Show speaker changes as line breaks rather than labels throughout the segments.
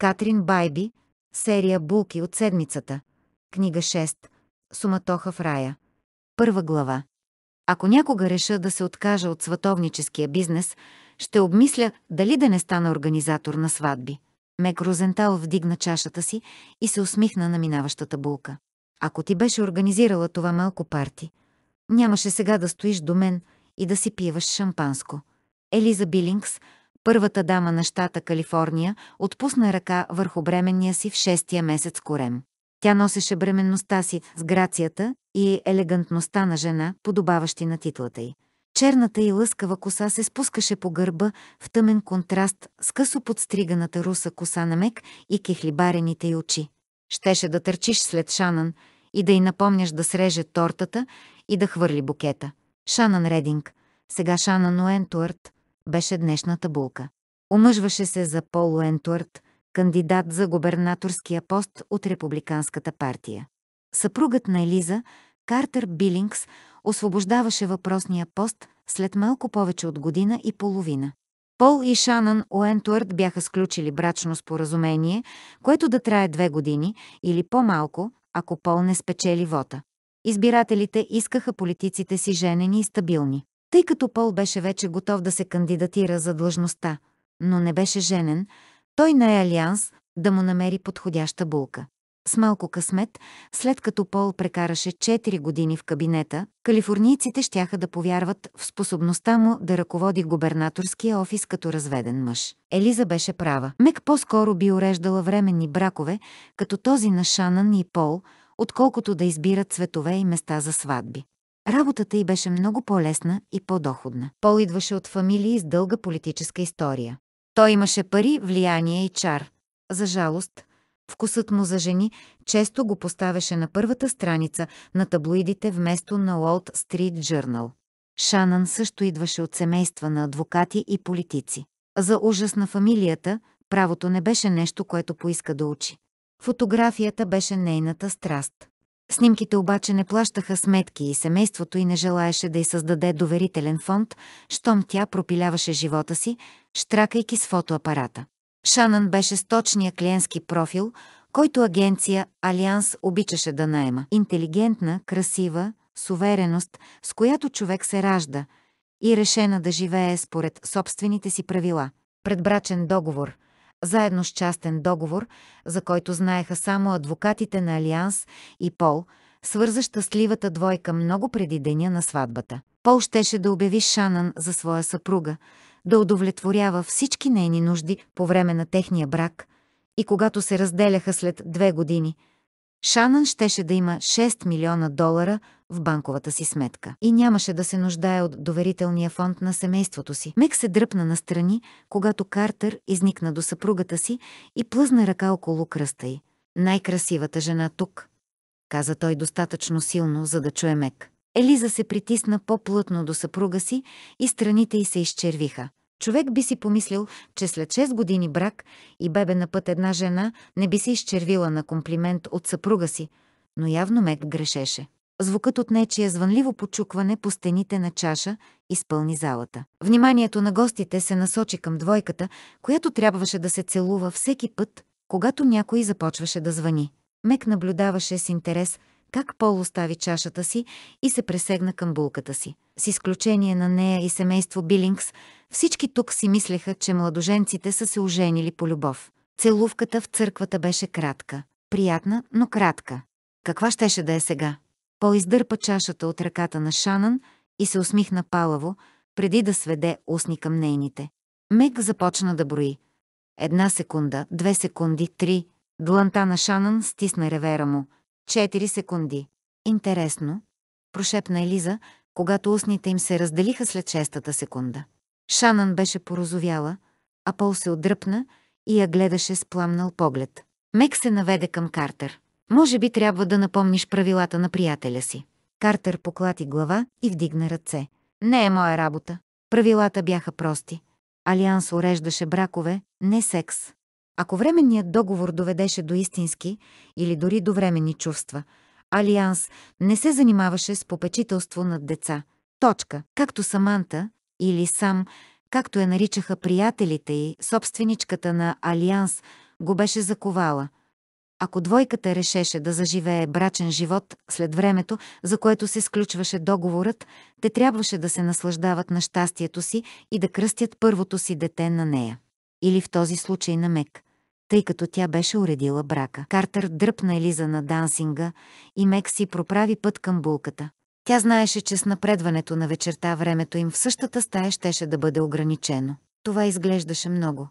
Катрин Байби, серия Булки от седмицата. Книга 6. Суматоха в рая. Първа глава. Ако някога реша да се откажа от световническия бизнес, ще обмисля дали да не стана организатор на сватби. Мек Розентал вдигна чашата си и се усмихна на минаващата булка. Ако ти беше организирала това малко парти, нямаше сега да стоиш до мен и да си пиваш шампанско. Елиза Билингс – първата дама на щата Калифорния отпусна ръка върху бременния си в шестия месец корем. Тя носеше бременността си с грацията и елегантността на жена, подобаващи на титлата й. Черната и лъскава коса се спускаше по гърба в тъмен контраст с късо подстриганата руса коса на мек и кехлибарените й очи. Щеше да търчиш след Шанан и да й напомняш да среже тортата и да хвърли букета. Шанан Рединг, сега Шанан Уентуърт, беше днешната булка. Омъжваше се за Пол Ентуърт, кандидат за губернаторския пост от Републиканската партия. Съпругът на Елиза, Картер Билингс, освобождаваше въпросния пост след малко повече от година и половина. Пол и Шанан Уентуърт бяха сключили брачно споразумение, което да трае две години или по-малко, ако Пол не спечели вота. Избирателите искаха политиците си женени и стабилни. Тъй като Пол беше вече готов да се кандидатира за длъжността, но не беше женен, той на е Алианс да му намери подходяща булка. С малко късмет, след като Пол прекараше 4 години в кабинета, калифорнийците щяха да повярват в способността му да ръководи губернаторския офис като разведен мъж. Елиза беше права. Мек по-скоро би уреждала временни бракове, като този на Шанан и Пол, отколкото да избират цветове и места за сватби. Работата й беше много по-лесна и по-доходна. Пол идваше от фамилии с дълга политическа история. Той имаше пари, влияние и чар. За жалост, вкусът му за жени често го поставяше на първата страница на таблоидите вместо на Уолт Стрит Джърнал. Шанан също идваше от семейства на адвокати и политици. За ужас на фамилията, правото не беше нещо, което поиска да учи. Фотографията беше нейната страст. Снимките обаче не плащаха сметки и семейството й не желаеше да й създаде доверителен фонд, щом тя пропиляваше живота си, штракайки с фотоапарата. Шанан беше с точния клиентски профил, който агенция Алианс обичаше да наема. Интелигентна, красива, с увереност, с която човек се ражда и решена да живее според собствените си правила. Предбрачен договор – заедно с частен договор, за който знаеха само адвокатите на Алианс и Пол, свърза щастливата двойка много преди деня на сватбата. Пол щеше да обяви Шанан за своя съпруга, да удовлетворява всички нейни нужди по време на техния брак и когато се разделяха след две години. Шанан щеше да има 6 милиона долара в банковата си сметка и нямаше да се нуждае от доверителния фонд на семейството си. Мек се дръпна настрани, когато Картер изникна до съпругата си и плъзна ръка около кръста й. Най-красивата жена тук, каза той достатъчно силно, за да чуе Мек. Елиза се притисна по-плътно до съпруга си и страните й се изчервиха. Човек би си помислил, че след 6 години брак и бебе на път една жена не би се изчервила на комплимент от съпруга си, но явно Мек грешеше. Звукът от нечия звънливо почукване по стените на чаша изпълни залата. Вниманието на гостите се насочи към двойката, която трябваше да се целува всеки път, когато някой започваше да звъни. Мек наблюдаваше с интерес как Пол остави чашата си и се пресегна към булката си. С изключение на нея и семейство Билингс, всички тук си мислеха, че младоженците са се оженили по любов. Целувката в църквата беше кратка. Приятна, но кратка. Каква щеше да е сега? Пол издърпа чашата от ръката на Шанан и се усмихна палаво, преди да сведе устни към нейните. Мег започна да брои. Една секунда, две секунди, три. Дланта на Шанан стисна ревера му. Четири секунди. Интересно, прошепна Елиза, когато устните им се разделиха след шестата секунда. Шанан беше порозовяла, а Пол се отдръпна и я гледаше с пламнал поглед. Мек се наведе към Картер. Може би трябва да напомниш правилата на приятеля си. Картер поклати глава и вдигна ръце. Не е моя работа. Правилата бяха прости. Алианс уреждаше бракове, не секс. Ако временният договор доведеше до истински или дори до времени чувства, Алианс не се занимаваше с попечителство над деца. Точка. Както Саманта или сам, както я наричаха приятелите и собственичката на Алианс, го беше заковала – ако двойката решеше да заживее брачен живот след времето, за което се сключваше договорът, те трябваше да се наслаждават на щастието си и да кръстят първото си дете на нея. Или в този случай на Мек, тъй като тя беше уредила брака. Картер дръпна Елиза на дансинга и Мек си проправи път към булката. Тя знаеше, че с напредването на вечерта времето им в същата стая щеше да бъде ограничено. Това изглеждаше много.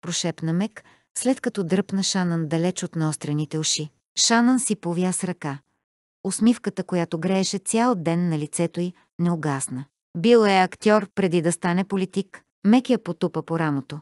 Прошепна Мек – след като дръпна Шанан далеч от наострените уши. Шанан си повя с ръка. Усмивката, която грееше цял ден на лицето й, не угасна. Бил е актьор преди да стане политик. Мек я потупа по рамото.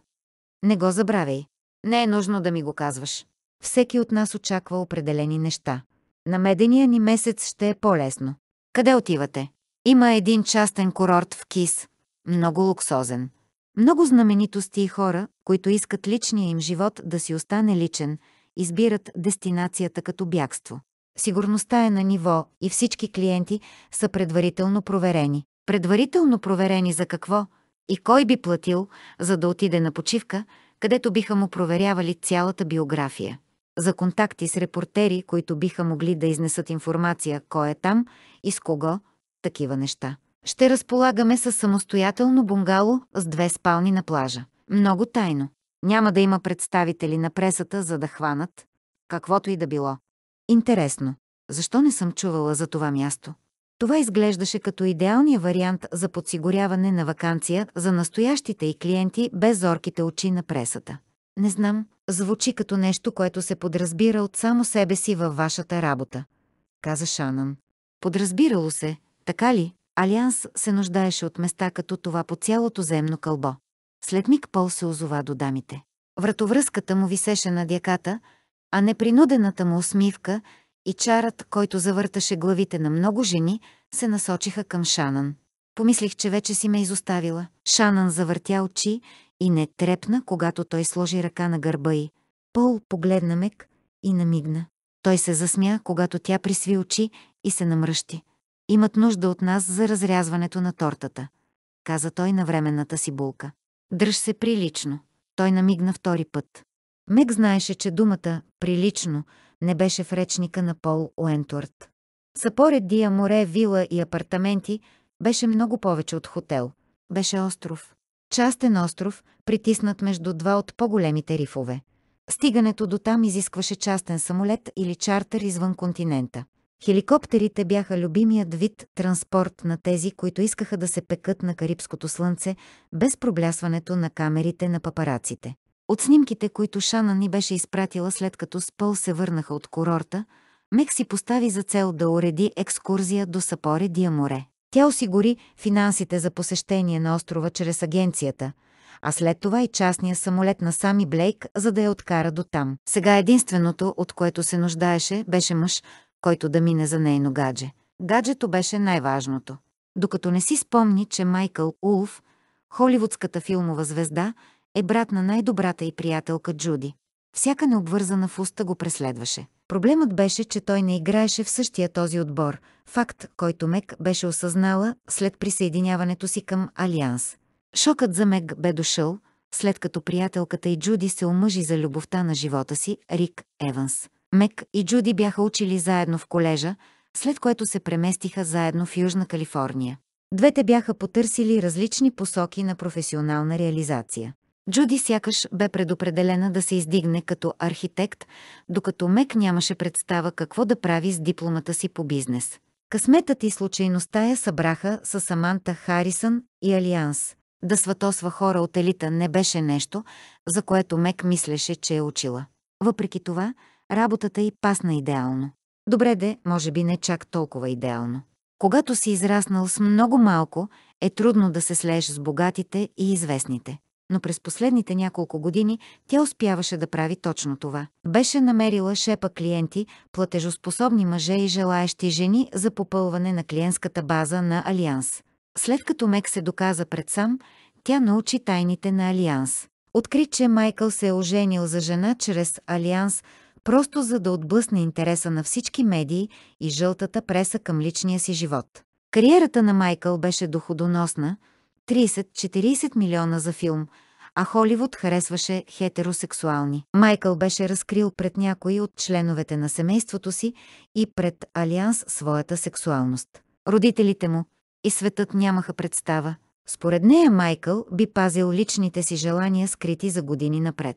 Не го забравяй. Не е нужно да ми го казваш. Всеки от нас очаква определени неща. На медения ни месец ще е по-лесно. Къде отивате? Има един частен курорт в Кис. Много луксозен. Много знаменитости и хора, които искат личния им живот да си остане личен, избират дестинацията като бягство. Сигурността е на ниво и всички клиенти са предварително проверени. Предварително проверени за какво и кой би платил, за да отиде на почивка, където биха му проверявали цялата биография. За контакти с репортери, които биха могли да изнесат информация кой е там и с кого, такива неща. Ще разполагаме със самостоятелно бунгало с две спални на плажа. Много тайно. Няма да има представители на пресата, за да хванат. Каквото и да било. Интересно. Защо не съм чувала за това място? Това изглеждаше като идеалния вариант за подсигуряване на вакансия за настоящите и клиенти без зорките очи на пресата. Не знам, звучи като нещо, което се подразбира от само себе си във вашата работа, каза Шанан. Подразбирало се, така ли? Алианс се нуждаеше от места като това по цялото земно кълбо. След миг Пол се озова до дамите. Вратовръзката му висеше над яката, а непринудената му усмивка и чарът, който завърташе главите на много жени, се насочиха към Шанан. Помислих, че вече си ме изоставила. Шанан завъртя очи и не трепна, когато той сложи ръка на гърба й. Пол погледна мек и намигна. Той се засмя, когато тя присви очи и се намръщи. Имат нужда от нас за разрязването на тортата, каза той на временната си булка. Дръж се прилично. Той намигна втори път. Мег знаеше, че думата «прилично» не беше в речника на Пол Уентуарт. Съпоред Дия море, вила и апартаменти беше много повече от хотел. Беше остров. Частен остров, притиснат между два от по-големите рифове. Стигането до там изискваше частен самолет или чартер извън континента. Хеликоптерите бяха любимият вид транспорт на тези, които искаха да се пекат на Карибското слънце без проблясването на камерите на папараците. От снимките, които Шана ни беше изпратила след като с пъл се върнаха от курорта, Мек си постави за цел да уреди екскурзия до Сапоре Диаморе. Тя осигури финансите за посещение на острова чрез агенцията, а след това и частния самолет на Сами Блейк, за да я откара до там. Сега единственото, от което се нуждаеше, беше мъж, който да мине за нейно гадже. Гаджето беше най-важното. Докато не си спомни, че Майкъл Улф, холивудската филмова звезда, е брат на най-добрата и приятелка Джуди. Всяка необвързана в уста го преследваше. Проблемът беше, че той не играеше в същия този отбор, факт, който Мек беше осъзнала след присъединяването си към Алианс. Шокът за Мек бе дошъл, след като приятелката и Джуди се омъжи за любовта на живота си, Рик Еванс. Мек и Джуди бяха учили заедно в колежа, след което се преместиха заедно в Южна Калифорния. Двете бяха потърсили различни посоки на професионална реализация. Джуди сякаш бе предопределена да се издигне като архитект, докато Мек нямаше представа какво да прави с дипломата си по бизнес. Късметът и случайността я събраха с Саманта Харисън и Алианс. Да сватосва хора от елита не беше нещо, за което Мек мислеше, че е учила. Въпреки това, работата й пасна идеално. Добре де, може би не чак толкова идеално. Когато си израснал с много малко, е трудно да се слееш с богатите и известните. Но през последните няколко години тя успяваше да прави точно това. Беше намерила шепа клиенти, платежоспособни мъже и желаещи жени за попълване на клиентската база на Алианс. След като Мек се доказа пред сам, тя научи тайните на Алианс. Откри, че Майкъл се е оженил за жена чрез Алианс просто за да отблъсне интереса на всички медии и жълтата преса към личния си живот. Кариерата на Майкъл беше доходоносна 30-40 милиона за филм, а Холивуд харесваше хетеросексуални. Майкъл беше разкрил пред някои от членовете на семейството си и пред Алианс своята сексуалност. Родителите му и светът нямаха представа. Според нея Майкъл би пазил личните си желания скрити за години напред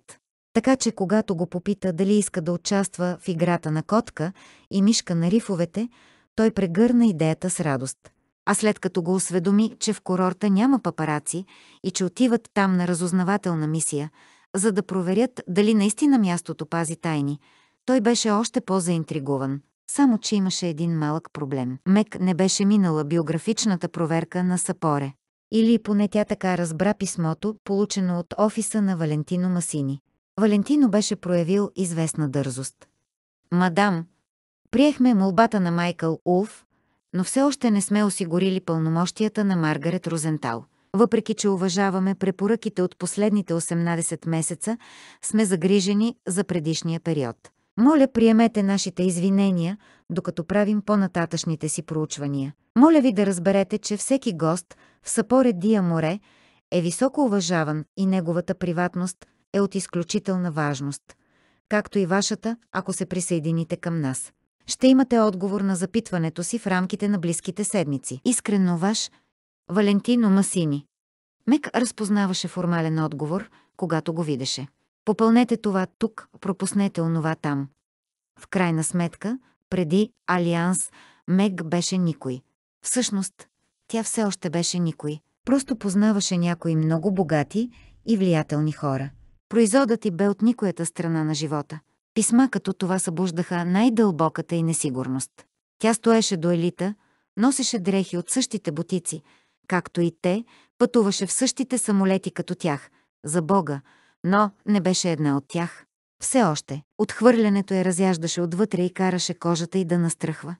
така че когато го попита дали иска да участва в играта на котка и мишка на рифовете, той прегърна идеята с радост. А след като го осведоми, че в курорта няма папараци и че отиват там на разузнавателна мисия, за да проверят дали наистина мястото пази тайни, той беше още по-заинтригуван. Само, че имаше един малък проблем. Мек не беше минала биографичната проверка на Сапоре. Или поне тя така разбра писмото, получено от офиса на Валентино Масини. Валентино беше проявил известна дързост. Мадам, приехме молбата на Майкъл Улф, но все още не сме осигурили пълномощията на Маргарет Розентал. Въпреки, че уважаваме препоръките от последните 18 месеца, сме загрижени за предишния период. Моля, приемете нашите извинения, докато правим по-нататъчните си проучвания. Моля ви да разберете, че всеки гост в Сапоре Дия Море е високо уважаван и неговата приватност – е от изключителна важност, както и вашата, ако се присъедините към нас. Ще имате отговор на запитването си в рамките на близките седмици. Искрено ваш, Валентино Масини. Мек разпознаваше формален отговор, когато го видеше. Попълнете това тук, пропуснете онова там. В крайна сметка, преди Алианс, Мег беше никой. Всъщност, тя все още беше никой. Просто познаваше някои много богати и влиятелни хора. Произодът и бе от никоята страна на живота. Писма като това събуждаха най-дълбоката и несигурност. Тя стоеше до елита, носеше дрехи от същите бутици, както и те, пътуваше в същите самолети като тях, за Бога, но не беше една от тях. Все още, отхвърлянето я разяждаше отвътре и караше кожата й да настръхва.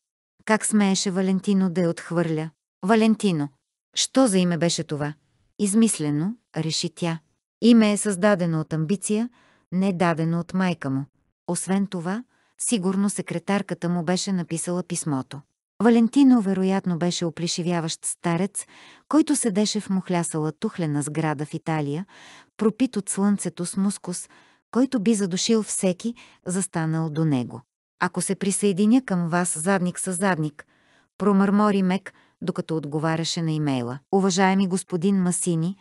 Как смееше Валентино да я отхвърля? Валентино! Що за име беше това? Измислено, реши тя. Име е създадено от амбиция, не дадено от майка му. Освен това, сигурно секретарката му беше написала писмото. Валентино вероятно беше оплешивяващ старец, който седеше в мухлясала тухлена сграда в Италия, пропит от слънцето с мускус, който би задушил всеки, застанал до него. Ако се присъединя към вас задник със задник, промърмори Мек, докато отговаряше на имейла. Уважаеми господин Масини,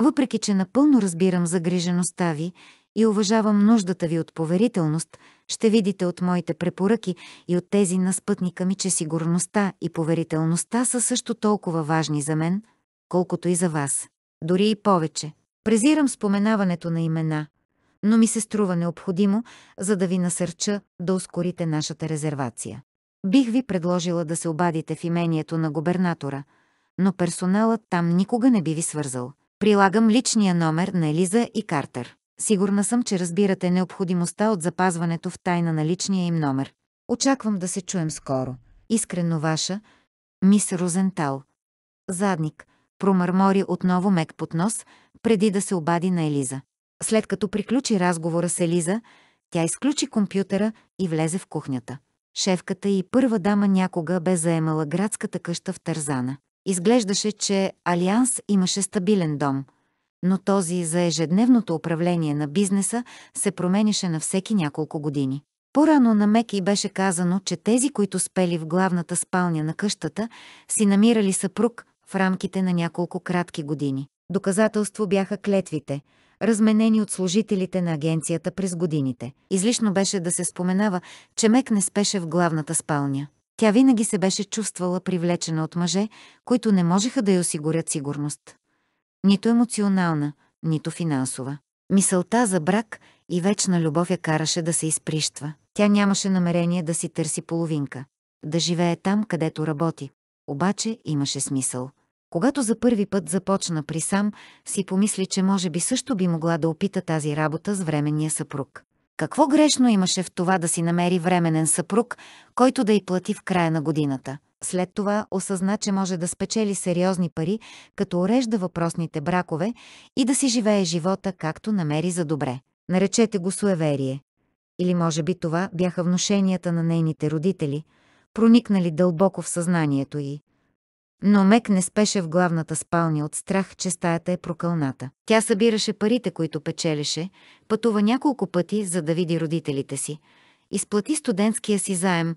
въпреки, че напълно разбирам загрижеността ви и уважавам нуждата ви от поверителност, ще видите от моите препоръки и от тези на спътника ми, че сигурността и поверителността са също толкова важни за мен, колкото и за вас. Дори и повече. Презирам споменаването на имена, но ми се струва необходимо, за да ви насърча да ускорите нашата резервация. Бих ви предложила да се обадите в имението на губернатора, но персоналът там никога не би ви свързал. Прилагам личния номер на Елиза и Картер. Сигурна съм, че разбирате необходимостта от запазването в тайна на личния им номер. Очаквам да се чуем скоро. Искрено ваша, мис Розентал. Задник, промърмори отново мек под нос, преди да се обади на Елиза. След като приключи разговора с Елиза, тя изключи компютъра и влезе в кухнята. Шефката и първа дама някога бе заемала градската къща в Тарзана. Изглеждаше, че Алианс имаше стабилен дом, но този за ежедневното управление на бизнеса се променяше на всеки няколко години. По-рано на Меки беше казано, че тези, които спели в главната спалня на къщата, си намирали съпруг в рамките на няколко кратки години. Доказателство бяха клетвите, разменени от служителите на агенцията през годините. Излишно беше да се споменава, че Мек не спеше в главната спалня. Тя винаги се беше чувствала привлечена от мъже, които не можеха да й осигурят сигурност. Нито емоционална, нито финансова. Мисълта за брак и вечна любов я караше да се изприщва. Тя нямаше намерение да си търси половинка, да живее там, където работи. Обаче имаше смисъл. Когато за първи път започна при сам, си помисли, че може би също би могла да опита тази работа с временния съпруг. Какво грешно имаше в това да си намери временен съпруг, който да й плати в края на годината? След това осъзна, че може да спечели сериозни пари, като урежда въпросните бракове и да си живее живота както намери за добре. Наречете го суеверие. Или може би това бяха внушенията на нейните родители, проникнали дълбоко в съзнанието й. Но Мек не спеше в главната спалня от страх, че стаята е прокълната. Тя събираше парите, които печелеше, пътува няколко пъти, за да види родителите си. Изплати студентския си заем,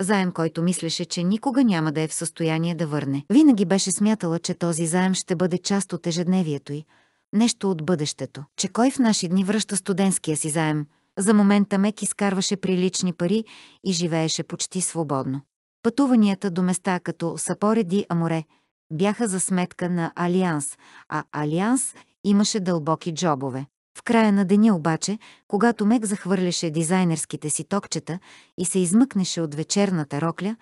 заем, който мислеше, че никога няма да е в състояние да върне. Винаги беше смятала, че този заем ще бъде част от ежедневието й, нещо от бъдещето. Че кой в наши дни връща студентския си заем? За момента Мек изкарваше прилични пари и живееше почти свободно. Пътуванията до места като Сапореди Аморе бяха за сметка на Алианс, а Алианс имаше дълбоки джобове. В края на деня обаче, когато Мек захвърляше дизайнерските си токчета и се измъкнеше от вечерната рокля,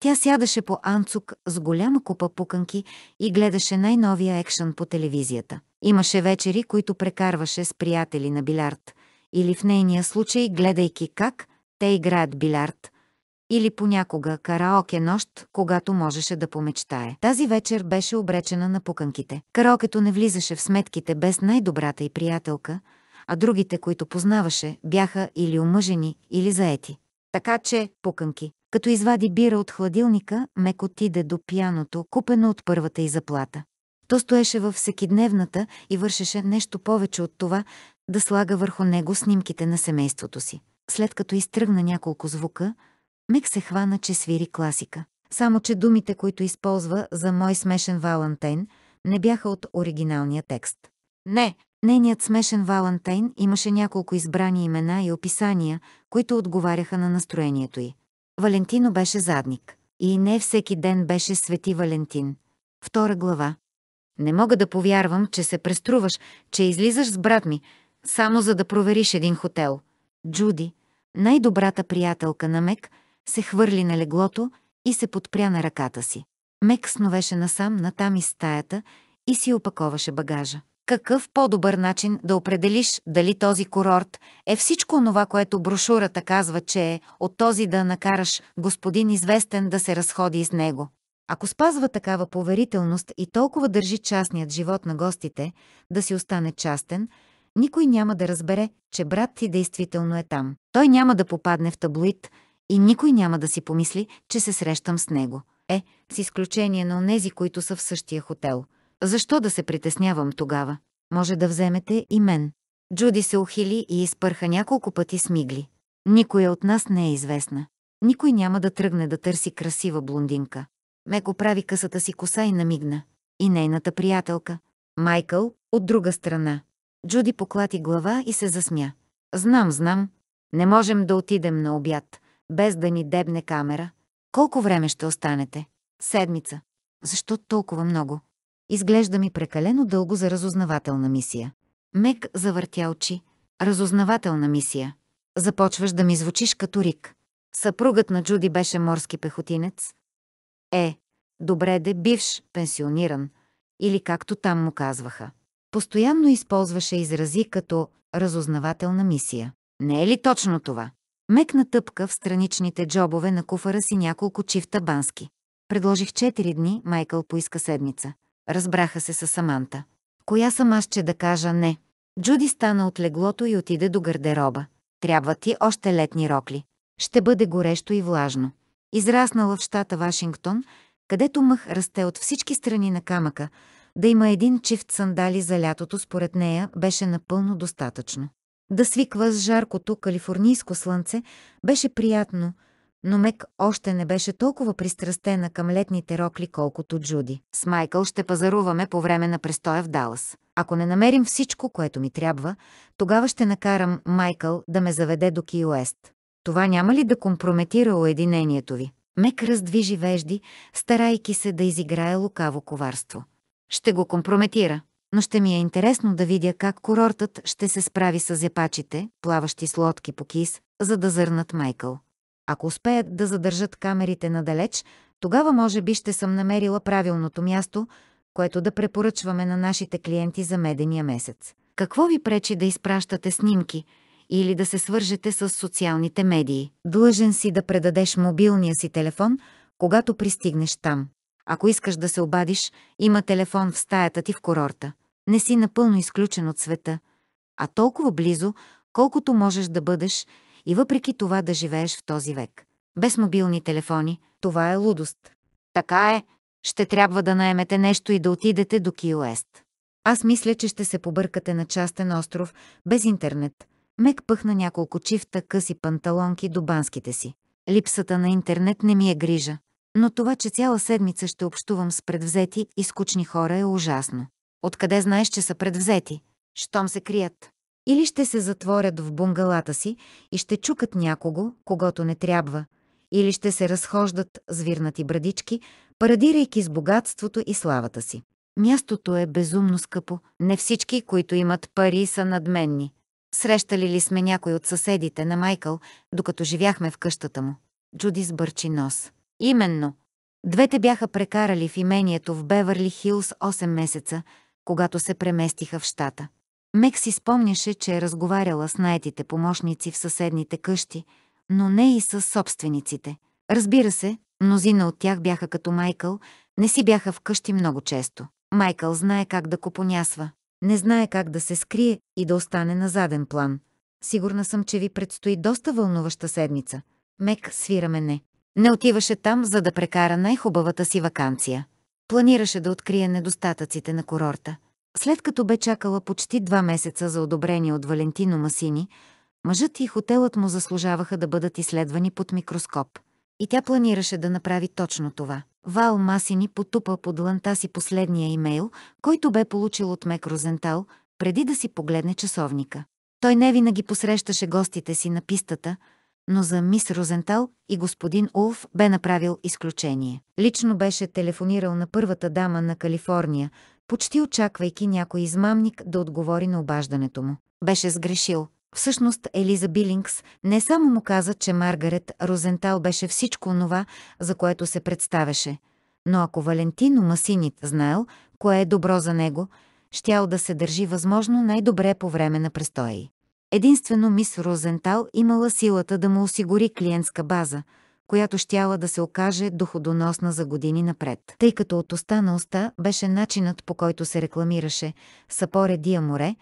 тя сядаше по анцук с голяма купа пуканки и гледаше най-новия екшън по телевизията. Имаше вечери, които прекарваше с приятели на билярд, или в нейния случай, гледайки как те играят билярд, или понякога караоке нощ, когато можеше да помечтае. Тази вечер беше обречена на пуканките. Караокето не влизаше в сметките без най-добрата и приятелка, а другите, които познаваше, бяха или омъжени, или заети. Така че, пуканки, като извади бира от хладилника, мек отиде до пияното, купено от първата и заплата. То стоеше във всекидневната и вършеше нещо повече от това да слага върху него снимките на семейството си. След като изтръгна няколко звука, Мек се хвана, че свири класика. Само, че думите, които използва за мой смешен Валантейн, не бяха от оригиналния текст. Не, нейният смешен Валантейн имаше няколко избрани имена и описания, които отговаряха на настроението й. Валентино беше задник. И не всеки ден беше Свети Валентин. Втора глава. Не мога да повярвам, че се преструваш, че излизаш с брат ми, само за да провериш един хотел. Джуди, най-добрата приятелка на Мек, се хвърли на леглото и се подпря на ръката си. Мек сновеше насам натам из стаята и си опаковаше багажа. Какъв по-добър начин да определиш дали този курорт е всичко това, което брошурата казва, че е, от този да накараш господин известен да се разходи из него? Ако спазва такава поверителност и толкова държи частният живот на гостите да си остане частен, никой няма да разбере, че брат ти действително е там. Той няма да попадне в таблоид, и никой няма да си помисли, че се срещам с него. Е, с изключение на онези, които са в същия хотел. Защо да се притеснявам тогава? Може да вземете и мен. Джуди се ухили и изпърха няколко пъти с мигли. Никоя от нас не е известна. Никой няма да тръгне да търси красива блондинка. Меко прави късата си коса и намигна. И нейната приятелка. Майкъл, от друга страна. Джуди поклати глава и се засмя. Знам, знам. Не можем да отидем на обяд без да ни дебне камера. Колко време ще останете? Седмица. Защо толкова много? Изглежда ми прекалено дълго за разузнавателна мисия. Мек завъртя очи. Разузнавателна мисия. Започваш да ми звучиш като Рик. Съпругът на Джуди беше морски пехотинец. Е, добре де бивш, пенсиониран, или както там му казваха. Постоянно използваше изрази като разузнавателна мисия. Не е ли точно това? Мекна тъпка в страничните джобове на куфара си няколко чифта бански. Предложих четири дни, Майкъл поиска седмица. Разбраха се с Саманта. Коя съм аз, че да кажа не? Джуди стана от леглото и отиде до гардероба. Трябва ти още летни рокли. Ще бъде горещо и влажно. Израснала в щата Вашингтон, където мъх расте от всички страни на камъка, да има един чифт сандали за лятото, според нея, беше напълно достатъчно. Да свиква с жаркото калифорнийско слънце беше приятно, но Мек още не беше толкова пристрастена към летните рокли, колкото Джуди. С Майкъл ще пазаруваме по време на престоя в Далас. Ако не намерим всичко, което ми трябва, тогава ще накарам Майкъл да ме заведе до Ки Уест. Това няма ли да компрометира уединението ви? Мек раздвижи вежди, старайки се да изиграе лукаво коварство. Ще го компрометира но ще ми е интересно да видя как курортът ще се справи с зепачите, плаващи с лодки по кис, за да зърнат Майкъл. Ако успеят да задържат камерите надалеч, тогава може би ще съм намерила правилното място, което да препоръчваме на нашите клиенти за медения месец. Какво ви пречи да изпращате снимки или да се свържете с социалните медии? Длъжен си да предадеш мобилния си телефон, когато пристигнеш там. Ако искаш да се обадиш, има телефон в стаята ти в курорта. Не си напълно изключен от света, а толкова близо, колкото можеш да бъдеш и въпреки това да живееш в този век. Без мобилни телефони, това е лудост. Така е. Ще трябва да наемете нещо и да отидете до Киоест. Аз мисля, че ще се побъркате на частен остров без интернет. Мек пъхна няколко чифта къси панталонки до банските си. Липсата на интернет не ми е грижа. Но това, че цяла седмица ще общувам с предвзети и скучни хора е ужасно. Откъде знаеш, че са предвзети? Щом се крият. Или ще се затворят в бунгалата си и ще чукат някого, когато не трябва, или ще се разхождат с вирнати брадички, парадирайки с богатството и славата си. Мястото е безумно скъпо. Не всички, които имат пари, са надменни. Срещали ли сме някой от съседите на Майкъл, докато живяхме в къщата му? Джуди сбърчи нос. Именно. Двете бяха прекарали в имението в Беверли Хилс 8 месеца, когато се преместиха в щата. Мек си спомняше, че е разговаряла с найтите помощници в съседните къщи, но не и с собствениците. Разбира се, мнозина от тях бяха като Майкъл, не си бяха вкъщи много често. Майкъл знае как да копонясва, не знае как да се скрие и да остане на заден план. Сигурна съм, че ви предстои доста вълнуваща седмица. Мек свира мене. Не отиваше там, за да прекара най-хубавата си вакансия. Планираше да открие недостатъците на курорта. След като бе чакала почти два месеца за одобрение от Валентино Масини, мъжът и хотелът му заслужаваха да бъдат изследвани под микроскоп. И тя планираше да направи точно това. Вал Масини потупа под лънта си последния имейл, който бе получил от Мек Розентал, преди да си погледне часовника. Той не винаги посрещаше гостите си на пистата, но за мис Розентал и господин Улф бе направил изключение. Лично беше телефонирал на първата дама на Калифорния, почти очаквайки някой измамник да отговори на обаждането му. Беше сгрешил. Всъщност Елиза Билингс не само му каза, че Маргарет Розентал беше всичко онова, за което се представяше, но ако Валентино Масинит знаел кое е добро за него, щял да се държи възможно най-добре по време на престоя й. Единствено мис Розентал имала силата да му осигури клиентска база, която щяла да се окаже доходоносна за години напред. Тъй като от уста на уста беше начинът по който се рекламираше Сапоре Дия море,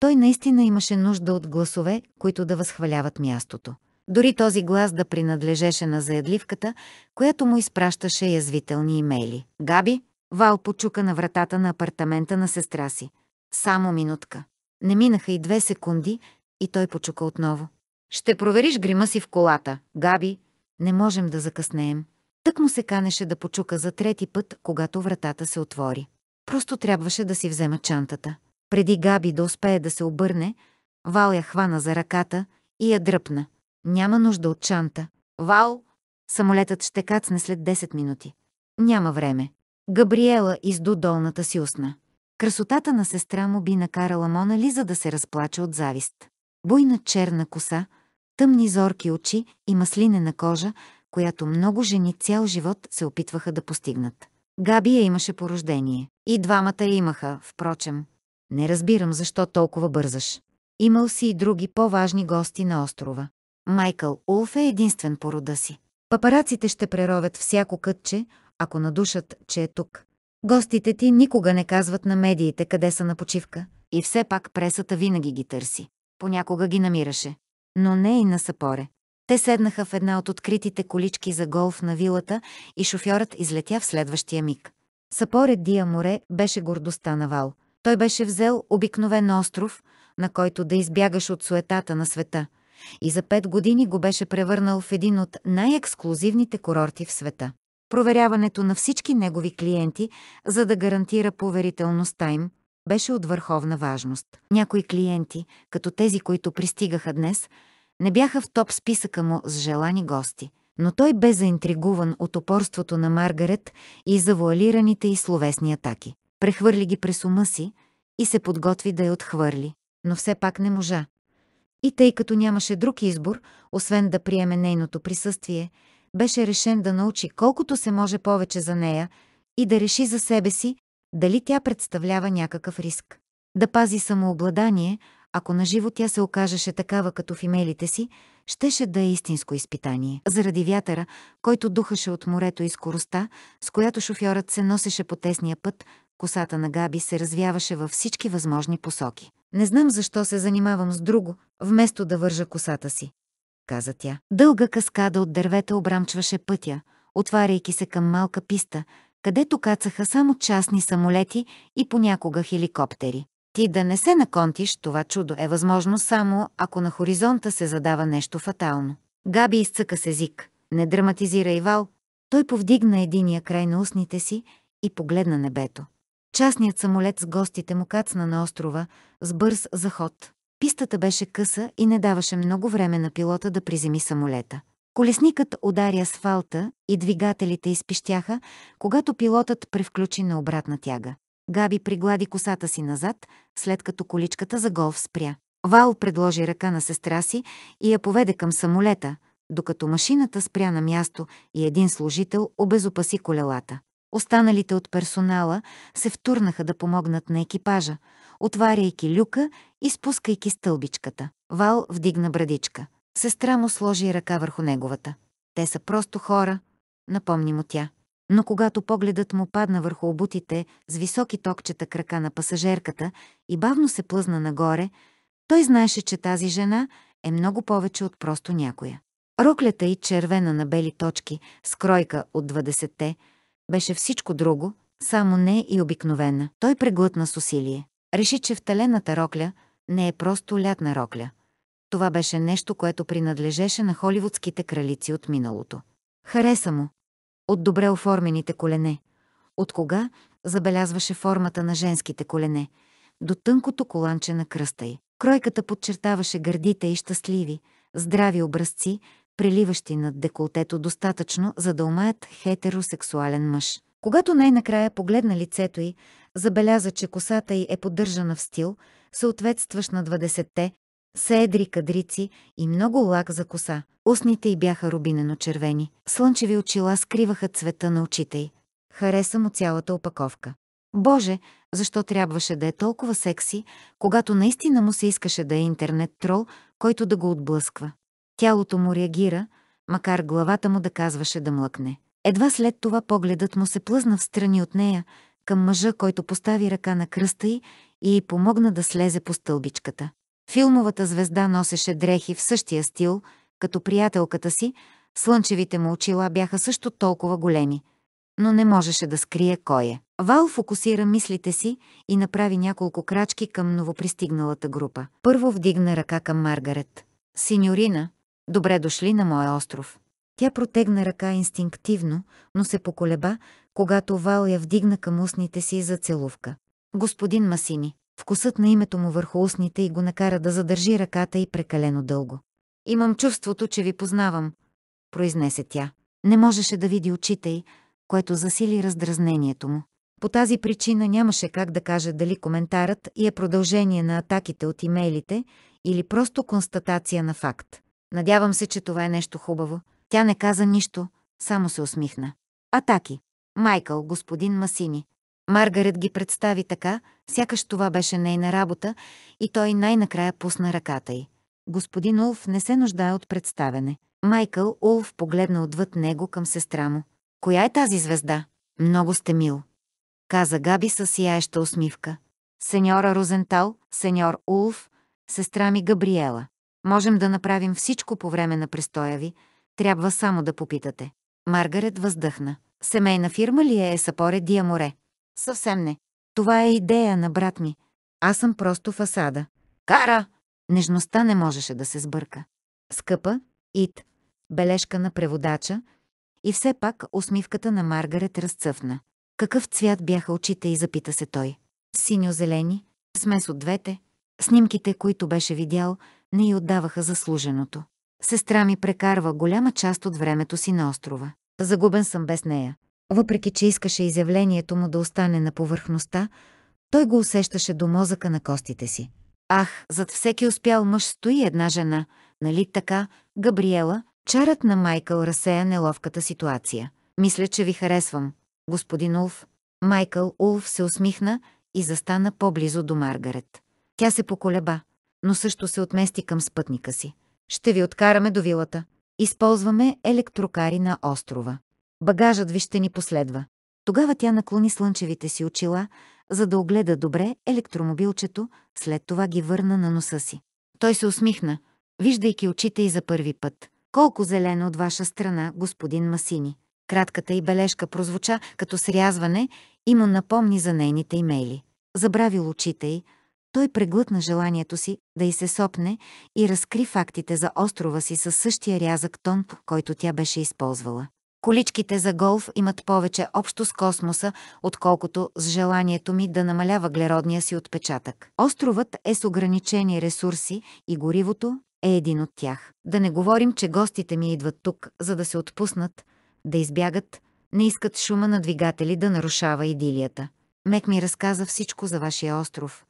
той наистина имаше нужда от гласове, които да възхваляват мястото. Дори този глас да принадлежеше на заядливката, която му изпращаше язвителни имейли. «Габи!» Вал почука на вратата на апартамента на сестра си. Само минутка. Не минаха и две секунди и той почука отново. Ще провериш грима си в колата, Габи. Не можем да закъснеем. Тък му се канеше да почука за трети път, когато вратата се отвори. Просто трябваше да си взема чантата. Преди Габи да успее да се обърне, Вал я хвана за ръката и я дръпна. Няма нужда от чанта. Вал, самолетът ще кацне след 10 минути. Няма време. Габриела изду долната си устна. Красотата на сестра му би накарала Мона Лиза да се разплаче от завист. Буйна черна коса, тъмни зорки очи и маслинена кожа, която много жени цял живот се опитваха да постигнат. Габия имаше по рождение. И двамата имаха, впрочем. Не разбирам защо толкова бързаш. Имал си и други по-важни гости на острова. Майкъл Улф е единствен по рода си. Папараците ще преровят всяко кътче, ако надушат, че е тук. Гостите ти никога не казват на медиите къде са на почивка и все пак пресата винаги ги търси понякога ги намираше. Но не и на Сапоре. Те седнаха в една от откритите колички за голф на вилата и шофьорът излетя в следващия миг. Сапоре Дия море беше гордостта на Вал. Той беше взел обикновен остров, на който да избягаш от суетата на света, и за пет години го беше превърнал в един от най-ексклюзивните курорти в света. Проверяването на всички негови клиенти, за да гарантира поверителността им – беше от върховна важност. Някои клиенти, като тези, които пристигаха днес, не бяха в топ списъка му с желани гости, но той бе заинтригуван от опорството на Маргарет и завуалираните и словесни атаки. Прехвърли ги през ума си и се подготви да я отхвърли, но все пак не можа. И тъй като нямаше друг избор, освен да приеме нейното присъствие, беше решен да научи колкото се може повече за нея и да реши за себе си дали тя представлява някакъв риск. Да пази самообладание, ако на живо тя се окажеше такава като в имейлите си, щеше да е истинско изпитание. Заради вятъра, който духаше от морето и скоростта, с която шофьорът се носеше по тесния път, косата на Габи се развяваше във всички възможни посоки. Не знам защо се занимавам с друго, вместо да вържа косата си, каза тя. Дълга каскада от дървета обрамчваше пътя, отваряйки се към малка писта, където кацаха само частни самолети и понякога хеликоптери. Ти да не се наконтиш, това чудо е възможно само, ако на хоризонта се задава нещо фатално. Габи изцъка с език. Не драматизира Ивал. Той повдигна единия край на устните си и погледна небето. Частният самолет с гостите му кацна на острова с бърз заход. Пистата беше къса и не даваше много време на пилота да приземи самолета. Колесникът удари асфалта и двигателите изпищяха, когато пилотът превключи на обратна тяга. Габи приглади косата си назад, след като количката за голф спря. Вал предложи ръка на сестра си и я поведе към самолета, докато машината спря на място и един служител обезопаси колелата. Останалите от персонала се втурнаха да помогнат на екипажа, отваряйки люка и спускайки стълбичката. Вал вдигна брадичка. Сестра му сложи ръка върху неговата. Те са просто хора, напомни му тя. Но когато погледът му падна върху обутите с високи токчета крака на пасажерката и бавно се плъзна нагоре, той знаеше, че тази жена е много повече от просто някоя. Роклята и червена на бели точки, с кройка от 20-те, беше всичко друго, само не и обикновена. Той преглътна с усилие. Реши, че вталената рокля не е просто лятна рокля – това беше нещо, което принадлежеше на холивудските кралици от миналото. Хареса му. От добре оформените колене. От кога забелязваше формата на женските колене, до тънкото коланче на кръста й. Кройката подчертаваше гърдите и щастливи, здрави образци, преливащи над деколтето достатъчно, за да умаят хетеросексуален мъж. Когато най-накрая погледна лицето й, забеляза, че косата й е поддържана в стил, съответстващ на 20-те, са едри кадрици и много лак за коса. Устните й бяха рубинено червени, слънчеви очила скриваха цвета на очите й. Хареса му цялата опаковка. Боже, защо трябваше да е толкова секси, когато наистина му се искаше да е интернет-трол, който да го отблъсква. Тялото му реагира, макар главата му да казваше да млъкне. Едва след това погледът му се плъзна в страни от нея, към мъжа, който постави ръка на кръста й и й помогна да слезе по стълбичката. Филмовата звезда носеше дрехи в същия стил, като приятелката си, слънчевите му очила бяха също толкова големи, но не можеше да скрие кой е. Вал фокусира мислите си и направи няколко крачки към новопристигналата група. Първо вдигна ръка към Маргарет. «Синьорина, добре дошли на моя остров». Тя протегна ръка инстинктивно, но се поколеба, когато Вал я вдигна към устните си за целувка. «Господин Масини, вкусът на името му върху устните и го накара да задържи ръката и прекалено дълго. «Имам чувството, че ви познавам», произнесе тя. Не можеше да види очите й, което засили раздразнението му. По тази причина нямаше как да каже дали коментарът и е продължение на атаките от имейлите или просто констатация на факт. Надявам се, че това е нещо хубаво. Тя не каза нищо, само се усмихна. Атаки. Майкъл, господин Масини. Маргарет ги представи така, сякаш това беше нейна работа, и той най-накрая пусна ръката й. Господин Улф не се нуждае от представене. Майкъл Улф погледна отвъд него към сестра му. «Коя е тази звезда?» «Много сте мил», каза Габи със сияеща усмивка. «Сеньора Розентал, сеньор Улф, сестра ми Габриела. Можем да направим всичко по време на престоя ви. Трябва само да попитате». Маргарет въздъхна. «Семейна фирма ли е Есапоре Диаморе?» Съвсем не. Това е идея на брат ми. Аз съм просто фасада. Кара! Нежността не можеше да се сбърка. Скъпа, ит, бележка на преводача и все пак усмивката на Маргарет разцъфна. Какъв цвят бяха очите и запита се той. Синьо-зелени, смес от двете. Снимките, които беше видял, не й отдаваха заслуженото. Сестра ми прекарва голяма част от времето си на острова. Загубен съм без нея. Въпреки, че искаше изявлението му да остане на повърхността, той го усещаше до мозъка на костите си. Ах, зад всеки успял мъж стои една жена, нали така, Габриела, чарът на Майкъл разсея неловката ситуация. Мисля, че ви харесвам, господин Улф. Майкъл Улф се усмихна и застана по-близо до Маргарет. Тя се поколеба, но също се отмести към спътника си. Ще ви откараме до вилата. Използваме електрокари на острова. Багажът ви ще ни последва. Тогава тя наклони слънчевите си очила, за да огледа добре електромобилчето, след това ги върна на носа си. Той се усмихна, виждайки очите и за първи път. Колко зелено от ваша страна, господин Масини. Кратката й бележка прозвуча като срязване и му напомни за нейните имейли. Забравил очите й, той преглътна желанието си да й се сопне и разкри фактите за острова си със същия рязък тон, който тя беше използвала. Количките за голф имат повече общо с космоса, отколкото с желанието ми да намаля въглеродния си отпечатък. Островът е с ограничени ресурси и горивото е един от тях. Да не говорим, че гостите ми идват тук, за да се отпуснат, да избягат, не искат шума на двигатели да нарушава идилията. Мек ми разказа всичко за вашия остров.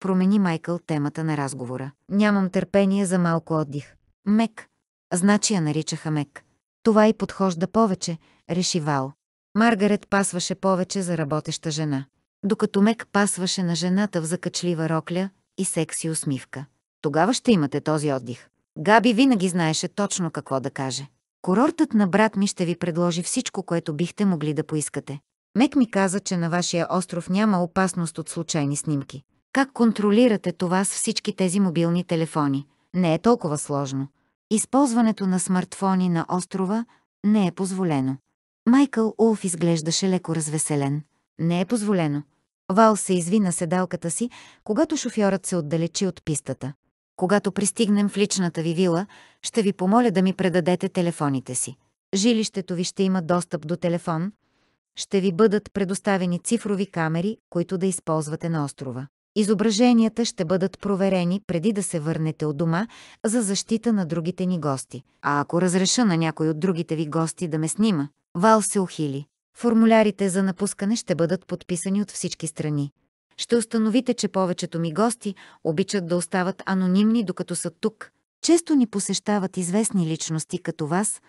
Промени Майкъл темата на разговора. Нямам търпение за малко отдих. Мек. Значи я наричаха Мек. Това и подхожда повече, реши Вал. Маргарет пасваше повече за работеща жена, докато Мек пасваше на жената в закачлива рокля и секси усмивка. Тогава ще имате този отдих. Габи винаги знаеше точно какво да каже. Курортът на брат ми ще ви предложи всичко, което бихте могли да поискате. Мек ми каза, че на вашия остров няма опасност от случайни снимки. Как контролирате това с всички тези мобилни телефони? Не е толкова сложно. Използването на смартфони на острова не е позволено. Майкъл Улф изглеждаше леко развеселен. Не е позволено. Вал се изви на седалката си, когато шофьорът се отдалечи от пистата. Когато пристигнем в личната ви вила, ще ви помоля да ми предадете телефоните си. Жилището ви ще има достъп до телефон. Ще ви бъдат предоставени цифрови камери, които да използвате на острова. Изображенията ще бъдат проверени преди да се върнете от дома за защита на другите ни гости. А ако разреша на някой от другите ви гости да ме снима, Вал се ухили. Формулярите за напускане ще бъдат подписани от всички страни. Ще установите, че повечето ми гости обичат да остават анонимни, докато са тук. Често ни посещават известни личности като вас,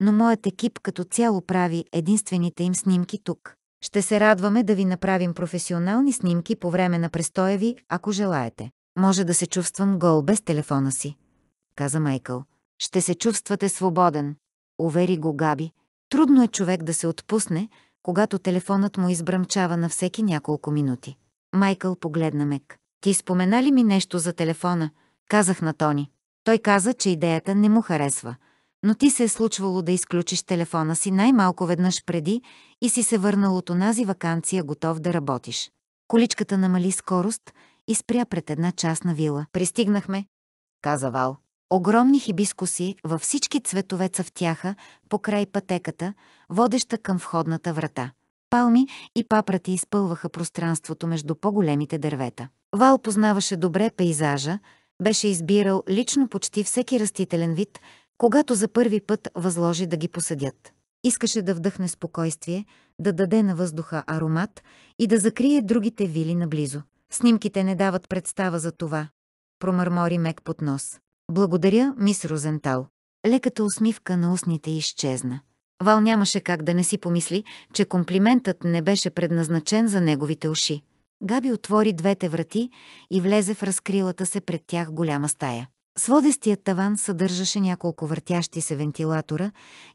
но моят екип като цяло прави единствените им снимки тук. Ще се радваме да ви направим професионални снимки по време на престоя ви, ако желаете. Може да се чувствам гол без телефона си, каза Майкъл. Ще се чувствате свободен, увери го Габи. Трудно е човек да се отпусне, когато телефонът му избръмчава на всеки няколко минути. Майкъл погледна мек. Ти спомена ли ми нещо за телефона? Казах на Тони. Той каза, че идеята не му харесва – но ти се е случвало да изключиш телефона си най-малко веднъж преди и си се върнал от онази вакансия готов да работиш. Количката намали скорост и спря пред една частна вила. Пристигнахме, каза Вал. Огромни хибискуси във всички цветове цъфтяха по край пътеката, водеща към входната врата. Палми и папрати изпълваха пространството между по-големите дървета. Вал познаваше добре пейзажа, беше избирал лично почти всеки растителен вид, когато за първи път възложи да ги посъдят. Искаше да вдъхне спокойствие, да даде на въздуха аромат и да закрие другите вили наблизо. Снимките не дават представа за това. Промърмори мек под нос. Благодаря, мис Розентал. Леката усмивка на устните изчезна. Вал нямаше как да не си помисли, че комплиментът не беше предназначен за неговите уши. Габи отвори двете врати и влезе в разкрилата се пред тях голяма стая. Сводестият таван съдържаше няколко въртящи се вентилатора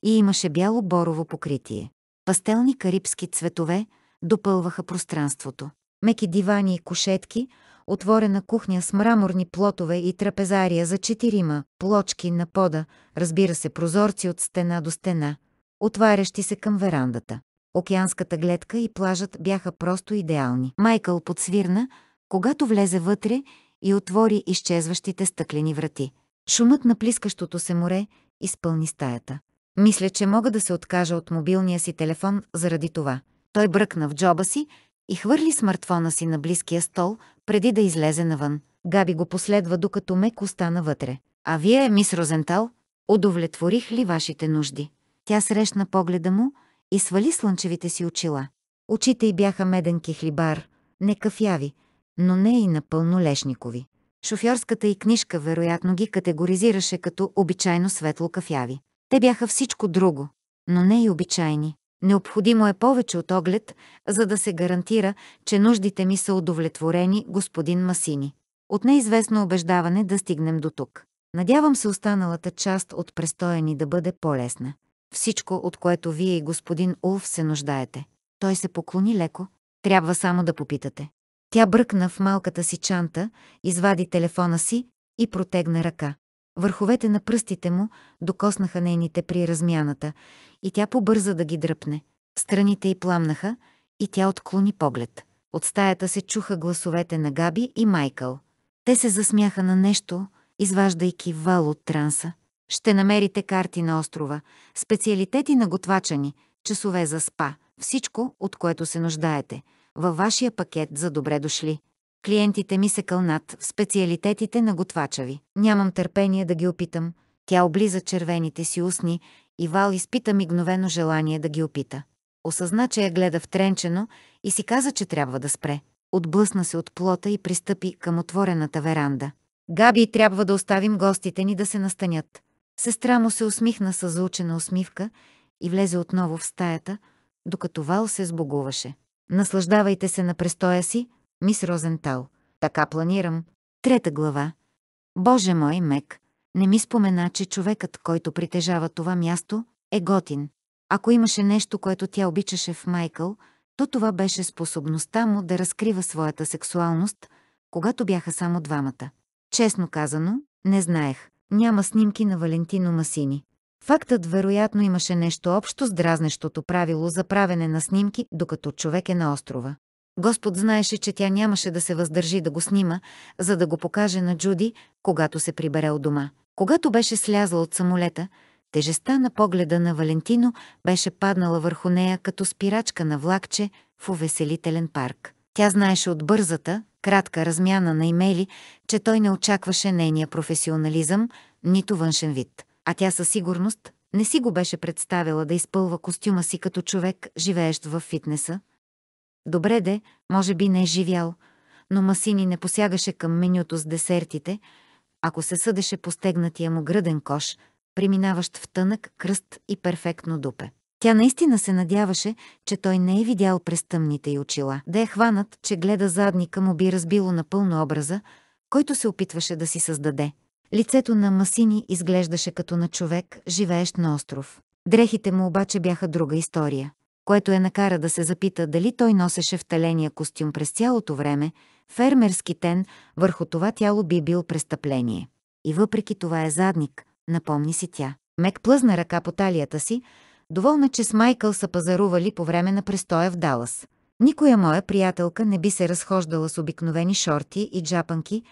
и имаше бяло борово покритие. Пастелни карибски цветове допълваха пространството. Меки дивани и кошетки, отворена кухня с мраморни плотове и трапезария за четирима, плочки на пода, разбира се прозорци от стена до стена, отварящи се към верандата. Океанската гледка и плажът бяха просто идеални. Майкъл подсвирна, когато влезе вътре и отвори изчезващите стъклени врати. Шумът на плискащото се море изпълни стаята. Мисля, че мога да се откажа от мобилния си телефон заради това. Той бръкна в джоба си и хвърли смартфона си на близкия стол, преди да излезе навън. Габи го последва, докато мек остана вътре. А вие, мис Розентал, удовлетворих ли вашите нужди? Тя срещна погледа му и свали слънчевите си очила. Очите й бяха меден кихлибар, не кафяви, но не и напълно лешникови. Шофьорската и книжка вероятно ги категоризираше като обичайно светло кафяви. Те бяха всичко друго, но не и обичайни. Необходимо е повече от оглед, за да се гарантира, че нуждите ми са удовлетворени, господин Масини. От неизвестно убеждаване да стигнем до тук. Надявам се останалата част от престоя ни да бъде по-лесна. Всичко, от което вие и господин Улф се нуждаете. Той се поклони леко. Трябва само да попитате. Тя бръкна в малката си чанта, извади телефона си и протегна ръка. Върховете на пръстите му докоснаха нейните при размяната и тя побърза да ги дръпне. Страните й пламнаха и тя отклони поглед. От стаята се чуха гласовете на Габи и Майкъл. Те се засмяха на нещо, изваждайки вал от транса. Ще намерите карти на острова, специалитети на готвачани, часове за спа, всичко, от което се нуждаете – във вашия пакет за добре дошли. Клиентите ми се кълнат в специалитетите на готвача ви. Нямам търпение да ги опитам. Тя облиза червените си устни и Вал изпита мигновено желание да ги опита. Осъзна, че я гледа втренчено и си каза, че трябва да спре. Отблъсна се от плота и пристъпи към отворената веранда. Габи, трябва да оставим гостите ни да се настанят. Сестра му се усмихна с заучена усмивка и влезе отново в стаята, докато Вал се сбогуваше. Наслаждавайте се на престоя си, мис Розентал. Така планирам. Трета глава. Боже мой, Мек, не ми спомена, че човекът, който притежава това място, е готин. Ако имаше нещо, което тя обичаше в Майкъл, то това беше способността му да разкрива своята сексуалност, когато бяха само двамата. Честно казано, не знаех. Няма снимки на Валентино Масини. Фактът вероятно имаше нещо общо с дразнещото правило за правене на снимки, докато човек е на острова. Господ знаеше, че тя нямаше да се въздържи да го снима, за да го покаже на Джуди, когато се прибере от дома. Когато беше слязла от самолета, тежестта на погледа на Валентино беше паднала върху нея като спирачка на влакче в увеселителен парк. Тя знаеше от бързата, кратка размяна на имейли, че той не очакваше нейния професионализъм, нито външен вид а тя със сигурност не си го беше представила да изпълва костюма си като човек, живеещ в фитнеса. Добре де, може би не е живял, но Масини не посягаше към менюто с десертите, ако се съдеше по стегнатия му гръден кош, преминаващ в тънък кръст и перфектно дупе. Тя наистина се надяваше, че той не е видял през тъмните й очила. Да е хванат, че гледа задника му би разбило напълно образа, който се опитваше да си създаде – Лицето на Масини изглеждаше като на човек, живеещ на остров. Дрехите му обаче бяха друга история, което е накара да се запита дали той носеше вталения костюм през цялото време, фермерски тен върху това тяло би бил престъпление. И въпреки това е задник, напомни си тя. Мек плъзна ръка по талията си, доволна, че с Майкъл са пазарували по време на престоя в Далас. Никоя моя приятелка не би се разхождала с обикновени шорти и джапанки,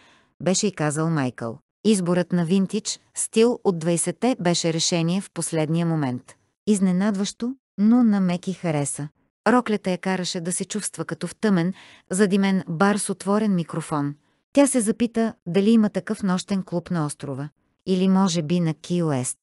беше и казал Майкъл. Изборът на винтич стил от 20-те беше решение в последния момент. Изненадващо, но на меки хареса. Роклята я караше да се чувства като в тъмен, задимен бар с отворен микрофон. Тя се запита дали има такъв нощен клуб на острова. Или може би на Ки Уест.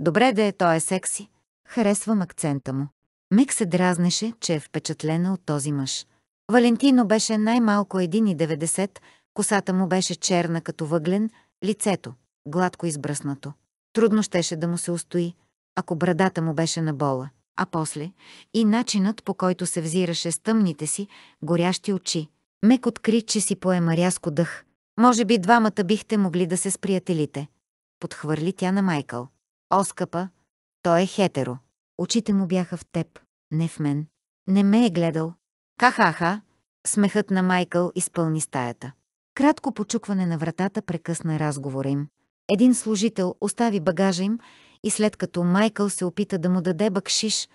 Добре да е, той е секси. Харесвам акцента му. Мек се дразнеше, че е впечатлена от този мъж. Валентино беше най-малко 1,90, косата му беше черна като въглен, Лицето, гладко избръснато. Трудно щеше да му се устои, ако брадата му беше на бола. А после и начинът, по който се взираше с тъмните си, горящи очи. Мек откри, че си поема рязко дъх. Може би двамата бихте могли да се сприятелите. Подхвърли тя на Майкъл. Оскъпа, той е хетеро. Очите му бяха в теб, не в мен. Не ме е гледал. ха Ха-ха-ха, смехът на Майкъл изпълни стаята. Кратко почукване на вратата прекъсна разговора им. Един служител остави багажа им и след като Майкъл се опита да му даде бакшиш,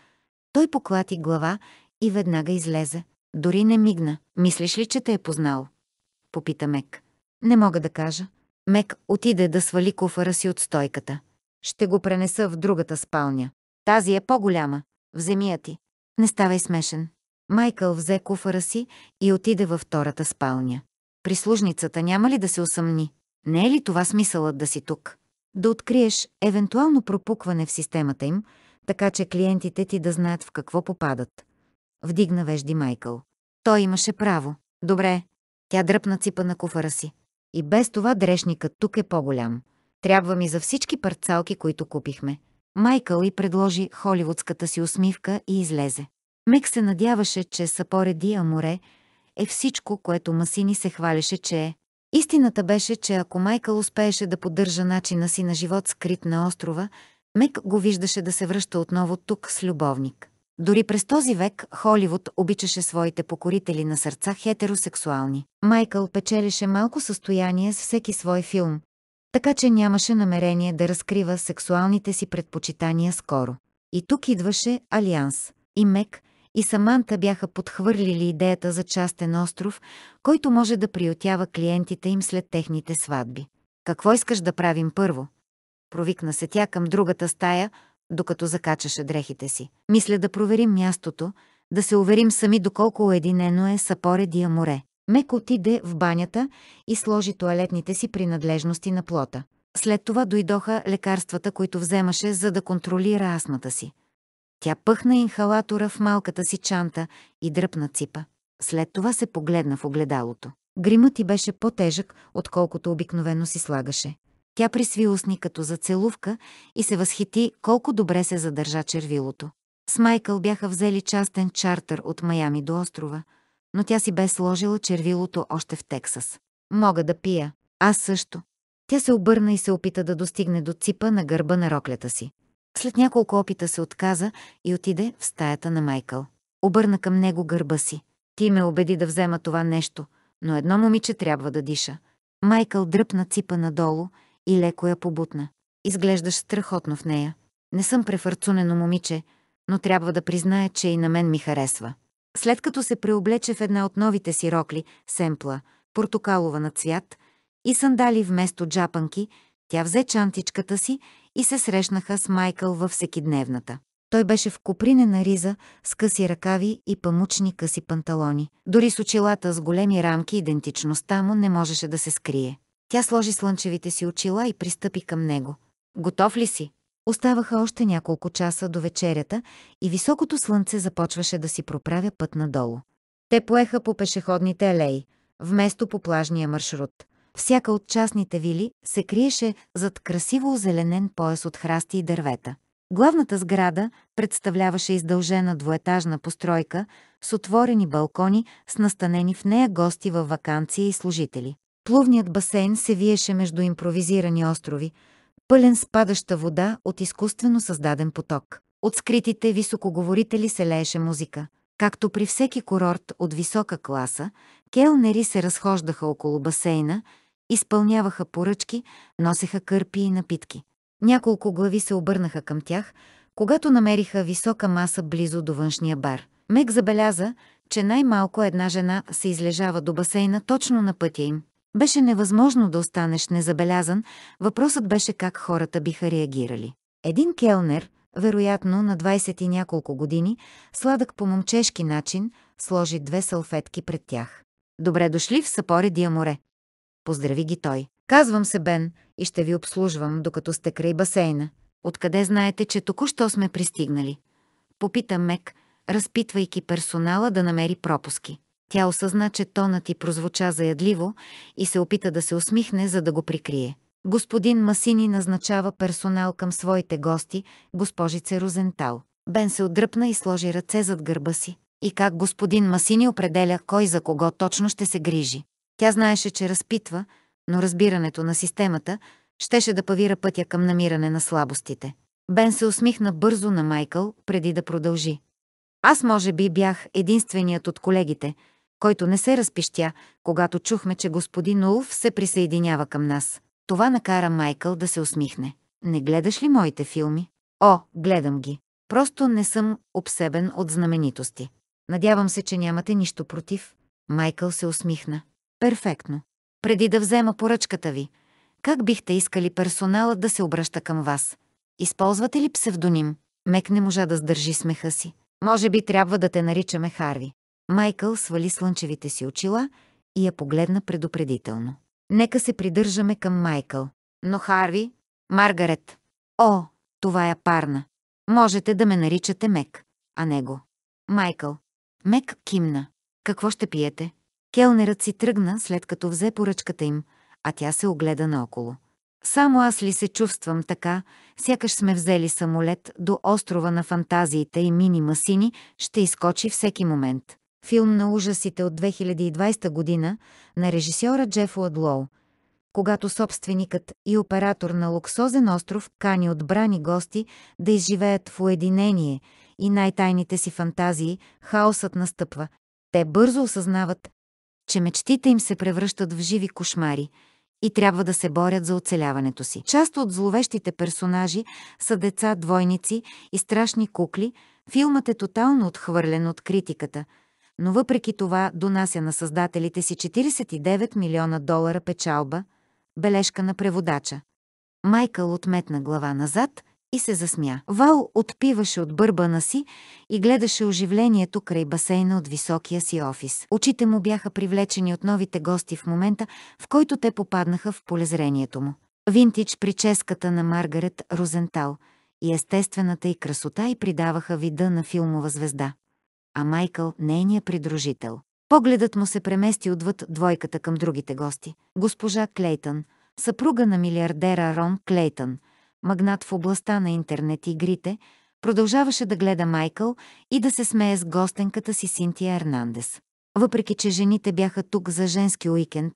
той поклати глава и веднага излезе. Дори не мигна. Мислиш ли, че те е познал? Попита Мек. Не мога да кажа. Мек отиде да свали куфара си от стойката. Ще го пренеса в другата спалня. Тази е по-голяма. Вземи я ти. Не ставай смешен. Майкъл взе куфара си и отиде във втората спалня прислужницата няма ли да се усъмни? Не е ли това смисълът да си тук? Да откриеш евентуално пропукване в системата им, така че клиентите ти да знаят в какво попадат. Вдигна вежди Майкъл. Той имаше право. Добре. Тя дръпна ципа на куфара си. И без това дрешникът тук е по-голям. Трябва ми за всички парцалки, които купихме. Майкъл и предложи холивудската си усмивка и излезе. Мек се надяваше, че са пореди Аморе, е всичко, което Масини се хвалеше, че е. Истината беше, че ако Майкъл успееше да поддържа начина си на живот скрит на острова, Мек го виждаше да се връща отново тук с любовник. Дори през този век Холивуд обичаше своите покорители на сърца хетеросексуални. Майкъл печелеше малко състояние с всеки свой филм, така че нямаше намерение да разкрива сексуалните си предпочитания скоро. И тук идваше Алианс. И Мек – и Саманта бяха подхвърлили идеята за частен остров, който може да приютява клиентите им след техните сватби. «Какво искаш да правим първо?» Провикна се тя към другата стая, докато закачаше дрехите си. «Мисля да проверим мястото, да се уверим сами доколко уединено е съпоредия море». Мек отиде в банята и сложи туалетните си принадлежности на плота. След това дойдоха лекарствата, които вземаше, за да контролира астмата си. Тя пъхна инхалатора в малката си чанта и дръпна ципа. След това се погледна в огледалото. Гримът ти беше по-тежък, отколкото обикновено си слагаше. Тя присви устни като за целувка и се възхити колко добре се задържа червилото. С Майкъл бяха взели частен чартър от Майами до острова, но тя си бе сложила червилото още в Тексас. Мога да пия. Аз също. Тя се обърна и се опита да достигне до ципа на гърба на роклята си. След няколко опита се отказа и отиде в стаята на Майкъл. Обърна към него гърба си. Ти ме убеди да взема това нещо, но едно момиче трябва да диша. Майкъл дръпна ципа надолу и леко я побутна. Изглеждаш страхотно в нея. Не съм префърцунено момиче, но трябва да призная, че и на мен ми харесва. След като се преоблече в една от новите си рокли, семпла, портокалова на цвят и сандали вместо джапанки, тя взе чантичката си и се срещнаха с Майкъл във всекидневната. Той беше в купринена риза, с къси ръкави и памучни къси панталони. Дори с очилата с големи рамки идентичността му не можеше да се скрие. Тя сложи слънчевите си очила и пристъпи към него. «Готов ли си?» Оставаха още няколко часа до вечерята и високото слънце започваше да си проправя път надолу. Те поеха по пешеходните алеи, вместо по плажния маршрут – всяка от частните вили се криеше зад красиво озеленен пояс от храсти и дървета. Главната сграда представляваше издължена двоетажна постройка с отворени балкони с настанени в нея гости във вакансия и служители. Плувният басейн се виеше между импровизирани острови, пълен с падаща вода от изкуствено създаден поток. От скритите високоговорители се лееше музика. Както при всеки курорт от висока класа, келнери се разхождаха около басейна изпълняваха поръчки, носеха кърпи и напитки. Няколко глави се обърнаха към тях, когато намериха висока маса близо до външния бар. Мек забеляза, че най-малко една жена се излежава до басейна точно на пътя им. Беше невъзможно да останеш незабелязан, въпросът беше как хората биха реагирали. Един келнер, вероятно на 20 и няколко години, сладък по момчешки начин, сложи две салфетки пред тях. Добре дошли в Сапори море. Поздрави ги той. Казвам се Бен и ще ви обслужвам, докато сте край басейна. Откъде знаете, че току-що сме пристигнали? Попита Мек, разпитвайки персонала да намери пропуски. Тя осъзна, че тонът ти прозвуча заядливо и се опита да се усмихне, за да го прикрие. Господин Масини назначава персонал към своите гости, госпожице Розентал. Бен се отдръпна и сложи ръце зад гърба си. И как господин Масини определя кой за кого точно ще се грижи. Тя знаеше, че разпитва, но разбирането на системата щеше да павира пътя към намиране на слабостите. Бен се усмихна бързо на Майкъл, преди да продължи. Аз може би бях единственият от колегите, който не се разпищя, когато чухме, че господин Улф се присъединява към нас. Това накара Майкъл да се усмихне. Не гледаш ли моите филми? О, гледам ги. Просто не съм обсебен от знаменитости. Надявам се, че нямате нищо против. Майкъл се усмихна. Перфектно. Преди да взема поръчката ви, как бихте искали персоналът да се обръща към вас? Използвате ли псевдоним? Мек не можа да сдържи смеха си. Може би трябва да те наричаме Харви. Майкъл свали слънчевите си очила и я погледна предупредително. Нека се придържаме към Майкъл. Но Харви, Маргарет. О, това е парна. Можете да ме наричате Мек, а него. Майкъл. Мек кимна. Какво ще пиете? Келнерът си тръгна, след като взе поръчката им, а тя се огледа наоколо. Само аз ли се чувствам така, сякаш сме взели самолет до острова на фантазиите и мини масини, ще изкочи всеки момент. Филм на ужасите от 2020 година на режисьора Джеф Уадлоу. Когато собственикът и оператор на луксозен остров кани отбрани гости да изживеят в уединение и най-тайните си фантазии, хаосът настъпва. Те бързо осъзнават, че мечтите им се превръщат в живи кошмари и трябва да се борят за оцеляването си. Част от зловещите персонажи са деца, двойници и страшни кукли. Филмът е тотално отхвърлен от критиката, но въпреки това донася на създателите си 49 милиона долара печалба, бележка на преводача. Майкъл отметна глава назад – и се засмя. Вал отпиваше от бърбана си и гледаше оживлението край басейна от високия си офис. Очите му бяха привлечени от новите гости в момента, в който те попаднаха в полезрението му. Винтич прическата на Маргарет Розентал и естествената й красота й придаваха вида на филмова звезда. А Майкъл – нейният придружител. Погледът му се премести отвъд двойката към другите гости. Госпожа Клейтън, съпруга на милиардера Рон Клейтън – магнат в областта на интернет-игрите, продължаваше да гледа Майкъл и да се смее с гостенката си Синтия Ернандес. Въпреки, че жените бяха тук за женски уикенд,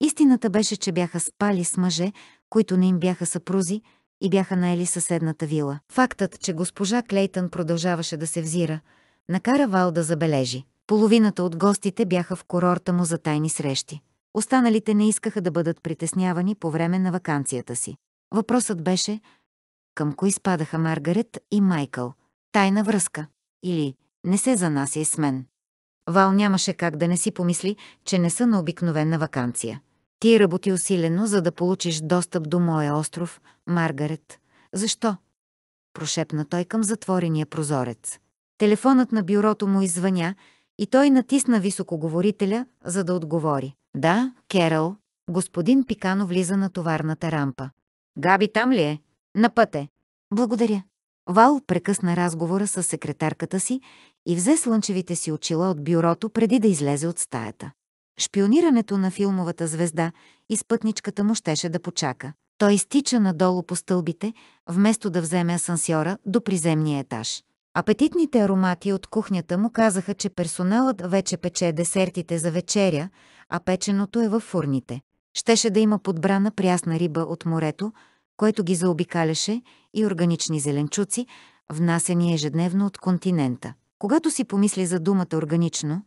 истината беше, че бяха спали с мъже, които не им бяха съпрузи и бяха наели съседната вила. Фактът, че госпожа Клейтън продължаваше да се взира, накара Вал да забележи. Половината от гостите бяха в курорта му за тайни срещи. Останалите не искаха да бъдат притеснявани по време на вакансията си. Въпросът беше към кои спадаха Маргарет и Майкъл. Тайна връзка. Или не се занася с мен. Вал нямаше как да не си помисли, че не са на обикновена вакансия. Ти работи усилено, за да получиш достъп до моя остров, Маргарет. Защо? Прошепна той към затворения прозорец. Телефонът на бюрото му извъня и той натисна високоговорителя, за да отговори. Да, Керал. Господин Пикано влиза на товарната рампа. Габи там ли е? На път е. Благодаря. Вал прекъсна разговора с секретарката си и взе слънчевите си очила от бюрото преди да излезе от стаята. Шпионирането на филмовата звезда и спътничката му щеше да почака. Той изтича надолу по стълбите, вместо да вземе асансьора до приземния етаж. Апетитните аромати от кухнята му казаха, че персоналът вече пече десертите за вечеря, а печеното е във фурните щеше да има подбрана прясна риба от морето, което ги заобикаляше, и органични зеленчуци, внасени ежедневно от континента. Когато си помисли за думата органично,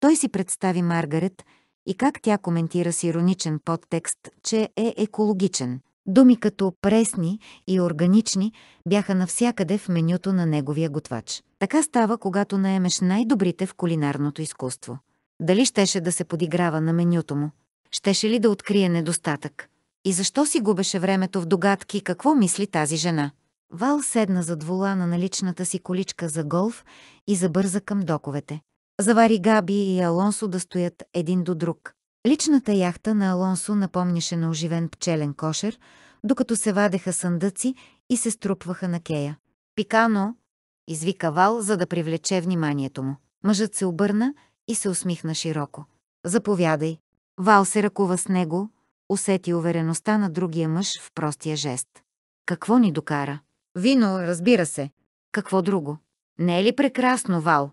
той си представи Маргарет и как тя коментира с ироничен подтекст, че е екологичен. Думи като пресни и органични бяха навсякъде в менюто на неговия готвач. Така става, когато наемеш най-добрите в кулинарното изкуство. Дали щеше да се подиграва на менюто му? щеше ли да открие недостатък? И защо си губеше времето в догадки какво мисли тази жена? Вал седна зад вулана на личната си количка за голф и забърза към доковете. Завари Габи и Алонсо да стоят един до друг. Личната яхта на Алонсо напомняше на оживен пчелен кошер, докато се вадеха съндъци и се струпваха на кея. «Пикано!» – извика Вал, за да привлече вниманието му. Мъжът се обърна и се усмихна широко. «Заповядай!» Вал се ръкува с него, усети увереността на другия мъж в простия жест. Какво ни докара? Вино, разбира се. Какво друго? Не е ли прекрасно, Вал?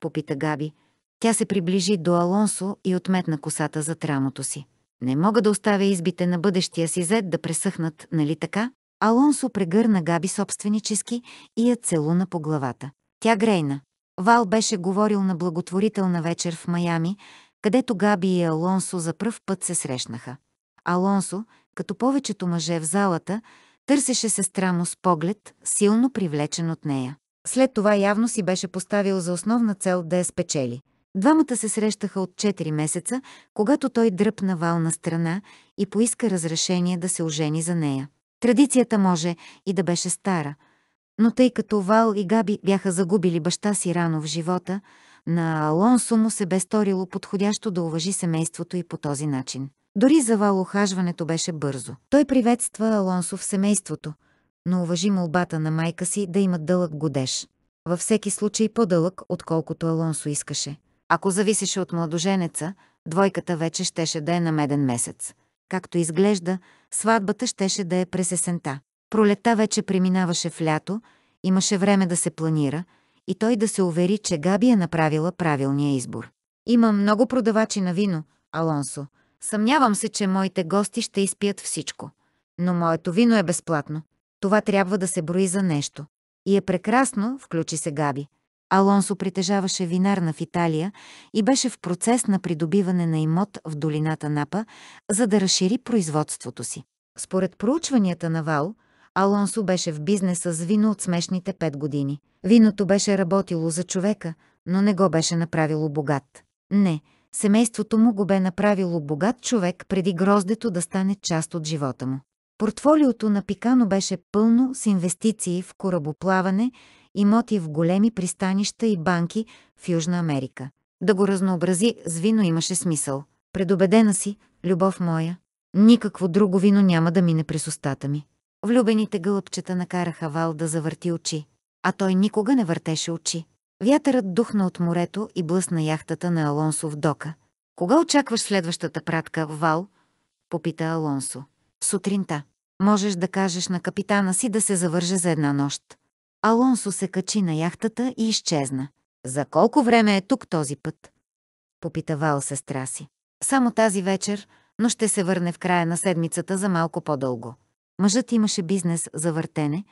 Попита Габи. Тя се приближи до Алонсо и отметна косата за трамото си. Не мога да оставя избите на бъдещия си зет да пресъхнат, нали така? Алонсо прегърна Габи собственически и я целуна по главата. Тя грейна. Вал беше говорил на благотворителна вечер в Майами, където Габи и Алонсо за пръв път се срещнаха. Алонсо, като повечето мъже в залата, търсеше сестра му с поглед, силно привлечен от нея. След това явно си беше поставил за основна цел да я спечели. Двамата се срещаха от 4 месеца, когато той дръпна вал на страна и поиска разрешение да се ожени за нея. Традицията може и да беше стара, но тъй като Вал и Габи бяха загубили баща си рано в живота, на Алонсо му се бе сторило подходящо да уважи семейството и по този начин. Дори завал ухажването беше бързо. Той приветства Алонсо в семейството, но уважи молбата на майка си да има дълъг годеж. Във всеки случай по-дълъг, отколкото Алонсо искаше. Ако зависеше от младоженеца, двойката вече щеше да е на меден месец. Както изглежда, сватбата щеше да е през есента. Пролета вече преминаваше в лято, имаше време да се планира – и той да се увери, че Габи е направила правилния избор. Имам много продавачи на вино, Алонсо. Съмнявам се, че моите гости ще изпият всичко. Но моето вино е безплатно. Това трябва да се брои за нещо. И е прекрасно, включи се Габи. Алонсо притежаваше винарна в Италия и беше в процес на придобиване на имот в долината Напа, за да разшири производството си. Според проучванията на Вал, Алонсо беше в бизнеса с вино от смешните пет години. Виното беше работило за човека, но не го беше направило богат. Не, семейството му го бе направило богат човек преди гроздето да стане част от живота му. Портфолиото на Пикано беше пълно с инвестиции в корабоплаване, имоти в големи пристанища и банки в Южна Америка. Да го разнообрази с вино имаше смисъл. Предобедена си, любов моя, никакво друго вино няма да мине през устата ми. Влюбените гълъбчета накараха Вал да завърти очи, а той никога не въртеше очи. Вятърът духна от морето и блъсна яхтата на Алонсо в дока. Кога очакваш следващата пратка, Вал? Попита Алонсо. Сутринта. Можеш да кажеш на капитана си да се завърже за една нощ. Алонсо се качи на яхтата и изчезна. За колко време е тук този път? Попита Вал сестра си. Само тази вечер, но ще се върне в края на седмицата за малко по-дълго. Мъжът имаше бизнес за въртене,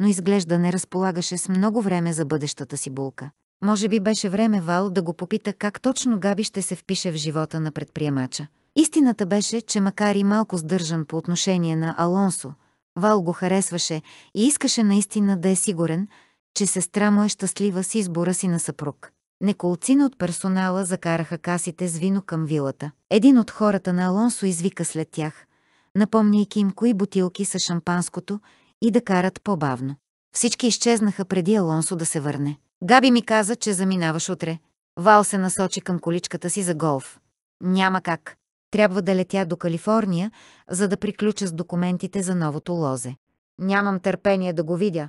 но изглежда не разполагаше с много време за бъдещата си булка. Може би беше време Вал да го попита как точно Габи ще се впише в живота на предприемача. Истината беше, че макар и малко сдържан по отношение на Алонсо, Вал го харесваше и искаше наистина да е сигурен, че сестра му е щастлива с избора си на съпруг. Неколцина от персонала закараха касите с вино към вилата. Един от хората на Алонсо извика след тях – напомняйки им кои бутилки са шампанското и да карат по-бавно. Всички изчезнаха преди Алонсо да се върне. Габи ми каза, че заминаваш утре. Вал се насочи към количката си за голф. Няма как. Трябва да летя до Калифорния, за да приключа с документите за новото лозе. Нямам търпение да го видя.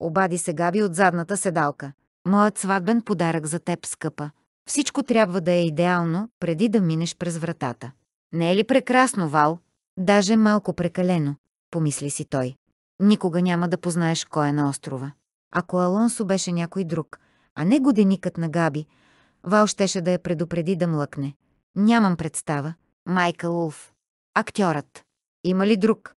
Обади се Габи от задната седалка. Моят сватбен подарък за теб, скъпа. Всичко трябва да е идеално, преди да минеш през вратата. Не е ли прекрасно, Вал? Даже малко прекалено, помисли си той. Никога няма да познаеш кой е на острова. Ако Алонсо беше някой друг, а не годеникът на Габи, Вал щеше да я предупреди да млъкне. Нямам представа. Майкъл Улф. Актьорът. Има ли друг?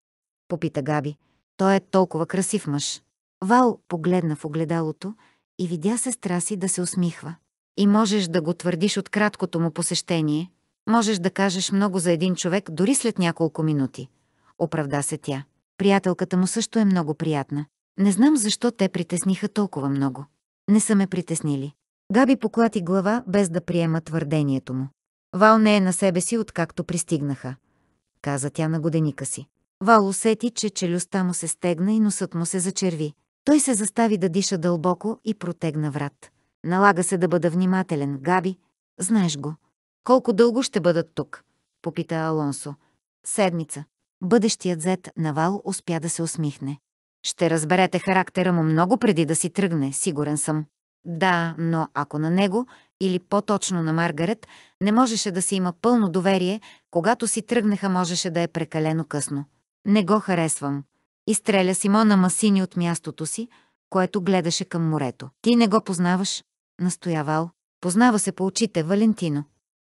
Попита Габи. Той е толкова красив мъж. Вал погледна в огледалото и видя сестра си да се усмихва. И можеш да го твърдиш от краткото му посещение, Можеш да кажеш много за един човек дори след няколко минути. Оправда се тя. Приятелката му също е много приятна. Не знам защо те притесниха толкова много. Не са ме притеснили. Габи поклати глава, без да приема твърдението му. Вал не е на себе си, откакто пристигнаха. Каза тя на годеника си. Вал усети, че челюстта му се стегна и носът му се зачерви. Той се застави да диша дълбоко и протегна врат. Налага се да бъда внимателен, Габи. Знаеш го. Колко дълго ще бъдат тук? попита Алонсо. Седмица. Бъдещият зет Навал успя да се усмихне. Ще разберете характера му много преди да си тръгне, сигурен съм. Да, но ако на него, или по-точно на Маргарет, не можеше да се има пълно доверие, когато си тръгнеха, можеше да е прекалено късно. Не го харесвам. Изстреля Симона Масини от мястото си, което гледаше към морето. Ти не го познаваш? Настоявал. Познава се по очите, Валентино.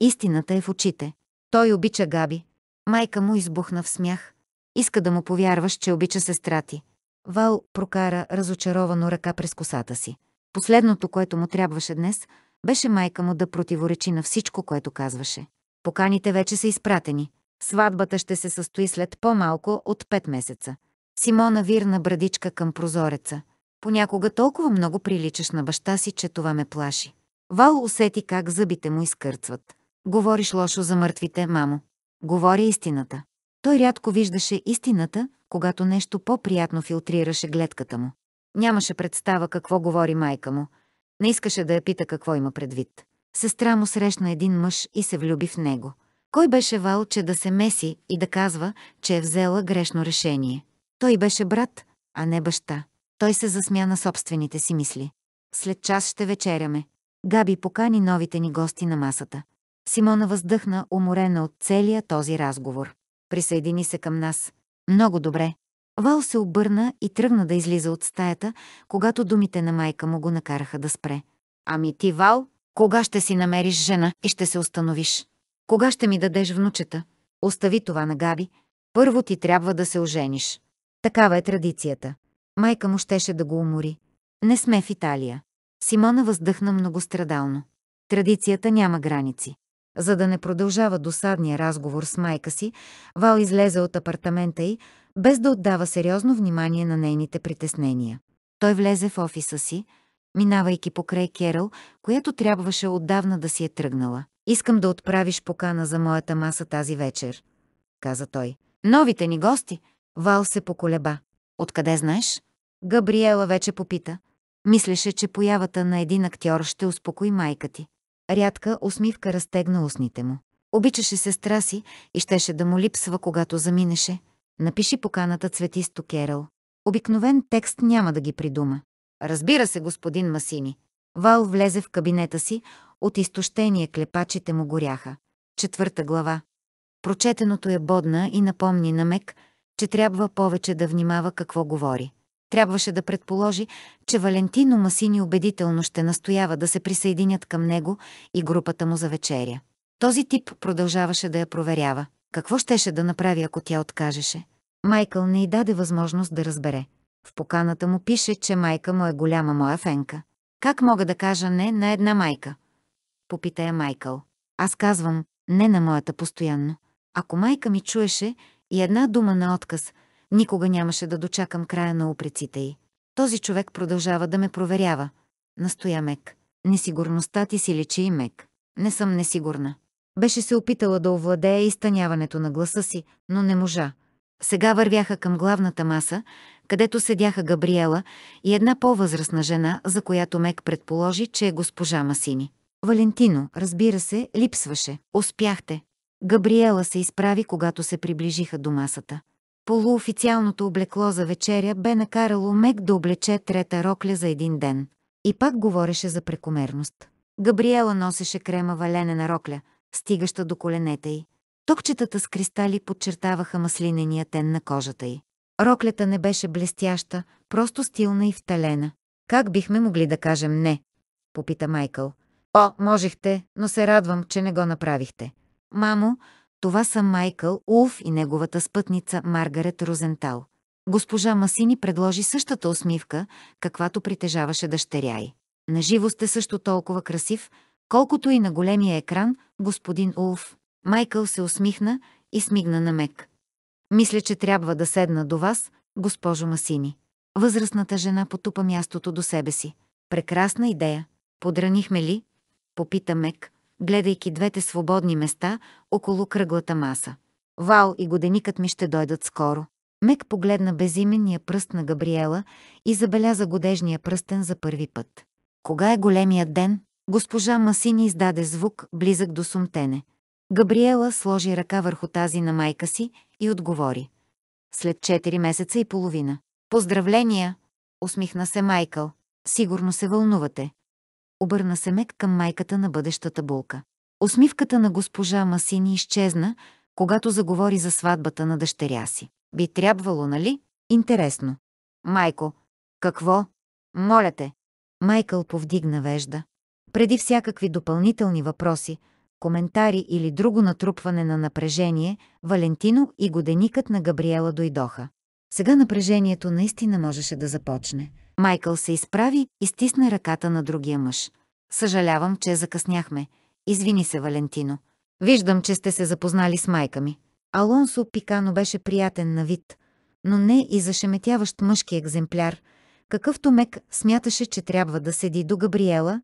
Истината е в очите. Той обича Габи. Майка му избухна в смях. Иска да му повярваш, че обича сестра ти. Вал прокара разочаровано ръка през косата си. Последното, което му трябваше днес, беше майка му да противоречи на всичко, което казваше. Поканите вече са изпратени. Сватбата ще се състои след по-малко от пет месеца. Симона вирна брадичка към прозореца. Понякога толкова много приличаш на баща си, че това ме плаши. Вал усети как зъбите му изкърцват. Говориш лошо за мъртвите, мамо. Говоря истината. Той рядко виждаше истината, когато нещо по-приятно филтрираше гледката му. Нямаше представа какво говори майка му. Не искаше да я пита какво има предвид. Сестра му срещна един мъж и се влюби в него. Кой беше вал, че да се меси и да казва, че е взела грешно решение? Той беше брат, а не баща. Той се засмя на собствените си мисли. След час ще вечеряме. Габи покани новите ни гости на масата. Симона въздъхна, уморена от целия този разговор. Присъедини се към нас. Много добре. Вал се обърна и тръгна да излиза от стаята, когато думите на майка му го накараха да спре. Ами ти, Вал, кога ще си намериш жена и ще се установиш? Кога ще ми дадеш внучета? Остави това на Габи. Първо ти трябва да се ожениш. Такава е традицията. Майка му щеше да го умори. Не сме в Италия. Симона въздъхна многострадално. Традицията няма граници. За да не продължава досадния разговор с майка си, Вал излезе от апартамента й, без да отдава сериозно внимание на нейните притеснения. Той влезе в офиса си, минавайки покрай Керъл, която трябваше отдавна да си е тръгнала. «Искам да отправиш покана за моята маса тази вечер», каза той. «Новите ни гости!» Вал се поколеба. «Откъде знаеш?» Габриела вече попита. Мислеше, че появата на един актьор ще успокои майка ти. Рядка усмивка разтегна устните му. Обичаше сестра си и щеше да му липсва, когато заминеше. Напиши поканата цветисто Керал. Обикновен текст няма да ги придума. Разбира се, господин Масини. Вал влезе в кабинета си, от изтощение клепачите му горяха. Четвърта глава. Прочетеното е бодна и напомни на Мек, че трябва повече да внимава какво говори. Трябваше да предположи, че Валентино Масини убедително ще настоява да се присъединят към него и групата му за вечеря. Този тип продължаваше да я проверява. Какво щеше да направи, ако тя откажеше? Майкъл не й даде възможност да разбере. В поканата му пише, че майка му е голяма моя фенка. Как мога да кажа не на една майка? Попита я Майкъл. Аз казвам не на моята постоянно. Ако майка ми чуеше и една дума на отказ – Никога нямаше да дочакам края на упреците й. Този човек продължава да ме проверява. Настоя Мек. Несигурността ти си личи и Мек. Не съм несигурна. Беше се опитала да овладее изтъняването на гласа си, но не можа. Сега вървяха към главната маса, където седяха Габриела и една по-възрастна жена, за която Мек предположи, че е госпожа Масини. Валентино, разбира се, липсваше. Успяхте. Габриела се изправи, когато се приближиха до масата. Полуофициалното облекло за вечеря бе накарало Мек да облече трета рокля за един ден. И пак говореше за прекомерност. Габриела носеше крема валенена рокля, стигаща до коленете й. Токчетата с кристали подчертаваха маслинения тен на кожата й. Роклята не беше блестяща, просто стилна и вталена. Как бихме могли да кажем не? Попита Майкъл. О, можехте, но се радвам, че не го направихте. Мамо, това са Майкъл Улф и неговата спътница Маргарет Розентал. Госпожа Масини предложи същата усмивка, каквато притежаваше дъщеря й. Наживо сте също толкова красив, колкото и на големия екран, господин Улф. Майкъл се усмихна и смигна на мек. Мисля, че трябва да седна до вас, госпожо Масини. Възрастната жена потупа мястото до себе си. Прекрасна идея. Подранихме ли? Попита Мек гледайки двете свободни места около кръглата маса. Вал и годеникът ми ще дойдат скоро. Мек погледна безименния пръст на Габриела и забеляза годежния пръстен за първи път. Кога е големият ден? Госпожа Масини издаде звук, близък до сумтене. Габриела сложи ръка върху тази на майка си и отговори. След 4 месеца и половина. Поздравления! Усмихна се Майкъл. Сигурно се вълнувате обърна се мек към майката на бъдещата булка. Усмивката на госпожа Масини изчезна, когато заговори за сватбата на дъщеря си. Би трябвало, нали? Интересно. Майко, какво? Моля те. Майкъл повдигна вежда. Преди всякакви допълнителни въпроси, коментари или друго натрупване на напрежение, Валентино и годеникът на Габриела дойдоха. Сега напрежението наистина можеше да започне – Майкъл се изправи и стисна ръката на другия мъж. Съжалявам, че закъсняхме. Извини се, Валентино. Виждам, че сте се запознали с майка ми. Алонсо Пикано беше приятен на вид, но не и зашеметяващ мъжки екземпляр, какъвто Мек смяташе, че трябва да седи до Габриела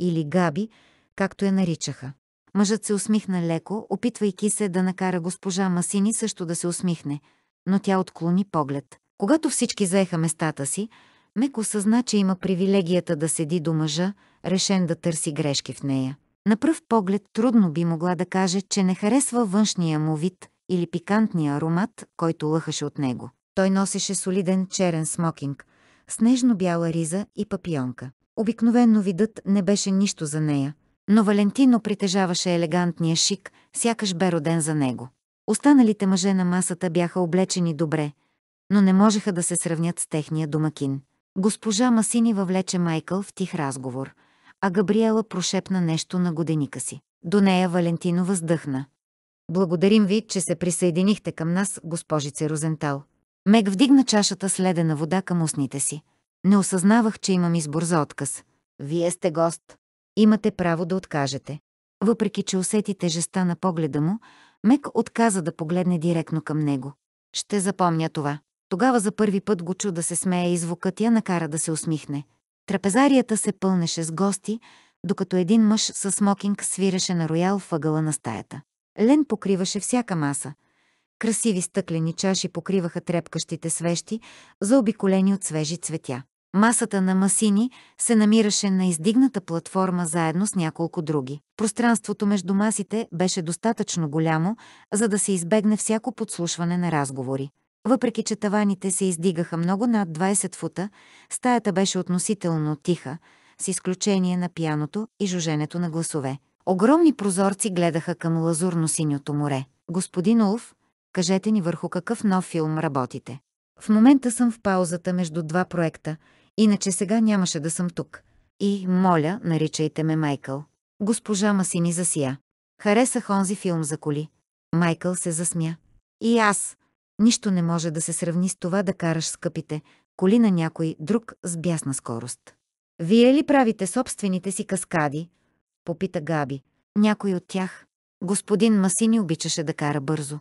или Габи, както я наричаха. Мъжът се усмихна леко, опитвайки се да накара госпожа Масини също да се усмихне, но тя отклони поглед. Когато всички заеха местата си, Меко съзна, че има привилегията да седи до мъжа, решен да търси грешки в нея. На пръв поглед трудно би могла да каже, че не харесва външния му вид или пикантния аромат, който лъхаше от него. Той носеше солиден черен смокинг, снежно бяла риза и папионка. Обикновенно видът не беше нищо за нея, но Валентино притежаваше елегантния шик, сякаш бе роден за него. Останалите мъже на масата бяха облечени добре, но не можеха да се сравнят с техния домакин. Госпожа Масини въвлече Майкъл в тих разговор, а Габриела прошепна нещо на годеника си. До нея Валентино въздъхна. Благодарим ви, че се присъединихте към нас, госпожице Розентал. Мег вдигна чашата с ледена вода към устните си. Не осъзнавах, че имам избор за отказ. Вие сте гост. Имате право да откажете. Въпреки, че усети тежеста на погледа му, Мек отказа да погледне директно към него. Ще запомня това. Тогава за първи път го чу да се смее и звукът я накара да се усмихне. Трапезарията се пълнеше с гости, докато един мъж с смокинг свиреше на роял въгъла на стаята. Лен покриваше всяка маса. Красиви стъклени чаши покриваха трепкащите свещи, заобиколени от свежи цветя. Масата на масини се намираше на издигната платформа заедно с няколко други. Пространството между масите беше достатъчно голямо, за да се избегне всяко подслушване на разговори. Въпреки, че таваните се издигаха много над 20 фута, стаята беше относително тиха, с изключение на пияното и жуженето на гласове. Огромни прозорци гледаха към лазурно-синьото море. Господин Улф, кажете ни върху какъв нов филм работите. В момента съм в паузата между два проекта, иначе сега нямаше да съм тук. И, моля, наричайте ме Майкъл. Госпожа Масини засия. Харесах онзи филм за коли. Майкъл се засмя. И аз, Нищо не може да се сравни с това да караш скъпите коли на някой друг с бясна скорост. Вие ли правите собствените си каскади? Попита Габи. Някой от тях. Господин Масини обичаше да кара бързо.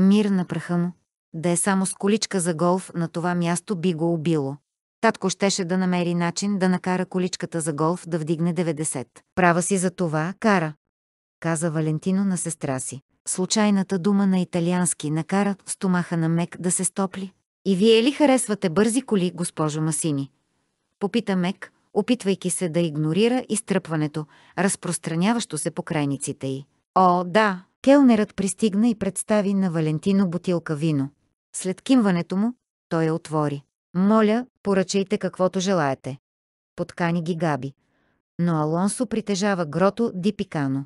Мир на праха му. Да е само с количка за голф на това място би го убило. Татко щеше да намери начин да накара количката за голф да вдигне 90. Права си за това, кара, каза Валентино на сестра си случайната дума на италиански накара стомаха на Мек да се стопли. И вие ли харесвате бързи коли, госпожо Масини? Попита Мек, опитвайки се да игнорира изтръпването, разпространяващо се по крайниците й. О, да! Келнерът пристигна и представи на Валентино бутилка вино. След кимването му, той я отвори. Моля, поръчайте каквото желаете. Подкани ги Габи. Но Алонсо притежава грото дипикано.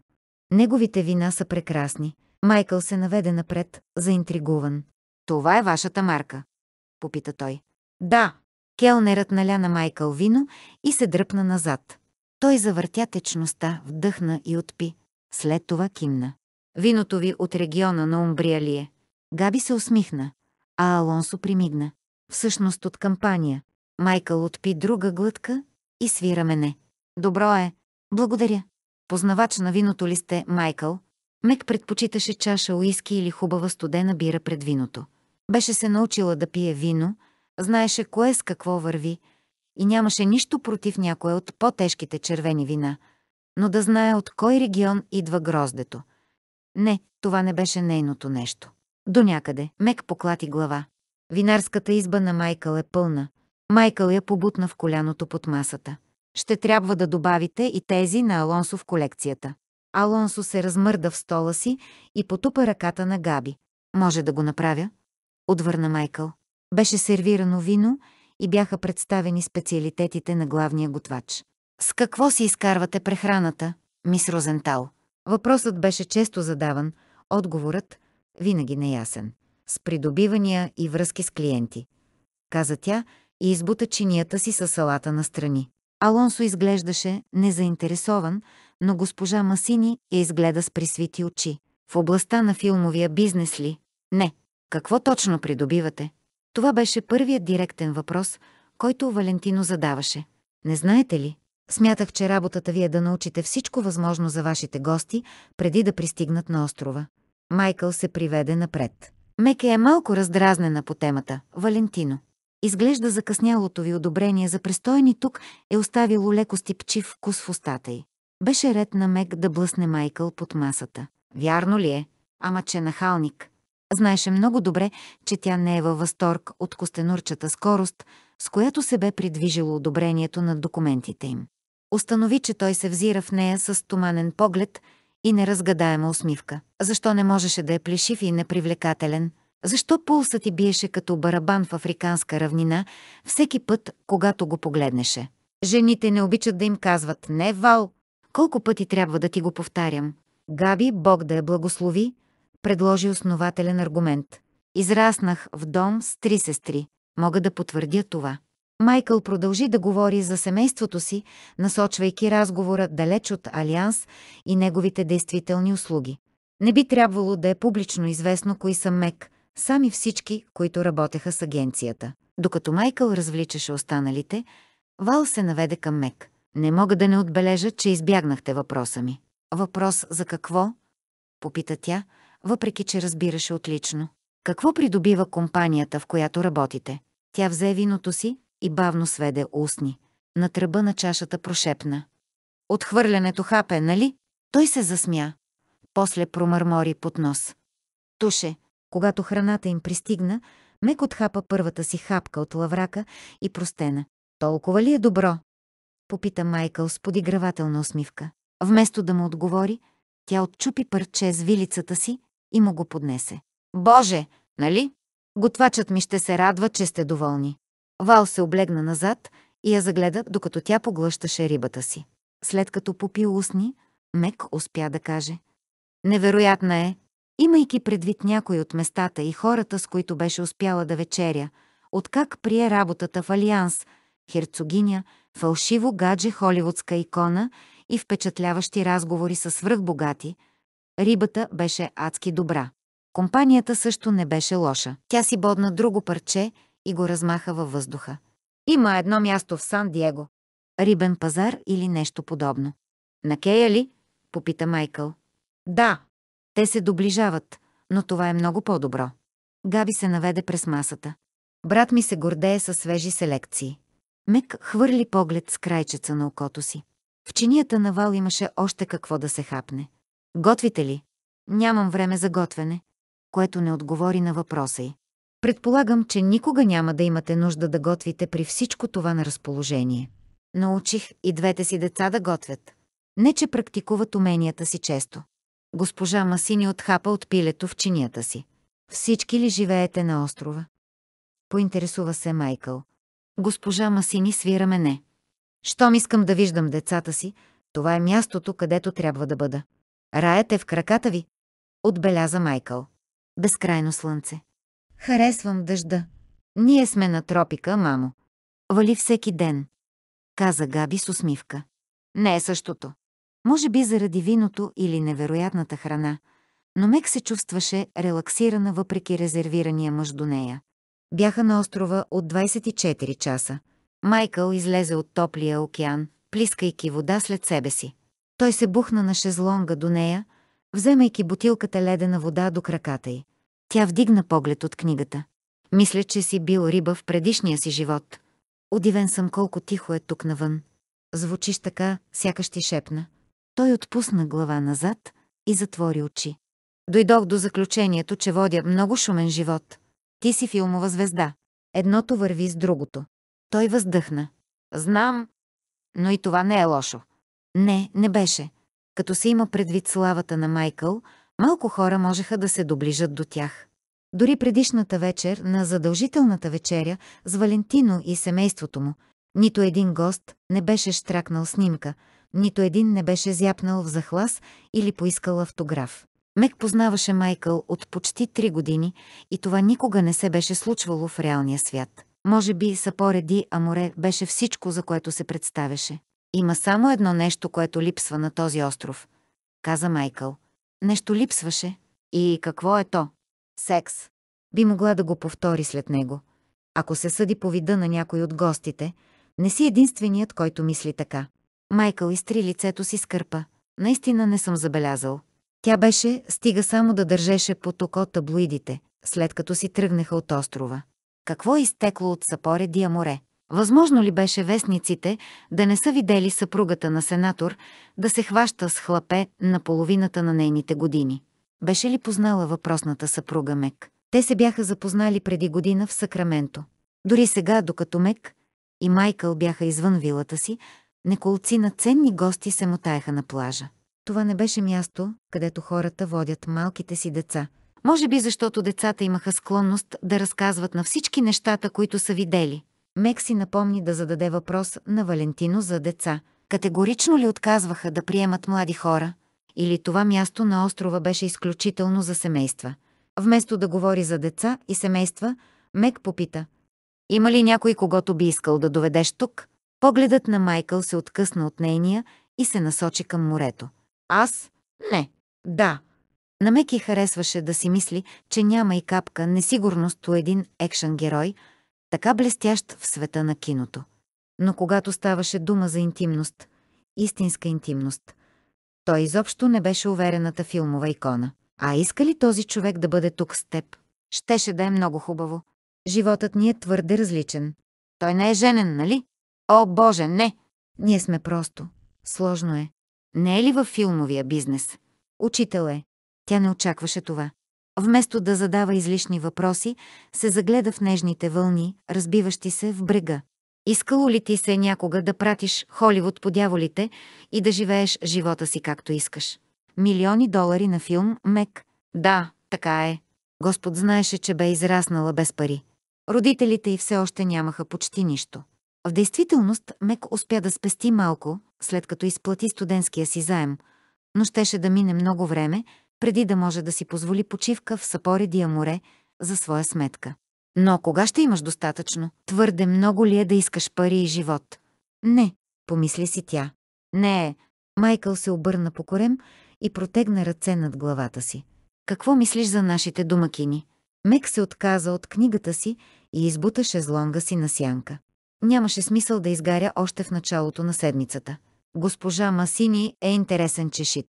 Неговите вина са прекрасни, Майкъл се наведе напред, заинтригуван. Това е вашата марка? Попита той. Да. Келнерът наля на Майкъл вино и се дръпна назад. Той завъртя течността, вдъхна и отпи. След това кимна. Виното ви от региона на Умбрия ли е? Габи се усмихна, а Алонсо примигна. Всъщност от кампания. Майкъл отпи друга глътка и свира мене. Добро е. Благодаря. Познавач на виното ли сте, Майкъл? Мек предпочиташе чаша уиски или хубава студена бира пред виното. Беше се научила да пие вино, знаеше кое с какво върви и нямаше нищо против някое от по-тежките червени вина, но да знае от кой регион идва гроздето. Не, това не беше нейното нещо. До някъде Мек поклати глава. Винарската изба на Майкъл е пълна. Майкъл я побутна в коляното под масата. Ще трябва да добавите и тези на Алонсо в колекцията. Алонсо се размърда в стола си и потупа ръката на Габи. Може да го направя? Отвърна Майкъл. Беше сервирано вино и бяха представени специалитетите на главния готвач. С какво си изкарвате прехраната, мис Розентал? Въпросът беше често задаван, отговорът винаги неясен. С придобивания и връзки с клиенти. Каза тя и избута чинията си със салата на страни. Алонсо изглеждаше незаинтересован, но госпожа Масини я изгледа с присвити очи. В областта на филмовия бизнес ли? Не. Какво точно придобивате? Това беше първият директен въпрос, който Валентино задаваше. Не знаете ли? Смятах, че работата ви е да научите всичко възможно за вашите гости, преди да пристигнат на острова. Майкъл се приведе напред. Мека е малко раздразнена по темата. Валентино. Изглежда закъснялото ви одобрение за престойни тук е оставило леко стипчив вкус в устата й. Беше ред на Мек да блъсне Майкъл под масата. Вярно ли е? Ама че нахалник. Знаеше много добре, че тя не е във възторг от костенурчата скорост, с която се бе придвижило одобрението на документите им. Установи, че той се взира в нея с туманен поглед и неразгадаема усмивка. Защо не можеше да е плешив и непривлекателен? Защо пулсът ти биеше като барабан в африканска равнина всеки път, когато го погледнеше? Жените не обичат да им казват «Не, Вал!» Колко пъти трябва да ти го повтарям? Габи, Бог да я благослови, предложи основателен аргумент. Израснах в дом с три сестри. Мога да потвърдя това. Майкъл продължи да говори за семейството си, насочвайки разговора далеч от Алианс и неговите действителни услуги. Не би трябвало да е публично известно кои са Мек, сами всички, които работеха с агенцията. Докато Майкъл развличаше останалите, Вал се наведе към Мек. Не мога да не отбележа, че избягнахте въпроса ми. Въпрос за какво? Попита тя, въпреки че разбираше отлично. Какво придобива компанията, в която работите? Тя взе виното си и бавно сведе устни. На тръба на чашата прошепна. Отхвърлянето хапе, нали? Той се засмя. После промърмори под нос. Туше, когато храната им пристигна, Мек отхапа първата си хапка от лаврака и простена. Толкова ли е добро? Попита Майкъл с подигравателна усмивка. Вместо да му отговори, тя отчупи парче с вилицата си и му го поднесе. Боже, нали? Готвачът ми ще се радва, че сте доволни. Вал се облегна назад и я загледа, докато тя поглъщаше рибата си. След като попи устни, Мек успя да каже. Невероятна е, имайки предвид някой от местата и хората, с които беше успяла да вечеря, откак прие работата в Алианс, херцогиня, фалшиво гадже холивудска икона и впечатляващи разговори с свръхбогати, рибата беше адски добра. Компанията също не беше лоша. Тя си бодна друго парче и го размаха във въздуха. Има едно място в Сан-Диего. Рибен пазар или нещо подобно. На Кея ли? Попита Майкъл. Да. Те се доближават, но това е много по-добро. Габи се наведе през масата. Брат ми се гордее със свежи селекции. Мек хвърли поглед с крайчеца на окото си. В чинията на Вал имаше още какво да се хапне. Готвите ли? Нямам време за готвене, което не отговори на въпроса й. Предполагам, че никога няма да имате нужда да готвите при всичко това на разположение. Научих и двете си деца да готвят. Не, че практикуват уменията си често. Госпожа Масини отхапа от пилето в чинията си. Всички ли живеете на острова? Поинтересува се Майкъл. Госпожа Масини свира мене. Щом искам да виждам децата си, това е мястото, където трябва да бъда. Раят е в краката ви, отбеляза Майкъл. Безкрайно слънце. Харесвам дъжда. Ние сме на тропика, мамо. Вали всеки ден, каза Габи с усмивка. Не е същото. Може би заради виното или невероятната храна, но Мек се чувстваше релаксирана въпреки резервирания мъж до нея бяха на острова от 24 часа. Майкъл излезе от топлия океан, плискайки вода след себе си. Той се бухна на шезлонга до нея, вземайки бутилката ледена вода до краката й. Тя вдигна поглед от книгата. Мисля, че си бил риба в предишния си живот. Удивен съм колко тихо е тук навън. Звучиш така, сякаш ти шепна. Той отпусна глава назад и затвори очи. Дойдох до заключението, че водя много шумен живот. Ти си филмова звезда. Едното върви с другото. Той въздъхна. Знам, но и това не е лошо. Не, не беше. Като се има предвид славата на Майкъл, малко хора можеха да се доближат до тях. Дори предишната вечер на задължителната вечеря с Валентино и семейството му, нито един гост не беше штракнал снимка, нито един не беше зяпнал в захлас или поискал автограф. Мек познаваше Майкъл от почти три години и това никога не се беше случвало в реалния свят. Може би а Аморе беше всичко, за което се представяше. Има само едно нещо, което липсва на този остров, каза Майкъл. Нещо липсваше. И какво е то? Секс. Би могла да го повтори след него. Ако се съди по вида на някой от гостите, не си единственият, който мисли така. Майкъл изтри лицето си с кърпа. Наистина не съм забелязал. Тя беше, стига само да държеше потоко от таблоидите, след като си тръгнаха от острова. Какво е изтекло от съпоредия море? Възможно ли беше вестниците да не са видели съпругата на сенатор да се хваща с хлапе на половината на нейните години? Беше ли познала въпросната съпруга Мек? Те се бяха запознали преди година в Сакраменто. Дори сега, докато Мек и Майкъл бяха извън вилата си, неколци на ценни гости се мотаяха на плажа. Това не беше място, където хората водят малките си деца. Може би защото децата имаха склонност да разказват на всички нещата, които са видели. Мекси си напомни да зададе въпрос на Валентино за деца. Категорично ли отказваха да приемат млади хора? Или това място на острова беше изключително за семейства? Вместо да говори за деца и семейства, Мек попита. Има ли някой, когото би искал да доведеш тук? Погледът на Майкъл се откъсна от нейния и се насочи към морето. Аз? Не. Да. На Меки харесваше да си мисли, че няма и капка несигурност у един екшен герой, така блестящ в света на киното. Но когато ставаше дума за интимност, истинска интимност, той изобщо не беше уверената филмова икона. А иска ли този човек да бъде тук с теб? Щеше да е много хубаво. Животът ни е твърде различен. Той не е женен, нали? О, Боже, не! Ние сме просто. Сложно е. Не е ли във филмовия бизнес? Учител е. Тя не очакваше това. Вместо да задава излишни въпроси, се загледа в нежните вълни, разбиващи се в брега. Искало ли ти се някога да пратиш Холивуд по дяволите и да живееш живота си както искаш? Милиони долари на филм Мек. Да, така е. Господ знаеше, че бе израснала без пари. Родителите й все още нямаха почти нищо. В действителност Мек успя да спести малко, след като изплати студентския си заем, но щеше да мине много време, преди да може да си позволи почивка в съпоредия море за своя сметка. Но кога ще имаш достатъчно? Твърде много ли е да искаш пари и живот? Не, помисли си тя. Не е. Майкъл се обърна по корем и протегна ръце над главата си. Какво мислиш за нашите домакини? Мек се отказа от книгата си и избута шезлонга си на сянка. Нямаше смисъл да изгаря още в началото на седмицата. Госпожа Масини е интересен чешит.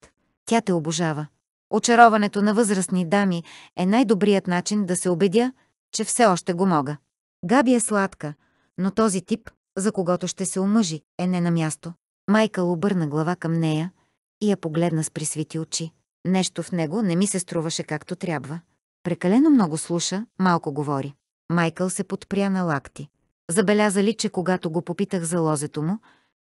Тя те обожава. Очароването на възрастни дами е най-добрият начин да се убедя, че все още го мога. Габи е сладка, но този тип, за когото ще се омъжи, е не на място. Майкъл обърна глава към нея и я погледна с присвити очи. Нещо в него не ми се струваше както трябва. Прекалено много слуша, малко говори. Майкъл се подпря на лакти. Забелязали, че когато го попитах за лозето му,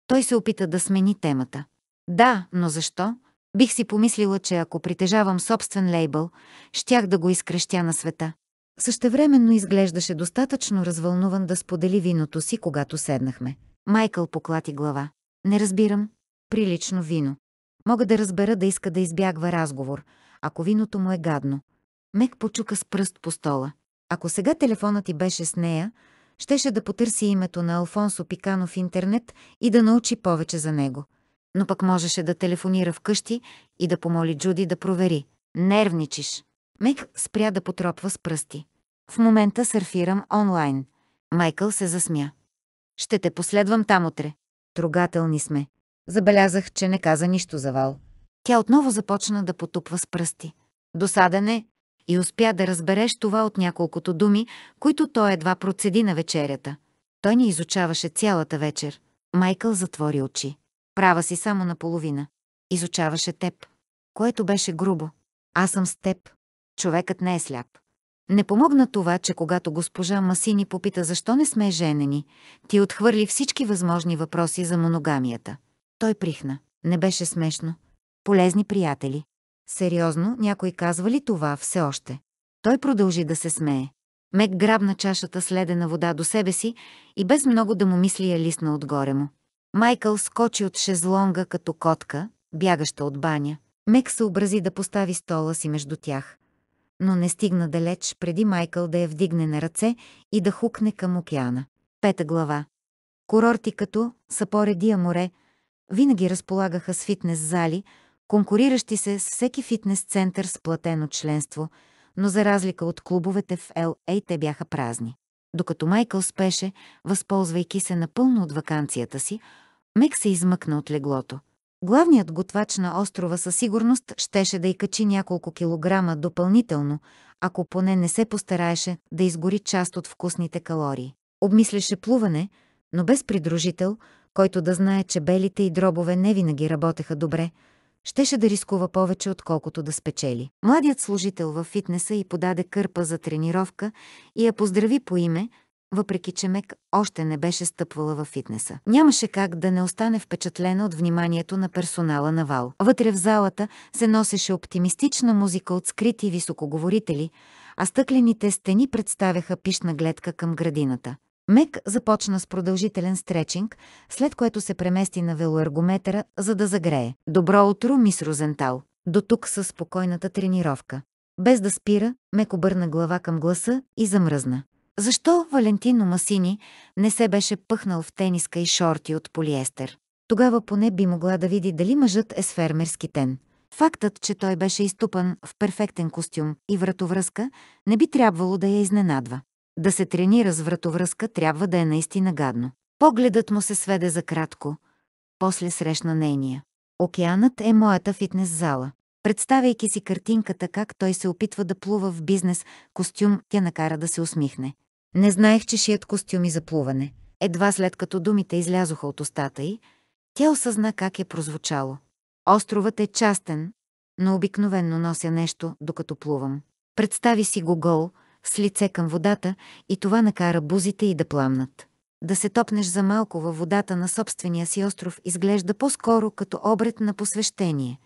той се опита да смени темата. Да, но защо? Бих си помислила, че ако притежавам собствен лейбъл, щях да го изкрещя на света. Същевременно изглеждаше достатъчно развълнуван да сподели виното си, когато седнахме. Майкъл поклати глава. Не разбирам. Прилично вино. Мога да разбера да иска да избягва разговор, ако виното му е гадно. Мек почука с пръст по стола. Ако сега телефонът ти беше с нея, щеше да потърси името на Алфонсо Пикано в интернет и да научи повече за него. Но пък можеше да телефонира вкъщи и да помоли Джуди да провери. Нервничиш. Мек спря да потропва с пръсти. В момента сърфирам онлайн. Майкъл се засмя. Ще те последвам там утре. Трогателни сме. Забелязах, че не каза нищо за Вал. Тя отново започна да потупва с пръсти. Досаден е, и успя да разбереш това от няколкото думи, които той едва процеди на вечерята. Той ни изучаваше цялата вечер. Майкъл затвори очи. Права си само наполовина. Изучаваше теб. Което беше грубо. Аз съм с теб. Човекът не е сляп. Не помогна това, че когато госпожа Масини попита защо не сме женени, ти отхвърли всички възможни въпроси за моногамията. Той прихна. Не беше смешно. Полезни приятели. Сериозно, някой казва ли това все още? Той продължи да се смее. Мек грабна чашата с ледена вода до себе си и без много да му мисли я лисна отгоре му. Майкъл скочи от шезлонга като котка, бягаща от баня. Мек съобрази да постави стола си между тях, но не стигна далеч преди Майкъл да я вдигне на ръце и да хукне към океана. Пета глава. Курорти като Сапоредия море винаги разполагаха с фитнес зали – конкуриращи се с всеки фитнес център с платено членство, но за разлика от клубовете в Л.А. те бяха празни. Докато Майкъл спеше, възползвайки се напълно от вакансията си, Мек се измъкна от леглото. Главният готвач на острова със сигурност щеше да й качи няколко килограма допълнително, ако поне не се постараеше да изгори част от вкусните калории. Обмисляше плуване, но без придружител, който да знае, че белите и дробове не винаги работеха добре – щеше да рискува повече, отколкото да спечели. Младият служител във фитнеса й подаде кърпа за тренировка и я поздрави по име, въпреки че Мек още не беше стъпвала във фитнеса. Нямаше как да не остане впечатлена от вниманието на персонала на Вал. Вътре в залата се носеше оптимистична музика от скрити високоговорители, а стъклените стени представяха пишна гледка към градината. Мек започна с продължителен стречинг, след което се премести на велоергометъра, за да загрее. Добро утро, мис Розентал. До тук със спокойната тренировка. Без да спира, Мек обърна глава към гласа и замръзна. Защо Валентино Масини не се беше пъхнал в тениска и шорти от полиестер? Тогава поне би могла да види дали мъжът е с фермерски тен. Фактът, че той беше изтупан в перфектен костюм и вратовръзка, не би трябвало да я изненадва. Да се тренира с вратовръзка трябва да е наистина гадно. Погледът му се сведе за кратко. После срещна нейния. Океанът е моята фитнес зала. Представяйки си картинката как той се опитва да плува в бизнес костюм, тя накара да се усмихне. Не знаех, че шият костюми за плуване. Едва след като думите излязоха от устата й, тя осъзна как е прозвучало. Островът е частен, но обикновенно нося нещо, докато плувам. Представи си го гол, с лице към водата и това накара бузите й да пламнат. Да се топнеш за малко във водата на собствения си остров изглежда по-скоро като обред на посвещение,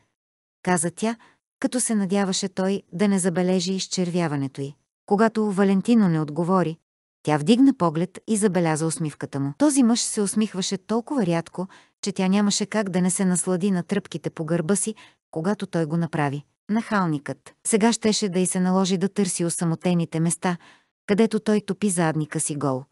каза тя, като се надяваше той да не забележи изчервяването й. Когато Валентино не отговори, тя вдигна поглед и забеляза усмивката му. Този мъж се усмихваше толкова рядко, че тя нямаше как да не се наслади на тръпките по гърба си, когато той го направи нахалникът. Сега щеше да й се наложи да търси осамотените места, където той топи задника си гол.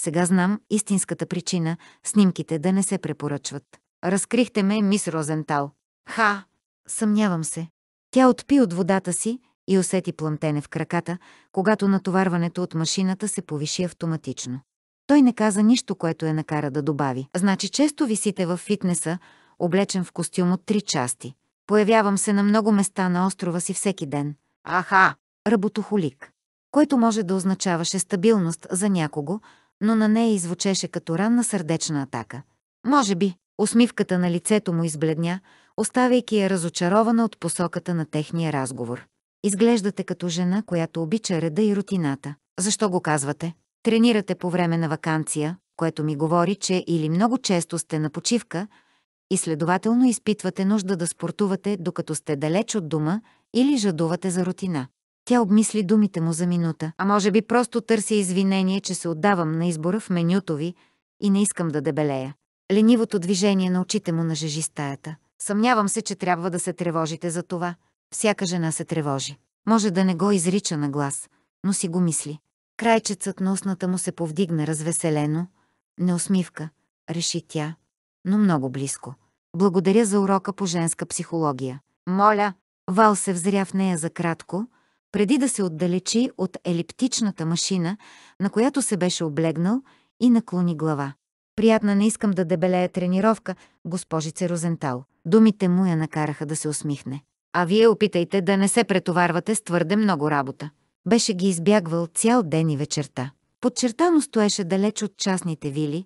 Сега знам истинската причина снимките да не се препоръчват. Разкрихте ме, мис Розентал. Ха! Съмнявам се. Тя отпи от водата си и усети плъмтене в краката, когато натоварването от машината се повиши автоматично. Той не каза нищо, което я е накара да добави. Значи често висите във фитнеса, облечен в костюм от три части. Появявам се на много места на острова си всеки ден. Аха! Работохолик. Което може да означаваше стабилност за някого, но на нея извучеше като ранна сърдечна атака. Може би, усмивката на лицето му избледня, оставяйки я разочарована от посоката на техния разговор. Изглеждате като жена, която обича реда и рутината. Защо го казвате? Тренирате по време на вакансия, което ми говори, че или много често сте на почивка, и следователно изпитвате нужда да спортувате, докато сте далеч от дома или жадувате за рутина. Тя обмисли думите му за минута. А може би просто търся извинение, че се отдавам на избора в менюто ви и не искам да дебелея. Ленивото движение на очите му нажежи стаята. Съмнявам се, че трябва да се тревожите за това. Всяка жена се тревожи. Може да не го изрича на глас, но си го мисли. Крайчецът на устната му се повдигна развеселено. Не усмивка, реши тя, но много близко. Благодаря за урока по женска психология. Моля! Вал се взря в нея за кратко, преди да се отдалечи от елиптичната машина, на която се беше облегнал и наклони глава. Приятна не искам да дебелея тренировка, госпожице Розентал. Думите му я накараха да се усмихне. А вие опитайте да не се претоварвате с твърде много работа. Беше ги избягвал цял ден и вечерта. Подчертано стоеше далеч от частните вили,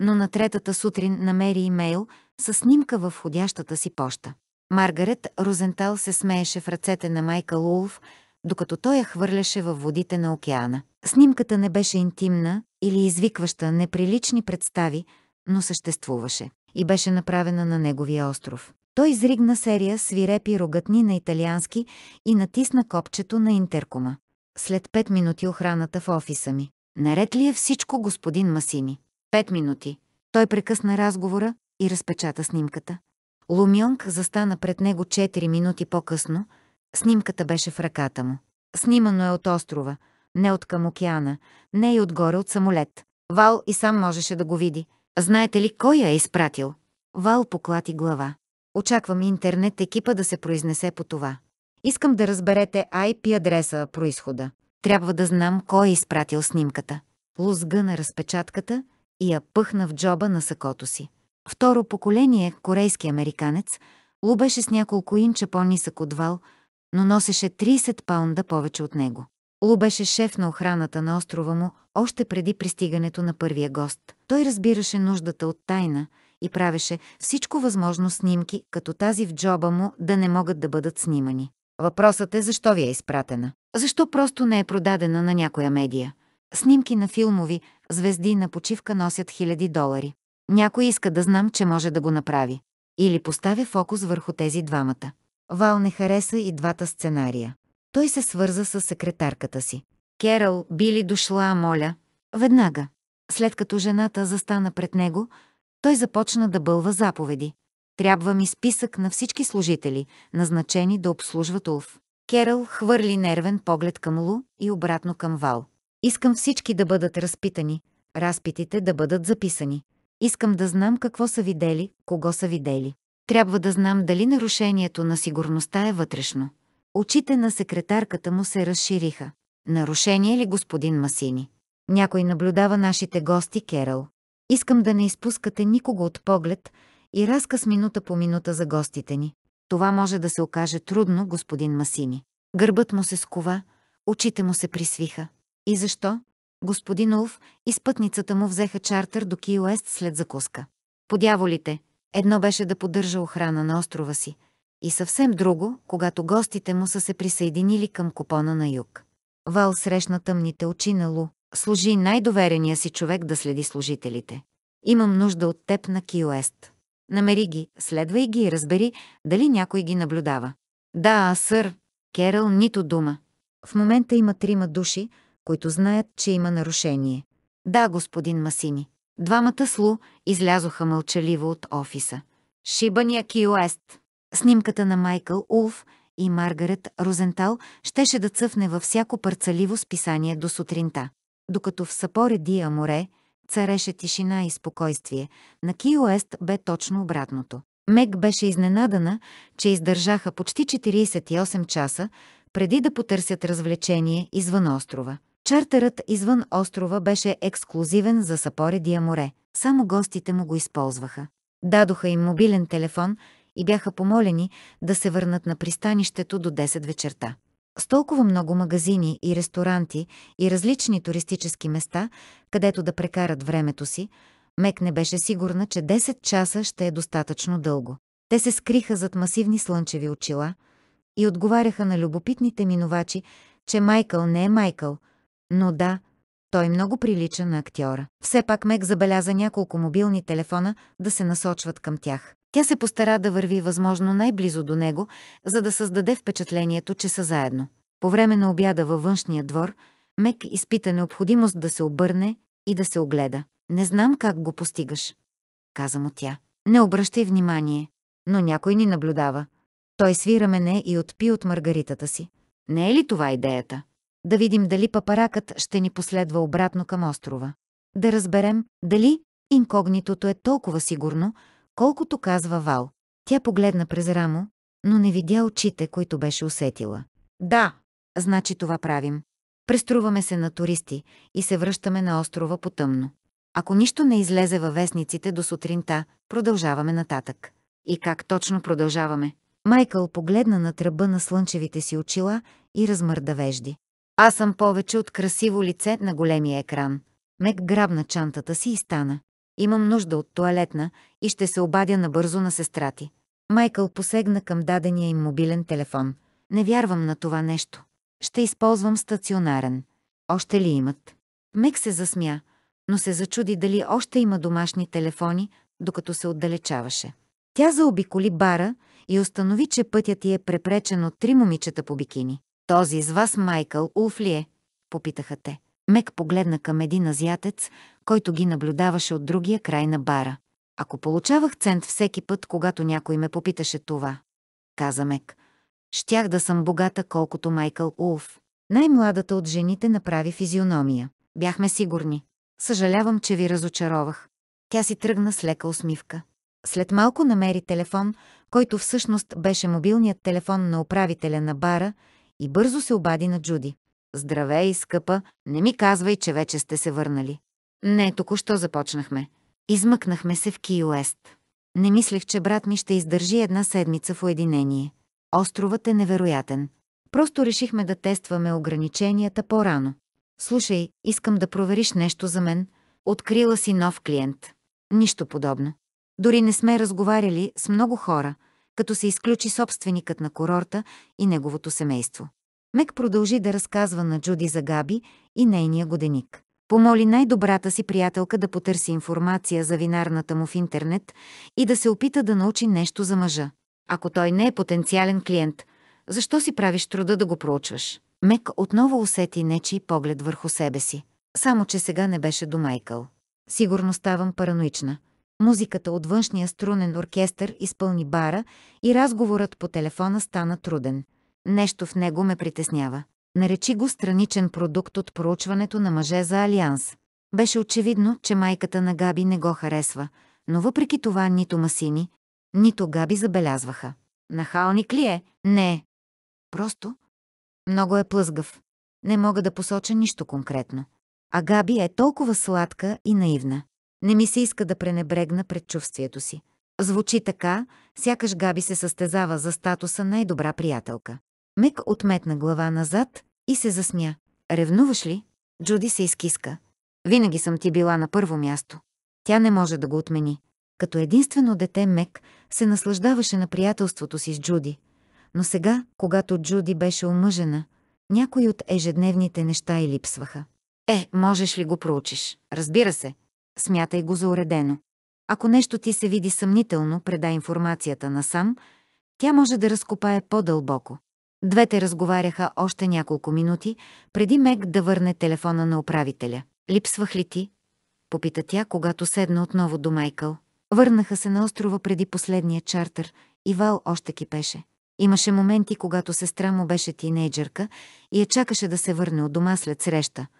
но на третата сутрин намери имейл с снимка в входящата си поща. Маргарет Розентал се смееше в ръцете на Майкъл Улф, докато той я хвърляше във водите на океана. Снимката не беше интимна или извикваща неприлични представи, но съществуваше и беше направена на неговия остров. Той изригна серия свирепи рогатни на италиански и натисна копчето на интеркома. След пет минути охраната в офиса ми. Наред ли е всичко, господин Масини? Пет минути. Той прекъсна разговора и разпечата снимката. Лумьонг застана пред него 4 минути по-късно. Снимката беше в ръката му. Снимано е от острова, не от към океана, не и отгоре от самолет. Вал и сам можеше да го види. Знаете ли кой я е изпратил? Вал поклати глава. Очаквам интернет екипа да се произнесе по това. Искам да разберете IP адреса, происхода. Трябва да знам кой е изпратил снимката. Лузга на разпечатката и я пъхна в джоба на сакото си. Второ поколение, корейски американец, Лу беше с няколко инча по-нисък от Вал, но носеше 30 паунда повече от него. Лу беше шеф на охраната на острова му още преди пристигането на първия гост. Той разбираше нуждата от тайна и правеше всичко възможно снимки, като тази в джоба му да не могат да бъдат снимани. Въпросът е защо ви е изпратена. Защо просто не е продадена на някоя медия? Снимки на филмови звезди на почивка носят хиляди долари. Някой иска да знам, че може да го направи. Или поставя фокус върху тези двамата. Вал не хареса и двата сценария. Той се свърза с секретарката си. Керал, били дошла, моля. Веднага. След като жената застана пред него, той започна да бълва заповеди. Трябва ми списък на всички служители, назначени да обслужват Улф. Керъл хвърли нервен поглед към Лу и обратно към Вал. Искам всички да бъдат разпитани, разпитите да бъдат записани. Искам да знам какво са видели, кого са видели. Трябва да знам дали нарушението на сигурността е вътрешно. Очите на секретарката му се разшириха. Нарушение ли господин Масини? Някой наблюдава нашите гости, Керъл. Искам да не изпускате никого от поглед, и разказ минута по минута за гостите ни. Това може да се окаже трудно, господин Масини. Гърбът му се скова, очите му се присвиха. И защо? Господин Улф и спътницата му взеха чартер до Киоест след закуска. Подяволите, едно беше да поддържа охрана на острова си, и съвсем друго, когато гостите му са се присъединили към купона на юг. Вал срещна тъмните очи на Лу, служи най-доверения си човек да следи служителите. Имам нужда от теб на Киоест. Намери ги, следвай ги и разбери дали някой ги наблюдава. Да, сър, Керъл нито дума. В момента има трима души, които знаят, че има нарушение. Да, господин Масини. Двамата слу излязоха мълчаливо от офиса. Шибания Киоест. Снимката на Майкъл Улф и Маргарет Розентал щеше да цъфне във всяко парцаливо списание до сутринта. Докато в Сапоре Диа море, цареше тишина и спокойствие. На Киоест бе точно обратното. Мег беше изненадана, че издържаха почти 48 часа, преди да потърсят развлечение извън острова. Чартерът извън острова беше ексклюзивен за Сапоредия море. Само гостите му го използваха. Дадоха им мобилен телефон и бяха помолени да се върнат на пристанището до 10 вечерта с толкова много магазини и ресторанти и различни туристически места, където да прекарат времето си, Мек не беше сигурна, че 10 часа ще е достатъчно дълго. Те се скриха зад масивни слънчеви очила и отговаряха на любопитните минувачи, че Майкъл не е Майкъл, но да, той много прилича на актьора. Все пак Мек забеляза няколко мобилни телефона да се насочват към тях. Тя се постара да върви възможно най-близо до него, за да създаде впечатлението, че са заедно. По време на обяда във външния двор, Мек изпита необходимост да се обърне и да се огледа. Не знам как го постигаш, каза му тя. Не обръщай внимание, но някой ни наблюдава. Той свира мене и отпи от маргаритата си. Не е ли това идеята? Да видим дали папаракът ще ни последва обратно към острова. Да разберем дали инкогнитото е толкова сигурно, колкото казва Вал. Тя погледна през рамо, но не видя очите, които беше усетила. Да, значи това правим. Преструваме се на туристи и се връщаме на острова по тъмно. Ако нищо не излезе във вестниците до сутринта, продължаваме нататък. И как точно продължаваме? Майкъл погледна на тръба на слънчевите си очила и размърда вежди. Аз съм повече от красиво лице на големия екран. Мек грабна чантата си и стана. Имам нужда от туалетна и ще се обадя набързо на сестра ти. Майкъл посегна към дадения им мобилен телефон. Не вярвам на това нещо. Ще използвам стационарен. Още ли имат? Мек се засмя, но се зачуди дали още има домашни телефони, докато се отдалечаваше. Тя заобиколи бара и установи, че пътят ти е препречен от три момичета по бикини. Този из вас Майкъл Улф ли е? Попитаха те. Мек погледна към един азиатец, който ги наблюдаваше от другия край на бара. Ако получавах цент всеки път, когато някой ме попиташе това, каза Мек, щях да съм богата колкото Майкъл Улф. Най-младата от жените направи физиономия. Бяхме сигурни. Съжалявам, че ви разочаровах. Тя си тръгна с лека усмивка. След малко намери телефон, който всъщност беше мобилният телефон на управителя на бара и бързо се обади на Джуди. Здравей, скъпа, не ми казвай, че вече сте се върнали. Не, току-що започнахме. Измъкнахме се в Киоест. Не мислех, че брат ми ще издържи една седмица в уединение. Островът е невероятен. Просто решихме да тестваме ограниченията по-рано. Слушай, искам да провериш нещо за мен. Открила си нов клиент. Нищо подобно. Дори не сме разговаряли с много хора – като се изключи собственикът на курорта и неговото семейство. Мек продължи да разказва на Джуди за Габи и нейния годеник. Помоли най-добрата си приятелка да потърси информация за винарната му в интернет и да се опита да научи нещо за мъжа. Ако той не е потенциален клиент, защо си правиш труда да го проучваш? Мек отново усети нечи поглед върху себе си. Само, че сега не беше до Майкъл. Сигурно ставам параноична. Музиката от външния струнен оркестър изпълни бара и разговорът по телефона стана труден. Нещо в него ме притеснява. Наречи го страничен продукт от проучването на мъже за Алианс. Беше очевидно, че майката на Габи не го харесва, но въпреки това нито Масини, нито Габи забелязваха. Нахалник ли е? Не. Просто? Много е плъзгав. Не мога да посоча нищо конкретно. А Габи е толкова сладка и наивна. Не ми се иска да пренебрегна предчувствието си. Звучи така, сякаш Габи се състезава за статуса най-добра приятелка. Мек отметна глава назад и се засмя. Ревнуваш ли? Джуди се изкиска. Винаги съм ти била на първо място. Тя не може да го отмени. Като единствено дете Мек се наслаждаваше на приятелството си с Джуди. Но сега, когато Джуди беше омъжена, някои от ежедневните неща и липсваха. Е, можеш ли го проучиш? Разбира се, смятай го за уредено. Ако нещо ти се види съмнително, предай информацията на сам, тя може да разкопае по-дълбоко. Двете разговаряха още няколко минути, преди Мег да върне телефона на управителя. «Липсвах ли ти?» – попита тя, когато седна отново до Майкъл. Върнаха се на острова преди последния чартер и Вал още кипеше. Имаше моменти, когато сестра му беше тинейджърка и я чакаше да се върне от дома след среща –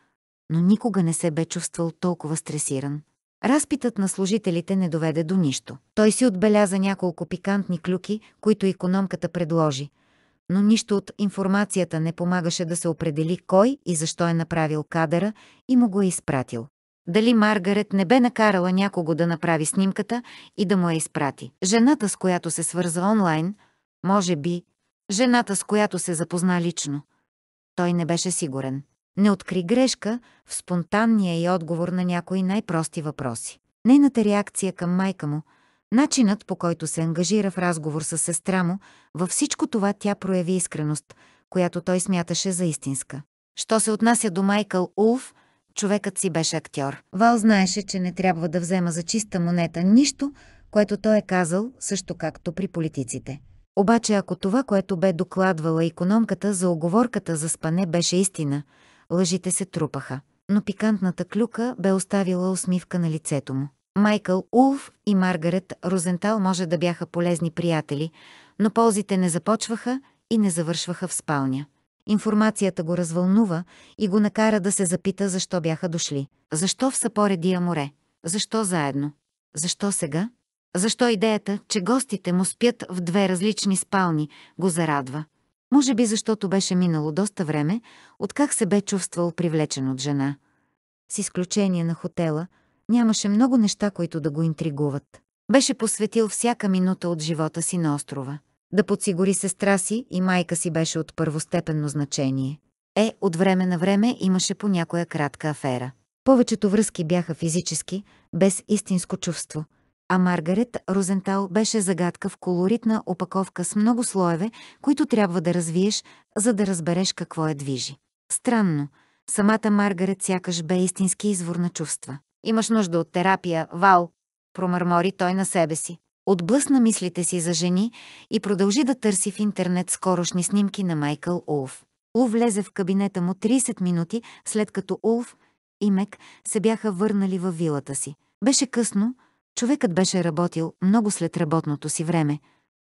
но никога не се бе чувствал толкова стресиран. Разпитът на служителите не доведе до нищо. Той си отбеляза няколко пикантни клюки, които икономката предложи, но нищо от информацията не помагаше да се определи кой и защо е направил кадъра и му го е изпратил. Дали Маргарет не бе накарала някого да направи снимката и да му я изпрати? Жената, с която се свърза онлайн, може би, жената, с която се запозна лично. Той не беше сигурен. Не откри грешка в спонтанния и отговор на някои най-прости въпроси. Нейната реакция към майка му, начинът по който се ангажира в разговор с сестра му, във всичко това тя прояви искреност, която той смяташе за истинска. Що се отнася до Майкъл Улф, човекът си беше актьор. Вал знаеше, че не трябва да взема за чиста монета нищо, което той е казал, също както при политиците. Обаче ако това, което бе докладвала економката за оговорката за спане беше истина, Лъжите се трупаха, но пикантната клюка бе оставила усмивка на лицето му. Майкъл Улф и Маргарет Розентал може да бяха полезни приятели, но ползите не започваха и не завършваха в спалня. Информацията го развълнува и го накара да се запита защо бяха дошли. Защо в съпоредия море? Защо заедно? Защо сега? Защо идеята, че гостите му спят в две различни спални, го зарадва? Може би защото беше минало доста време, откак се бе чувствал привлечен от жена. С изключение на хотела, нямаше много неща, които да го интригуват. Беше посветил всяка минута от живота си на острова. Да подсигури сестра си и майка си беше от първостепенно значение. Е, от време на време имаше по някоя кратка афера. Повечето връзки бяха физически, без истинско чувство – а Маргарет Розентал беше загадка в колоритна опаковка с много слоеве, които трябва да развиеш, за да разбереш какво я движи. Странно, самата Маргарет сякаш бе истински извор на чувства. «Имаш нужда от терапия, Вал!» промърмори той на себе си. Отблъсна мислите си за жени и продължи да търси в интернет скорошни снимки на Майкъл Улф. Улф влезе в кабинета му 30 минути, след като Улф и Мек се бяха върнали във вилата си. Беше късно, Човекът беше работил много след работното си време,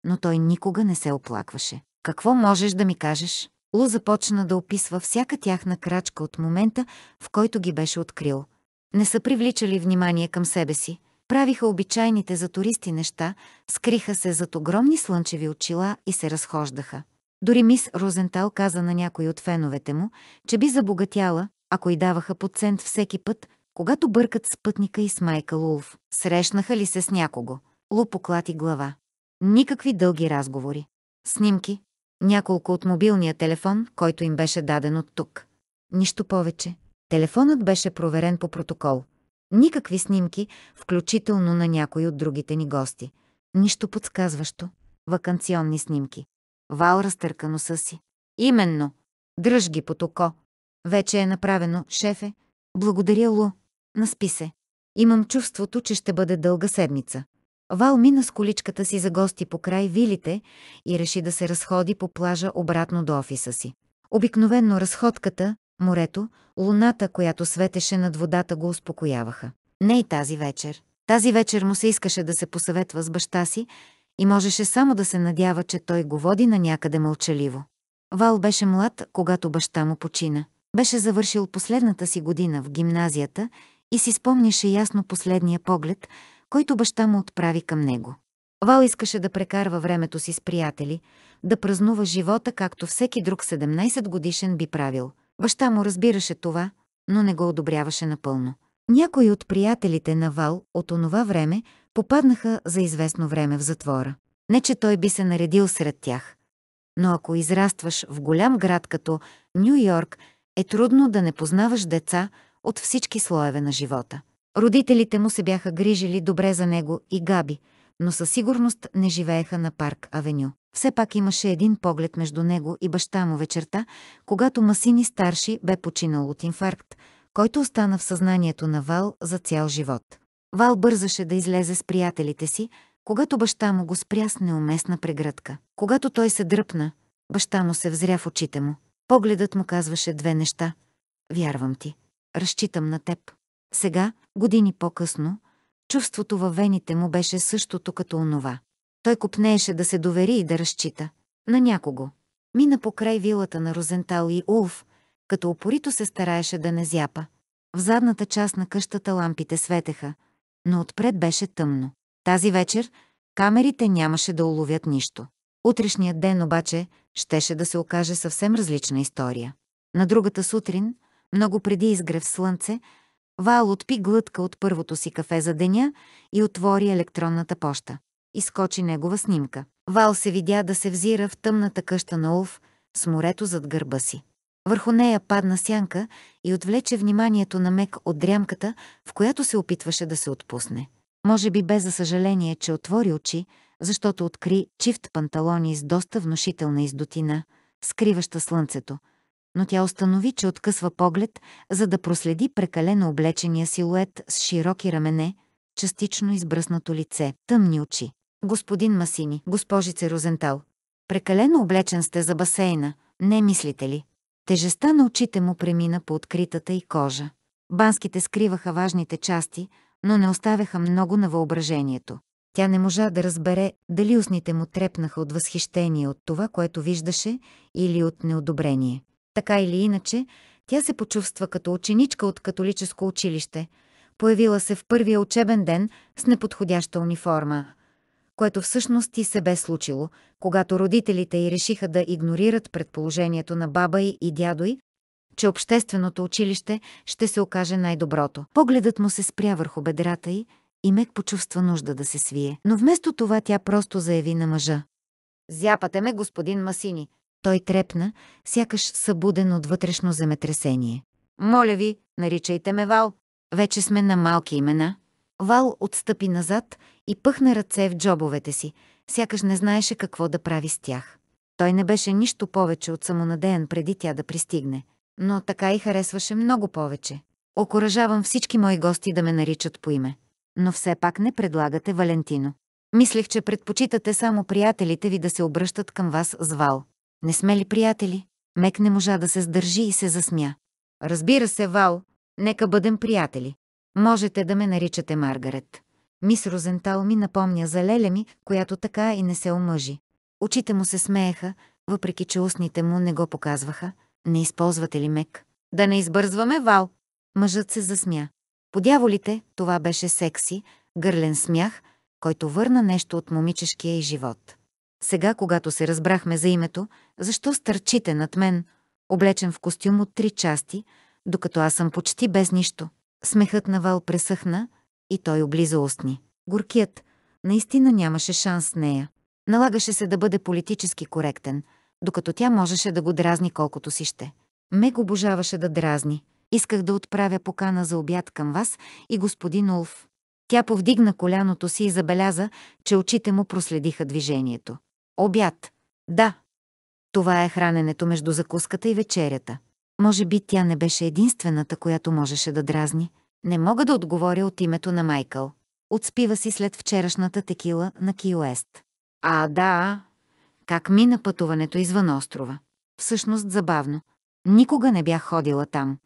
но той никога не се оплакваше. Какво можеш да ми кажеш? Лу започна да описва всяка тяхна крачка от момента, в който ги беше открил. Не са привличали внимание към себе си, правиха обичайните за туристи неща, скриха се зад огромни слънчеви очила и се разхождаха. Дори мис Розентал каза на някой от феновете му, че би забогатяла, ако й даваха по цент всеки път, когато бъркат с пътника и с Майкъл Улф. Срещнаха ли се с някого? Лу поклати глава. Никакви дълги разговори. Снимки. Няколко от мобилния телефон, който им беше даден от тук. Нищо повече. Телефонът беше проверен по протокол. Никакви снимки, включително на някои от другите ни гости. Нищо подсказващо. Ваканционни снимки. Вал разтърка носа си. Именно. Дръж ги под око. Вече е направено, шефе. Благодаря, Лу. Наспи се. Имам чувството, че ще бъде дълга седмица. Вал мина с количката си за гости по край вилите и реши да се разходи по плажа обратно до офиса си. Обикновенно разходката, морето, луната, която светеше над водата, го успокояваха. Не и тази вечер. Тази вечер му се искаше да се посъветва с баща си и можеше само да се надява, че той го води на някъде мълчаливо. Вал беше млад, когато баща му почина. Беше завършил последната си година в гимназията и си спомняше ясно последния поглед, който баща му отправи към него. Вал искаше да прекарва времето си с приятели, да празнува живота, както всеки друг 17 годишен би правил. Баща му разбираше това, но не го одобряваше напълно. Някои от приятелите на Вал от онова време попаднаха за известно време в затвора. Не, че той би се наредил сред тях. Но ако израстваш в голям град като Нью Йорк, е трудно да не познаваш деца, от всички слоеве на живота. Родителите му се бяха грижили добре за него и Габи, но със сигурност не живееха на парк Авеню. Все пак имаше един поглед между него и баща му вечерта, когато Масини старши бе починал от инфаркт, който остана в съзнанието на Вал за цял живот. Вал бързаше да излезе с приятелите си, когато баща му го спря с неуместна преградка. Когато той се дръпна, баща му се взря в очите му. Погледът му казваше две неща. Вярвам ти разчитам на теб. Сега, години по-късно, чувството във вените му беше същото като онова. Той купнееше да се довери и да разчита. На някого. Мина покрай вилата на Розентал и Улф, като опорито се стараеше да не зяпа. В задната част на къщата лампите светеха, но отпред беше тъмно. Тази вечер камерите нямаше да уловят нищо. Утрешният ден обаче щеше да се окаже съвсем различна история. На другата сутрин – много преди изгрев слънце, Вал отпи глътка от първото си кафе за деня и отвори електронната поща. Изкочи негова снимка. Вал се видя да се взира в тъмната къща на Улф с морето зад гърба си. Върху нея падна сянка и отвлече вниманието на Мек от дрямката, в която се опитваше да се отпусне. Може би без за съжаление, че отвори очи, защото откри чифт панталони с доста внушителна издотина, скриваща слънцето, но тя установи, че откъсва поглед, за да проследи прекалено облечения силует с широки рамене, частично избръснато лице, тъмни очи. Господин Масини, госпожице Розентал, прекалено облечен сте за басейна, не мислите ли? Тежестта на очите му премина по откритата и кожа. Банските скриваха важните части, но не оставяха много на въображението. Тя не можа да разбере дали устните му трепнаха от възхищение от това, което виждаше, или от неодобрение. Така или иначе, тя се почувства като ученичка от католическо училище, появила се в първия учебен ден с неподходяща униформа, което всъщност и се бе случило, когато родителите й решиха да игнорират предположението на баба й и дядо й, че общественото училище ще се окаже най-доброто. Погледът му се спря върху бедрата й и Мек почувства нужда да се свие. Но вместо това тя просто заяви на мъжа. «Зяпате ме, господин Масини, той трепна, сякаш събуден от вътрешно земетресение. Моля ви, наричайте ме Вал. Вече сме на малки имена. Вал отстъпи назад и пъхна ръце в джобовете си, сякаш не знаеше какво да прави с тях. Той не беше нищо повече от самонадеян преди тя да пристигне, но така и харесваше много повече. Окоръжавам всички мои гости да ме наричат по име. Но все пак не предлагате Валентино. Мислех, че предпочитате само приятелите ви да се обръщат към вас с Вал. Не сме ли приятели? Мек не можа да се сдържи и се засмя. Разбира се, Вал, нека бъдем приятели. Можете да ме наричате Маргарет. Мис Розентал ми напомня за леля ми, която така и не се омъжи. Очите му се смееха, въпреки че устните му не го показваха. Не използвате ли мек? Да не избързваме, Вал! Мъжът се засмя. Подяволите, това беше секси, гърлен смях, който върна нещо от момичешкия и живот. Сега, когато се разбрахме за името, защо стърчите над мен, облечен в костюм от три части, докато аз съм почти без нищо? Смехът на Вал пресъхна и той облиза устни. Горкият наистина нямаше шанс с нея. Налагаше се да бъде политически коректен, докато тя можеше да го дразни колкото си ще. Мег обожаваше да дразни. Исках да отправя покана за обяд към вас и господин Улф. Тя повдигна коляното си и забеляза, че очите му проследиха движението. Обяд. Да. Това е храненето между закуската и вечерята. Може би тя не беше единствената, която можеше да дразни. Не мога да отговоря от името на Майкъл. Отспива си след вчерашната текила на Киоест. А, да. Как мина пътуването извън острова? Всъщност забавно. Никога не бях ходила там.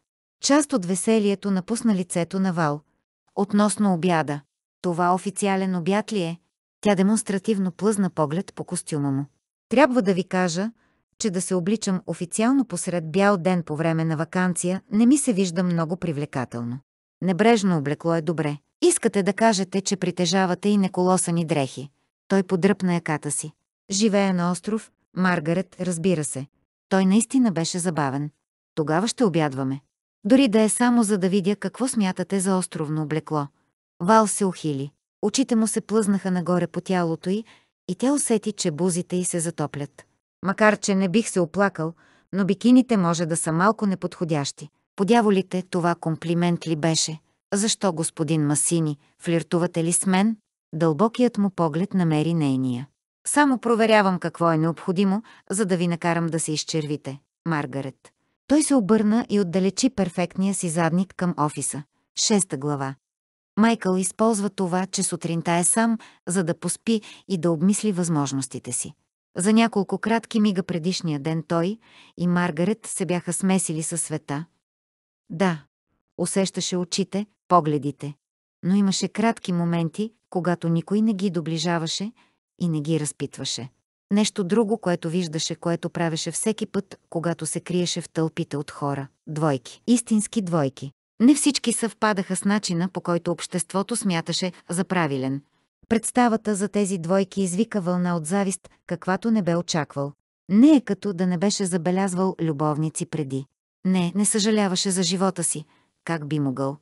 Част от веселието напусна лицето на Вал. Относно обяда. Това официален обяд ли е? Тя демонстративно плъзна поглед по костюма му. Трябва да ви кажа, че да се обличам официално посред бял ден по време на вакансия не ми се вижда много привлекателно. Небрежно облекло е добре. Искате да кажете, че притежавате и неколосани дрехи. Той подръпна яката си. Живее на остров, Маргарет, разбира се. Той наистина беше забавен. Тогава ще обядваме. Дори да е само за да видя какво смятате за островно облекло. Вал се ухили. Очите му се плъзнаха нагоре по тялото й и тя усети, че бузите й се затоплят. Макар, че не бих се оплакал, но бикините може да са малко неподходящи. Подяволите, това комплимент ли беше? Защо, господин Масини, флиртувате ли с мен? Дълбокият му поглед намери нейния. Само проверявам какво е необходимо, за да ви накарам да се изчервите, Маргарет. Той се обърна и отдалечи перфектния си задник към офиса. Шеста глава. Майкъл използва това, че сутринта е сам, за да поспи и да обмисли възможностите си. За няколко кратки мига предишния ден той и Маргарет се бяха смесили със света. Да, усещаше очите, погледите, но имаше кратки моменти, когато никой не ги доближаваше и не ги разпитваше. Нещо друго, което виждаше, което правеше всеки път, когато се криеше в тълпите от хора. Двойки. Истински двойки. Не всички съвпадаха с начина, по който обществото смяташе за правилен. Представата за тези двойки извика вълна от завист, каквато не бе очаквал. Не е като да не беше забелязвал любовници преди. Не, не съжаляваше за живота си. Как би могъл?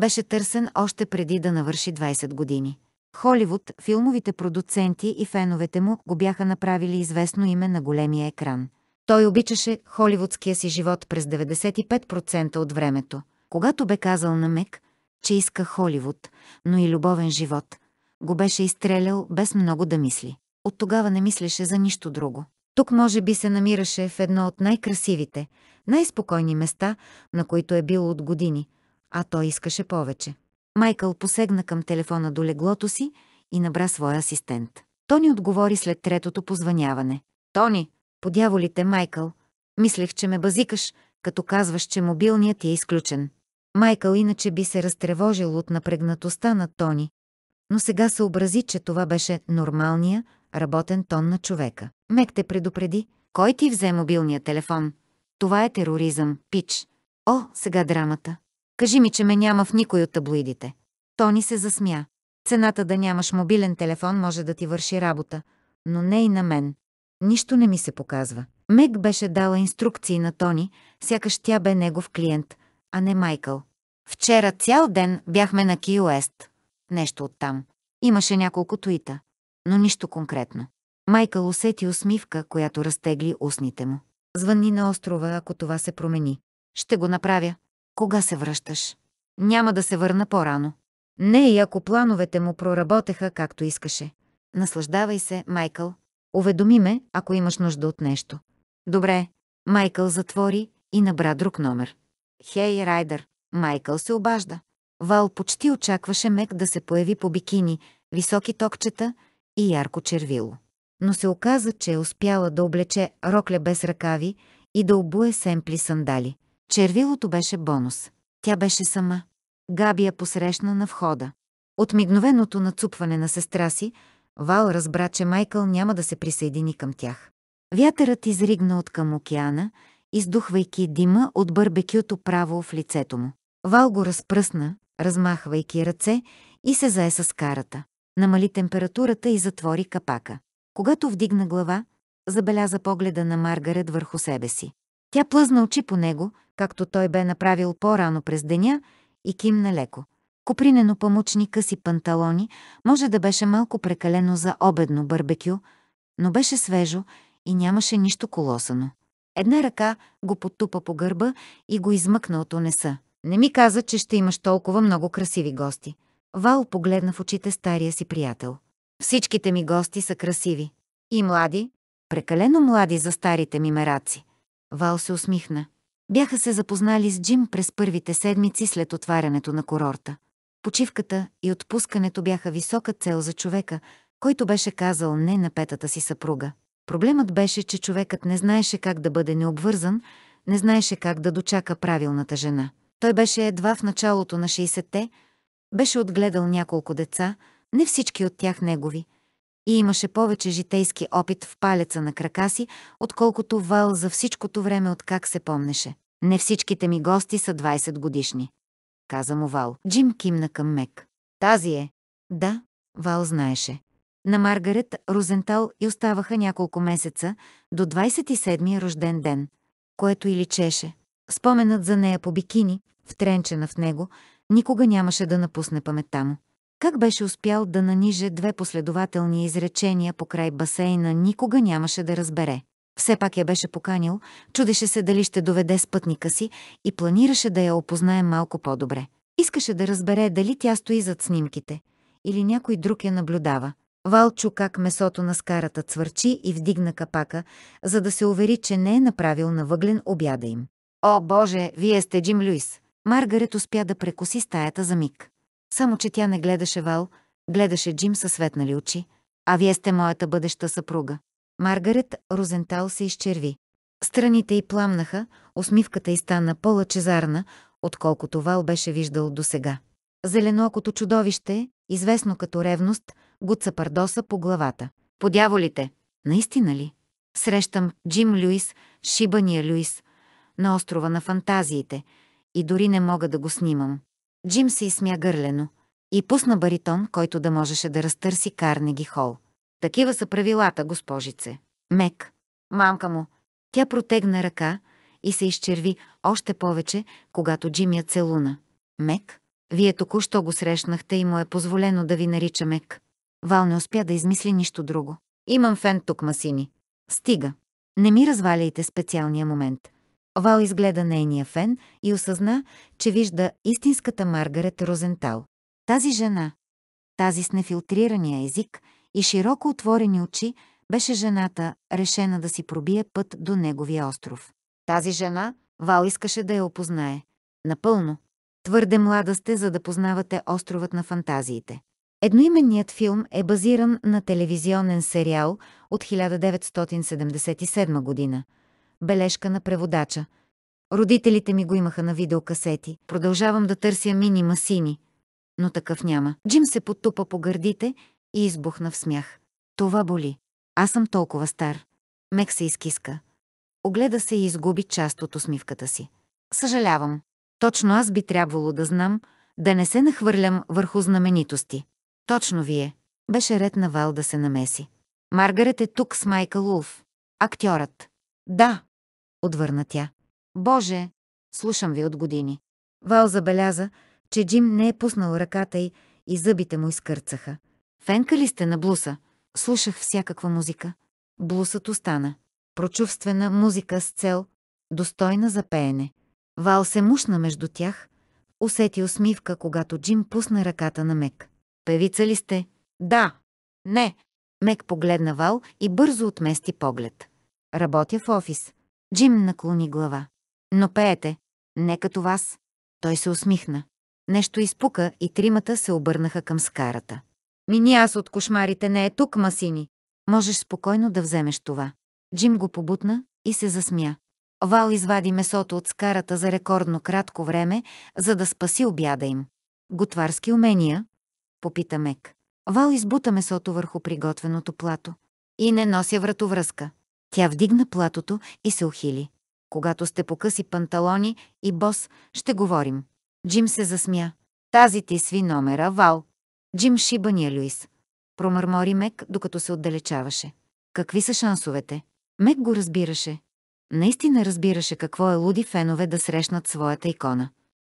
Беше търсен още преди да навърши 20 години. Холивуд, филмовите продуценти и феновете му го бяха направили известно име на големия екран. Той обичаше холивудския си живот през 95% от времето. Когато бе казал на Мек, че иска Холивуд, но и любовен живот, го беше изстрелял без много да мисли. От тогава не мислеше за нищо друго. Тук може би се намираше в едно от най-красивите, най-спокойни места, на които е бил от години, а той искаше повече. Майкъл посегна към телефона до леглото си и набра своя асистент. Тони отговори след третото позваняване. «Тони, подяволите, Майкъл, мислех, че ме базикаш, като казваш, че мобилният ти е изключен». Майкъл иначе би се разтревожил от напрегнатостта на Тони, но сега съобрази, че това беше нормалния, работен тон на човека. Мек те предупреди, кой ти взе мобилния телефон? Това е тероризъм, пич. О, сега драмата. Кажи ми, че ме няма в никой от таблоидите. Тони се засмя. Цената да нямаш мобилен телефон може да ти върши работа, но не и на мен. Нищо не ми се показва. Мег беше дала инструкции на Тони, сякаш тя бе негов клиент, а не Майкъл. Вчера цял ден бяхме на Киоест. Нещо оттам. Имаше няколко туита, но нищо конкретно. Майкъл усети усмивка, която разтегли устните му. Звънни на острова, ако това се промени. Ще го направя. Кога се връщаш? Няма да се върна по-рано. Не и ако плановете му проработеха както искаше. Наслаждавай се, Майкъл. Уведоми ме, ако имаш нужда от нещо. Добре. Майкъл затвори и набра друг номер. Хей, Райдър, Майкъл се обажда. Вал почти очакваше Мек да се появи по бикини, високи токчета и ярко червило. Но се оказа, че е успяла да облече рокля без ръкави и да обуе семпли сандали. Червилото беше бонус. Тя беше сама. Габи я посрещна на входа. От мигновеното нацупване на сестра си, Вал разбра, че Майкъл няма да се присъедини към тях. Вятърът изригна от към океана, издухвайки дима от барбекюто право в лицето му. Вал го разпръсна, размахвайки ръце и се зае с карата. Намали температурата и затвори капака. Когато вдигна глава, забеляза погледа на Маргарет върху себе си. Тя плъзна очи по него, както той бе направил по-рано през деня, и кимна леко. Копринено памучни къси панталони може да беше малко прекалено за обедно барбекю, но беше свежо и нямаше нищо колосано. Една ръка го потупа по гърба и го измъкна от онеса. Не ми каза, че ще имаш толкова много красиви гости. Вал погледна в очите стария си приятел. Всичките ми гости са красиви. И млади, прекалено млади за старите ми мераци. Вал се усмихна. Бяха се запознали с Джим през първите седмици след отварянето на курорта. Почивката и отпускането бяха висока цел за човека, който беше казал не на петата си съпруга. Проблемът беше, че човекът не знаеше как да бъде необвързан, не знаеше как да дочака правилната жена. Той беше едва в началото на 60-те, беше отгледал няколко деца, не всички от тях негови, и имаше повече житейски опит в палеца на крака си, отколкото Вал за всичкото време от как се помнеше. Не всичките ми гости са 20 годишни, каза му Вал. Джим кимна към Мек. Тази е. Да, Вал знаеше. На Маргарет Розентал и оставаха няколко месеца до 27-я рожден ден, което и личеше. Споменът за нея по бикини, втренчена в него, никога нямаше да напусне паметта му. Как беше успял да наниже две последователни изречения по край басейна, никога нямаше да разбере. Все пак я беше поканил, чудеше се дали ще доведе спътника си и планираше да я опознае малко по-добре. Искаше да разбере дали тя стои зад снимките или някой друг я наблюдава. Вал чу как месото на скарата цвърчи и вдигна капака, за да се увери, че не е направил на въглен обяда им. О, Боже, вие сте Джим Люис! Маргарет успя да прекоси стаята за миг. Само, че тя не гледаше Вал, гледаше Джим със светнали очи. А вие сте моята бъдеща съпруга. Маргарет Розентал се изчерви. Страните й пламнаха, усмивката й стана по-лъчезарна, отколкото Вал беше виждал досега. Зеленокото чудовище, известно като ревност, го цапардоса по главата. Подяволите! Наистина ли? Срещам Джим Люис, шибания Люис, на острова на фантазиите, и дори не мога да го снимам. Джим се изсмя гърлено и пусна баритон, който да можеше да разтърси Карнеги Хол. Такива са правилата, госпожице. Мек. Мамка му. Тя протегна ръка и се изчерви още повече, когато Джим я целуна. Мек. Вие току-що го срещнахте и му е позволено да ви нарича Мек. Вал не успя да измисли нищо друго. Имам фен тук, Масини. Стига. Не ми разваляйте специалния момент. Вал изгледа нейния фен и осъзна, че вижда истинската Маргарет Розентал. Тази жена, тази с нефилтрирания език и широко отворени очи, беше жената, решена да си пробие път до неговия остров. Тази жена, Вал искаше да я опознае. Напълно. Твърде млада сте, за да познавате островът на фантазиите. Едноименният филм е базиран на телевизионен сериал от 1977 година – бележка на преводача. Родителите ми го имаха на видеокасети. Продължавам да търся мини масини, но такъв няма. Джим се потупа по гърдите и избухна в смях. Това боли. Аз съм толкова стар. Мек се изкиска. Огледа се и изгуби част от усмивката си. Съжалявам. Точно аз би трябвало да знам, да не се нахвърлям върху знаменитости. Точно вие. Беше ред на Вал да се намеси. Маргарет е тук с Майкъл Улф. Актьорът. Да, отвърна тя. Боже, слушам ви от години. Вал забеляза, че Джим не е пуснал ръката й и зъбите му изкърцаха. Фенка ли сте на блуса? Слушах всякаква музика. Блусът остана. Прочувствена музика с цел, достойна за пеене. Вал се мушна между тях, усети усмивка, когато Джим пусна ръката на Мек. Певица ли сте? Да. Не. Мек погледна Вал и бързо отмести поглед. Работя в офис. Джим наклони глава. Но пеете. Не като вас. Той се усмихна. Нещо изпука и тримата се обърнаха към скарата. Мини аз от кошмарите не е тук, масини. Можеш спокойно да вземеш това. Джим го побутна и се засмя. Вал извади месото от скарата за рекордно кратко време, за да спаси обяда им. Готварски умения? Попита Мек. Вал избута месото върху приготвеното плато. И не нося вратовръзка. Тя вдигна платото и се ухили. Когато сте покъси панталони и бос, ще говорим. Джим се засмя. Тази ти сви номера, Вал. Джим шибания Люис. Промърмори Мек, докато се отдалечаваше. Какви са шансовете? Мек го разбираше. Наистина разбираше какво е луди фенове да срещнат своята икона.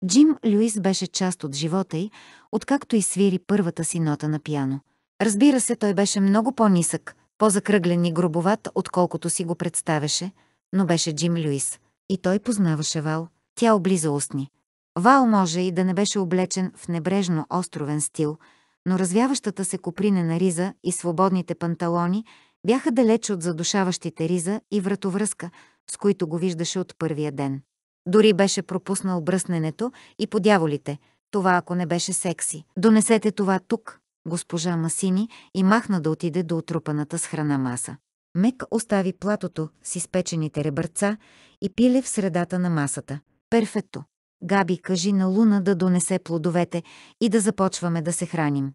Джим Люис беше част от живота й, откакто и свири първата си нота на пиано. Разбира се, той беше много по-нисък, по-закръглен и грубоват, отколкото си го представяше, но беше Джим Люис. И той познаваше Вал. Тя облиза устни. Вал може и да не беше облечен в небрежно островен стил, но развяващата се копринена риза и свободните панталони бяха далеч от задушаващите риза и вратовръзка, с които го виждаше от първия ден. Дори беше пропуснал бръсненето и подяволите. Това ако не беше секси. Донесете това тук, госпожа Масини и махна да отиде до отрупаната с храна маса. Мек остави платото с изпечените ребърца и пиле в средата на масата. Перфекто! Габи, кажи на Луна да донесе плодовете и да започваме да се храним.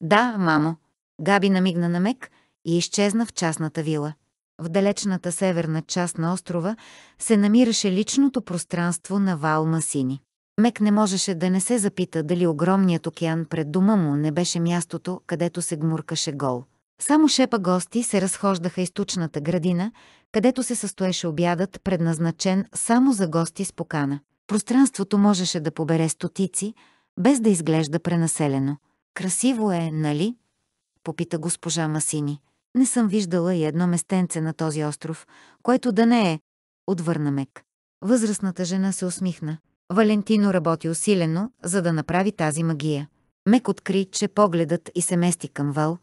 Да, мамо. Габи намигна на Мек и изчезна в частната вила. В далечната северна част на острова се намираше личното пространство на Вал Масини. Мек не можеше да не се запита дали огромният океан пред дома му не беше мястото, където се гмуркаше гол. Само шепа гости се разхождаха източната градина, където се състоеше обядът, предназначен само за гости с покана. Пространството можеше да побере стотици, без да изглежда пренаселено. Красиво е, нали? попита госпожа Масини. Не съм виждала и едно местенце на този остров, което да не е, отвърна Мек. Възрастната жена се усмихна. Валентино работи усилено, за да направи тази магия. Мек откри, че погледът и се мести към Вал.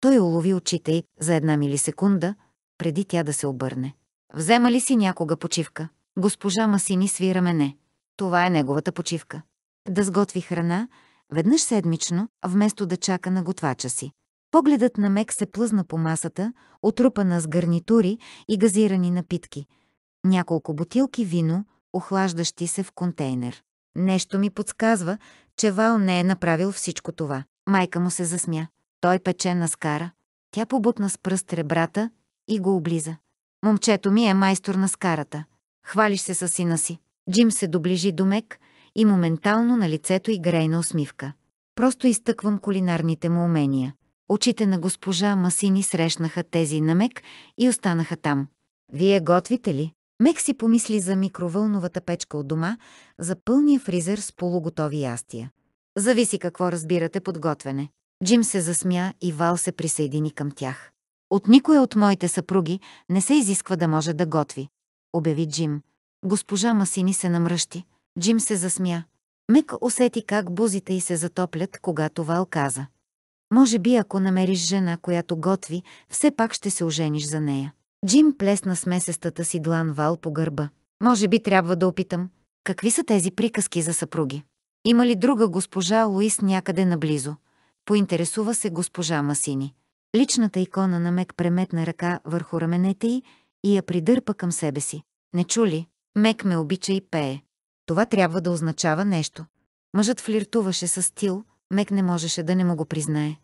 Той улови очите й за една милисекунда, преди тя да се обърне. Взема ли си някога почивка? Госпожа Масини свира мене. Това е неговата почивка. Да сготви храна, веднъж седмично, вместо да чака на готвача си. Погледът на Мек се плъзна по масата, отрупана с гарнитури и газирани напитки. Няколко бутилки вино, охлаждащи се в контейнер. Нещо ми подсказва, че Вал не е направил всичко това. Майка му се засмя. Той пече на скара. Тя побутна с пръст ребрата и го облиза. Момчето ми е майстор на скарата. Хвалиш се със сина си. Джим се доближи до Мек и моментално на лицето и грейна усмивка. Просто изтъквам кулинарните му умения. Очите на госпожа Масини срещнаха тези на Мек и останаха там. Вие готвите ли? Мек си помисли за микровълновата печка от дома, за пълния фризер с полуготови ястия. Зависи какво разбирате подготвяне. Джим се засмя и Вал се присъедини към тях. От никоя от моите съпруги не се изисква да може да готви, обяви Джим. Госпожа Масини се намръщи. Джим се засмя. Мек усети как бузите й се затоплят, когато Вал каза. Може би ако намериш жена, която готви, все пак ще се ожениш за нея. Джим плесна с месестата си длан вал по гърба. Може би трябва да опитам. Какви са тези приказки за съпруги? Има ли друга госпожа Луис някъде наблизо? Поинтересува се госпожа Масини. Личната икона на Мек преметна ръка върху раменете й и я придърпа към себе си. Не чули? Мек ме обича и пее. Това трябва да означава нещо. Мъжът флиртуваше с стил, Мек не можеше да не му го признае.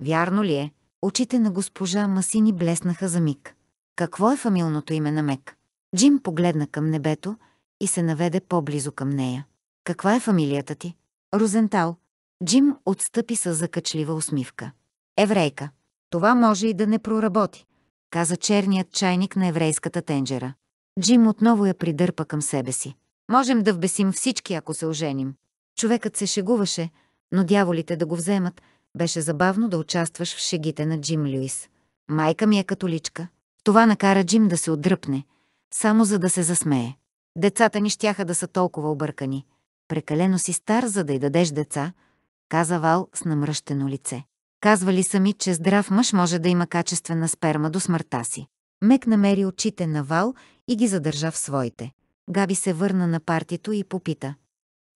Вярно ли е? Очите на госпожа Масини блеснаха за миг. Какво е фамилното име на Мек? Джим погледна към небето и се наведе по-близо към нея. Каква е фамилията ти? Розентал. Джим отстъпи с закачлива усмивка. Еврейка. Това може и да не проработи, каза черният чайник на еврейската тенджера. Джим отново я придърпа към себе си. Можем да вбесим всички, ако се оженим. Човекът се шегуваше, но дяволите да го вземат, беше забавно да участваш в шегите на Джим Люис. Майка ми е католичка. Това накара Джим да се отдръпне, само за да се засмее. Децата ни щяха да са толкова объркани. Прекалено си стар, за да й дадеш деца, каза Вал с намръщено лице. Казвали са ми, че здрав мъж може да има качествена сперма до смъртта си. Мек намери очите на Вал и ги задържа в своите. Габи се върна на партито и попита.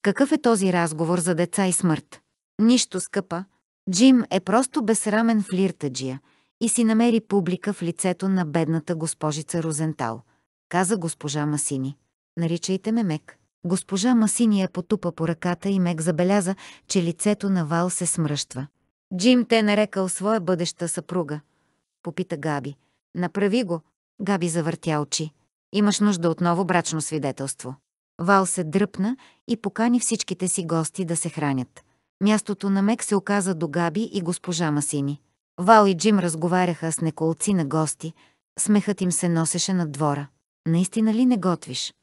Какъв е този разговор за деца и смърт? Нищо, скъпа. Джим е просто безсрамен флиртаджия – и си намери публика в лицето на бедната госпожица Розентал, каза госпожа Масини. Наричайте ме Мек. Госпожа Масини я потупа по ръката и Мек забеляза, че лицето на Вал се смръщва. Джим те нарекал своя бъдеща съпруга. Попита Габи. Направи го. Габи завъртя очи. Имаш нужда от ново брачно свидетелство. Вал се дръпна и покани всичките си гости да се хранят. Мястото на Мек се оказа до Габи и госпожа Масини. Вал и Джим разговаряха с неколци на гости, смехът им се носеше на двора. Наистина ли не готвиш?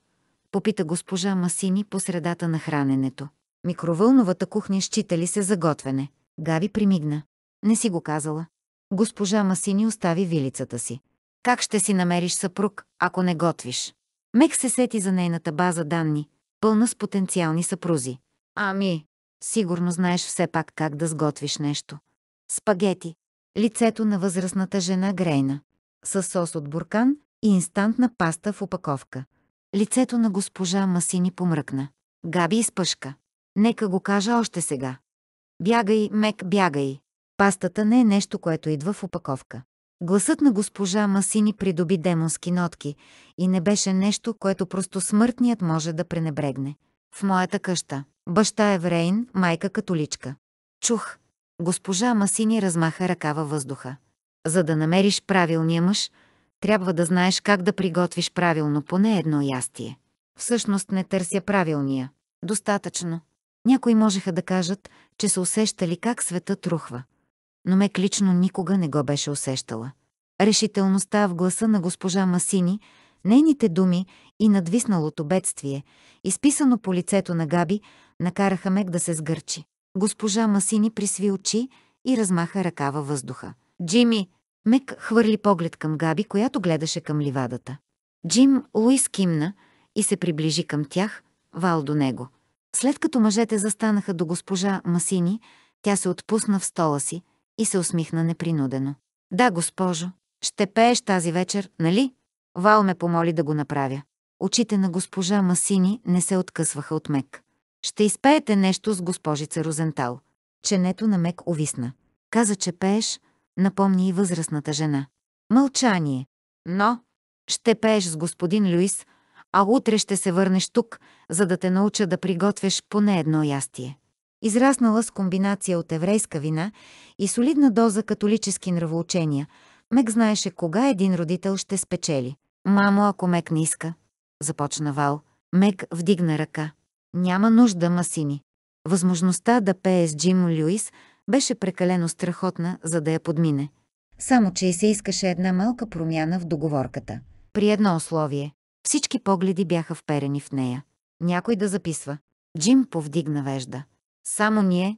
Попита госпожа Масини по средата на храненето. Микровълновата кухня счита ли се за готвене? Гави примигна. Не си го казала. Госпожа Масини остави вилицата си. Как ще си намериш съпруг, ако не готвиш? Мек се сети за нейната база данни, пълна с потенциални съпрузи. Ами, сигурно знаеш все пак как да сготвиш нещо. Спагети, лицето на възрастната жена Грейна, с сос от буркан и инстантна паста в опаковка. Лицето на госпожа Масини помръкна. Габи изпъшка. Нека го кажа още сега. Бягай, мек, бягай. Пастата не е нещо, което идва в опаковка. Гласът на госпожа Масини придоби демонски нотки и не беше нещо, което просто смъртният може да пренебрегне. В моята къща. Баща врейн, майка католичка. Чух, Госпожа Масини размаха ръка във въздуха. За да намериш правилния мъж, трябва да знаеш как да приготвиш правилно поне едно ястие. Всъщност не търся правилния. Достатъчно. Някои можеха да кажат, че са усещали как света трухва. Но Мек лично никога не го беше усещала. Решителността в гласа на госпожа Масини, нейните думи и надвисналото бедствие, изписано по лицето на Габи, накараха Мек да се сгърчи. Госпожа Масини присви очи и размаха ръка във въздуха. Джими! Мек хвърли поглед към Габи, която гледаше към ливадата. Джим Луис кимна и се приближи към тях, вал до него. След като мъжете застанаха до госпожа Масини, тя се отпусна в стола си и се усмихна непринудено. «Да, госпожо, ще пееш тази вечер, нали?» Вал ме помоли да го направя. Очите на госпожа Масини не се откъсваха от Мек. Ще изпеете нещо с госпожица Розентал. Ченето на мек увисна. Каза, че пееш, напомни и възрастната жена. Мълчание. Но ще пееш с господин Люис, а утре ще се върнеш тук, за да те науча да приготвяш поне едно ястие. Израснала с комбинация от еврейска вина и солидна доза католически нравоучения, Мек знаеше кога един родител ще спечели. «Мамо, ако Мек не иска», започна Вал. Мек вдигна ръка. Няма нужда, Масини. Възможността да пее с Джим Льюис беше прекалено страхотна, за да я подмине. Само, че и се искаше една малка промяна в договорката. При едно условие. Всички погледи бяха вперени в нея. Някой да записва. Джим повдигна вежда. Само ние,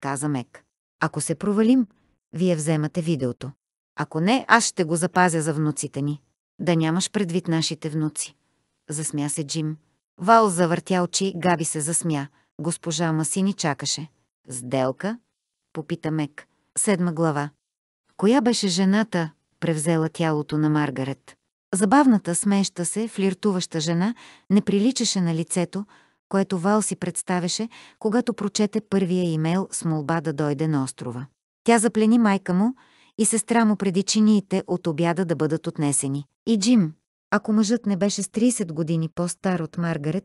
каза Мек. Ако се провалим, вие вземате видеото. Ако не, аз ще го запазя за внуците ни. Да нямаш предвид нашите внуци. Засмя се Джим. Вал завъртя очи, Габи се засмя. Госпожа Масини чакаше. Сделка? Попита Мек. Седма глава. Коя беше жената, превзела тялото на Маргарет? Забавната, смеща се, флиртуваща жена не приличаше на лицето, което Вал си представяше, когато прочете първия имейл с молба да дойде на острова. Тя заплени майка му и сестра му преди чиниите от обяда да бъдат отнесени. И Джим, ако мъжът не беше с 30 години по-стар от Маргарет,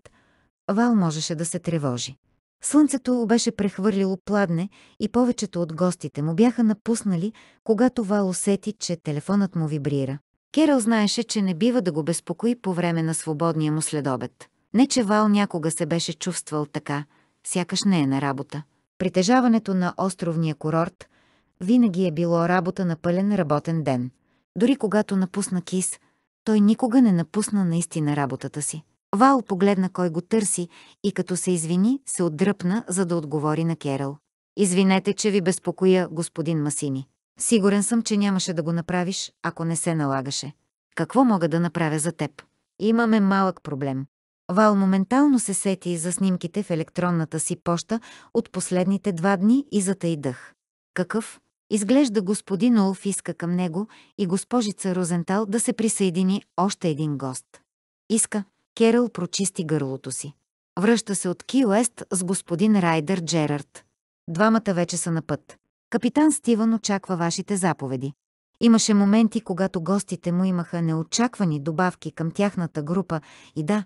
Вал можеше да се тревожи. Слънцето беше прехвърлило пладне и повечето от гостите му бяха напуснали, когато Вал усети, че телефонът му вибрира. Керал знаеше, че не бива да го безпокои по време на свободния му следобед. Не, че Вал някога се беше чувствал така, сякаш не е на работа. Притежаването на островния курорт винаги е било работа на пълен работен ден. Дори когато напусна Кис – той никога не напусна наистина работата си. Вал погледна кой го търси и като се извини, се отдръпна, за да отговори на Керал. Извинете, че ви безпокоя, господин Масини. Сигурен съм, че нямаше да го направиш, ако не се налагаше. Какво мога да направя за теб? Имаме малък проблем. Вал моментално се сети за снимките в електронната си поща от последните два дни и затаи дъх. Какъв? Изглежда господин Олф иска към него и госпожица Розентал да се присъедини още един гост. Иска, Керъл прочисти гърлото си. Връща се от Ки Уест с господин Райдер Джерард. Двамата вече са на път. Капитан Стивън очаква вашите заповеди. Имаше моменти, когато гостите му имаха неочаквани добавки към тяхната група и да,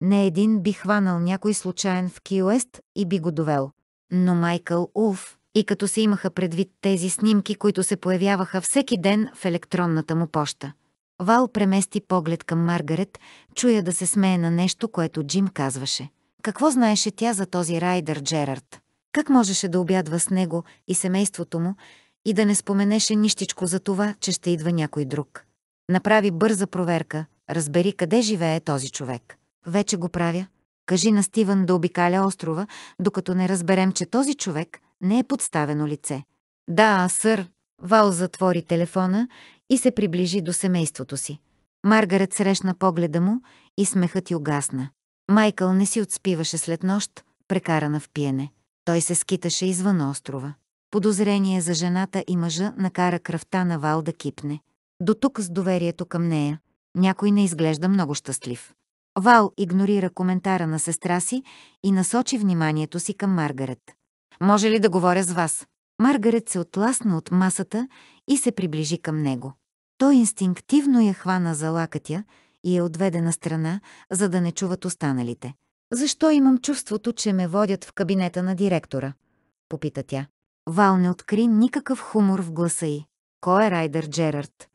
не един би хванал някой случайен в Ки Уест и би го довел. Но Майкъл Улф и като се имаха предвид тези снимки, които се появяваха всеки ден в електронната му поща. Вал премести поглед към Маргарет, чуя да се смее на нещо, което Джим казваше. Какво знаеше тя за този райдър Джерард? Как можеше да обядва с него и семейството му и да не споменеше нищичко за това, че ще идва някой друг? Направи бърза проверка, разбери къде живее този човек. Вече го правя. Кажи на Стивън да обикаля острова, докато не разберем, че този човек – не е подставено лице. Да, сър, Вал затвори телефона и се приближи до семейството си. Маргарет срещна погледа му и смехът й угасна. Майкъл не си отспиваше след нощ, прекарана в пиене. Той се скиташе извън острова. Подозрение за жената и мъжа накара кръвта на Вал да кипне. До тук с доверието към нея, някой не изглежда много щастлив. Вал игнорира коментара на сестра си и насочи вниманието си към Маргарет. Може ли да говоря с вас? Маргарет се отласна от масата и се приближи към него. Той инстинктивно я хвана за лакътя и я отведе на страна, за да не чуват останалите. Защо имам чувството, че ме водят в кабинета на директора? Попита тя. Вал не откри никакъв хумор в гласа й. Кой е Райдър Джерард?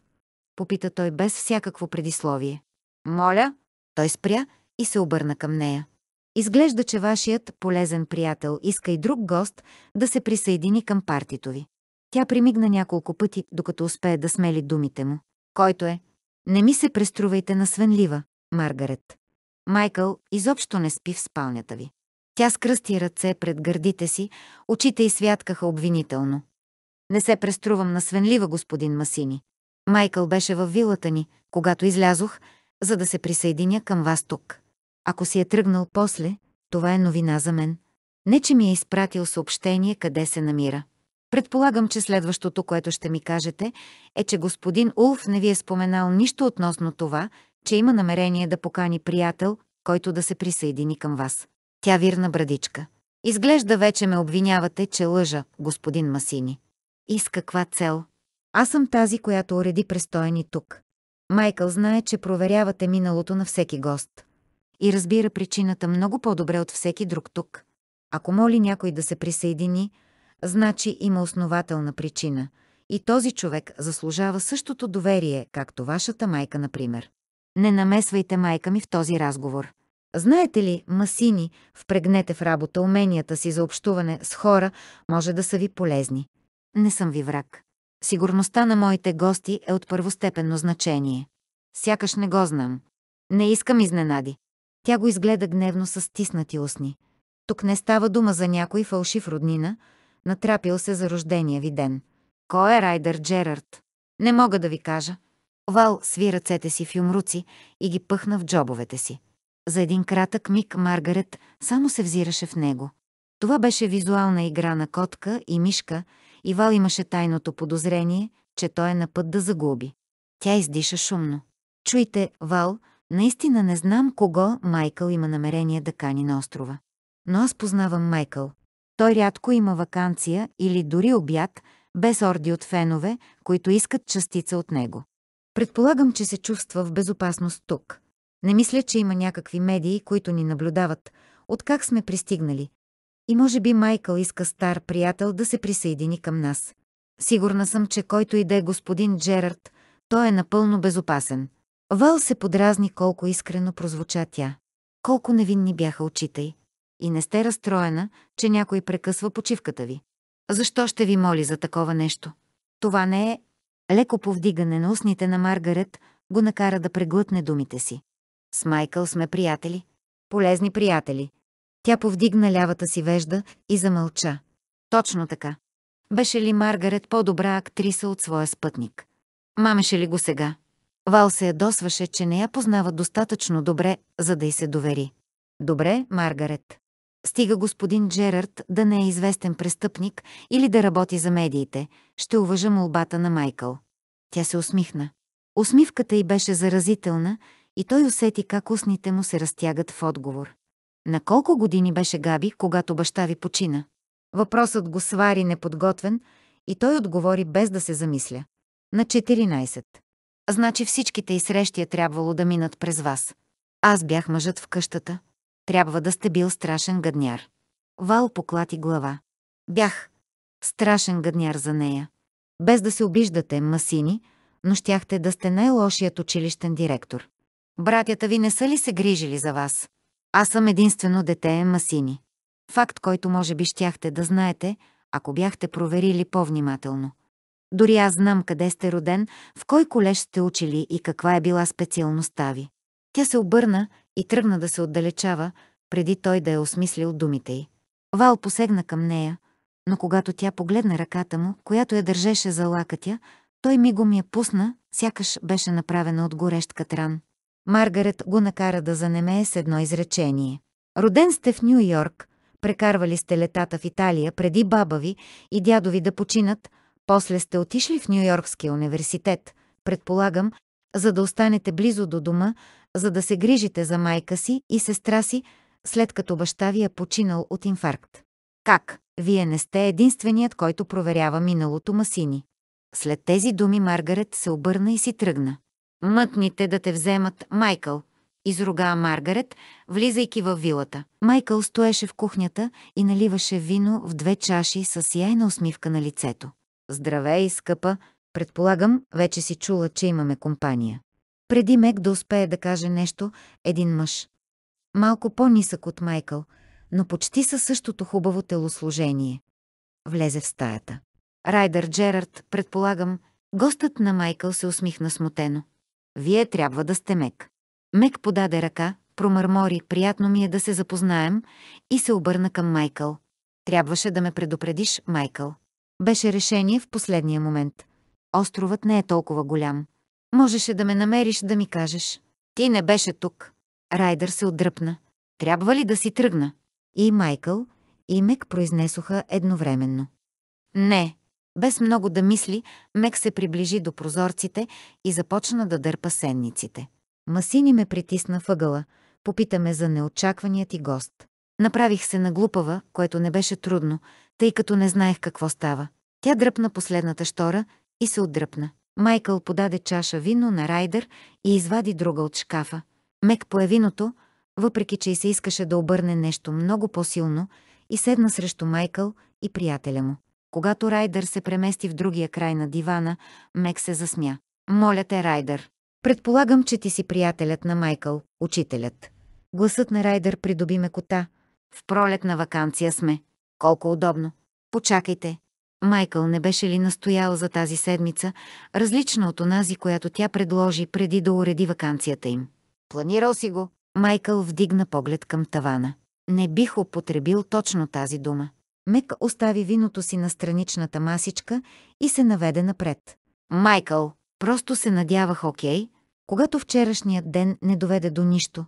Попита той без всякакво предисловие. Моля? Той спря и се обърна към нея. Изглежда, че вашият полезен приятел иска и друг гост да се присъедини към партито ви. Тя примигна няколко пъти, докато успее да смели думите му. Който е? Не ми се преструвайте на свенлива, Маргарет. Майкъл изобщо не спи в спалнята ви. Тя скръсти ръце пред гърдите си, очите й святкаха обвинително. Не се преструвам на свенлива, господин Масини. Майкъл беше във вилата ни, когато излязох, за да се присъединя към вас тук. Ако си е тръгнал после, това е новина за мен. Не, че ми е изпратил съобщение къде се намира. Предполагам, че следващото, което ще ми кажете, е, че господин Улф не ви е споменал нищо относно това, че има намерение да покани приятел, който да се присъедини към вас. Тя вирна брадичка. Изглежда вече ме обвинявате, че лъжа, господин Масини. И с каква цел? Аз съм тази, която уреди престойни тук. Майкъл знае, че проверявате миналото на всеки гост и разбира причината много по-добре от всеки друг тук. Ако моли някой да се присъедини, значи има основателна причина и този човек заслужава същото доверие, както вашата майка, например. Не намесвайте майка ми в този разговор. Знаете ли, масини, впрегнете в работа уменията си за общуване с хора, може да са ви полезни. Не съм ви враг. Сигурността на моите гости е от първостепенно значение. Сякаш не го знам. Не искам изненади. Тя го изгледа гневно с стиснати устни. Тук не става дума за някой фалшив роднина, натрапил се за рождения ви ден. Кой е Райдър Джерард? Не мога да ви кажа. Вал сви ръцете си в юмруци и ги пъхна в джобовете си. За един кратък миг Маргарет само се взираше в него. Това беше визуална игра на котка и мишка и Вал имаше тайното подозрение, че той е на път да загуби. Тя издиша шумно. Чуйте, Вал, Наистина не знам кого Майкъл има намерение да кани на острова. Но аз познавам Майкъл. Той рядко има вакансия или дори обяд, без орди от фенове, които искат частица от него. Предполагам, че се чувства в безопасност тук. Не мисля, че има някакви медии, които ни наблюдават, откак сме пристигнали. И може би Майкъл иска стар приятел да се присъедини към нас. Сигурна съм, че който и да е господин Джерард, той е напълно безопасен. Вал се подразни колко искрено прозвуча тя. Колко невинни бяха очите й. И не сте разстроена, че някой прекъсва почивката ви. Защо ще ви моли за такова нещо? Това не е... Леко повдигане на устните на Маргарет го накара да преглътне думите си. С Майкъл сме приятели. Полезни приятели. Тя повдигна лявата си вежда и замълча. Точно така. Беше ли Маргарет по-добра актриса от своя спътник? Мамеше ли го сега? Вал се ядосваше, че не я познава достатъчно добре, за да й се довери. Добре, Маргарет. Стига господин Джерард да не е известен престъпник или да работи за медиите, ще уважа молбата на Майкъл. Тя се усмихна. Усмивката й беше заразителна и той усети как устните му се разтягат в отговор. На колко години беше Габи, когато баща ви почина? Въпросът го свари неподготвен и той отговори без да се замисля. На 14. Значи всичките и срещи е трябвало да минат през вас. Аз бях мъжът в къщата. Трябва да сте бил страшен гадняр. Вал поклати глава. Бях страшен гадняр за нея. Без да се обиждате, масини, но щяхте да сте най-лошият училищен директор. Братята ви не са ли се грижили за вас? Аз съм единствено дете масини. Факт, който може би щяхте да знаете, ако бяхте проверили по-внимателно. Дори аз знам къде сте роден, в кой колеж сте учили и каква е била специалността ви. Тя се обърна и тръгна да се отдалечава, преди той да е осмислил думите й. Вал посегна към нея, но когато тя погледна ръката му, която я държеше за лакътя, той мигом я пусна, сякаш беше направена от горещ катран. Маргарет го накара да занемее с едно изречение. Роден сте в Нью Йорк, прекарвали сте летата в Италия преди баба ви и дядо ви да починат, после сте отишли в Нью-Йоркския университет, предполагам, за да останете близо до дома, за да се грижите за майка си и сестра си, след като баща ви е починал от инфаркт. Как? Вие не сте единственият, който проверява миналото масини. След тези думи Маргарет се обърна и си тръгна. Мътните да те вземат, Майкъл, изруга Маргарет, влизайки във вилата. Майкъл стоеше в кухнята и наливаше вино в две чаши с сияйна усмивка на лицето. Здравей, скъпа! Предполагам, вече си чула, че имаме компания. Преди Мек да успее да каже нещо, един мъж. Малко по-нисък от Майкъл, но почти със същото хубаво телосложение. Влезе в стаята. Райдър Джерард, предполагам, гостът на Майкъл се усмихна смутено. Вие трябва да сте Мек. Мек подаде ръка, промърмори, приятно ми е да се запознаем и се обърна към Майкъл. Трябваше да ме предупредиш, Майкъл. Беше решение в последния момент. Островът не е толкова голям. Можеше да ме намериш да ми кажеш. Ти не беше тук. Райдър се отдръпна. Трябва ли да си тръгна? И Майкъл, и Мек произнесоха едновременно. Не. Без много да мисли, Мек се приближи до прозорците и започна да дърпа сенниците. Масини ме притисна въгъла, попитаме за неочакваният ти гост. Направих се на глупава, което не беше трудно, тъй като не знаех какво става. Тя дръпна последната штора и се отдръпна. Майкъл подаде чаша вино на Райдер и извади друга от шкафа. Мек пое виното, въпреки че и се искаше да обърне нещо много по-силно, и седна срещу Майкъл и приятеля му. Когато Райдър се премести в другия край на дивана, Мек се засмя. «Моля те, Райдър. Предполагам, че ти си приятелят на Майкъл, учителят». Гласът на Райдър придоби мекота, в пролет на вакансия сме. Колко удобно. Почакайте. Майкъл не беше ли настоял за тази седмица, различна от онази, която тя предложи преди да уреди вакансията им? Планирал си го. Майкъл вдигна поглед към тавана. Не бих употребил точно тази дума. Мек остави виното си на страничната масичка и се наведе напред. Майкъл, просто се надявах, окей, когато вчерашният ден не доведе до нищо,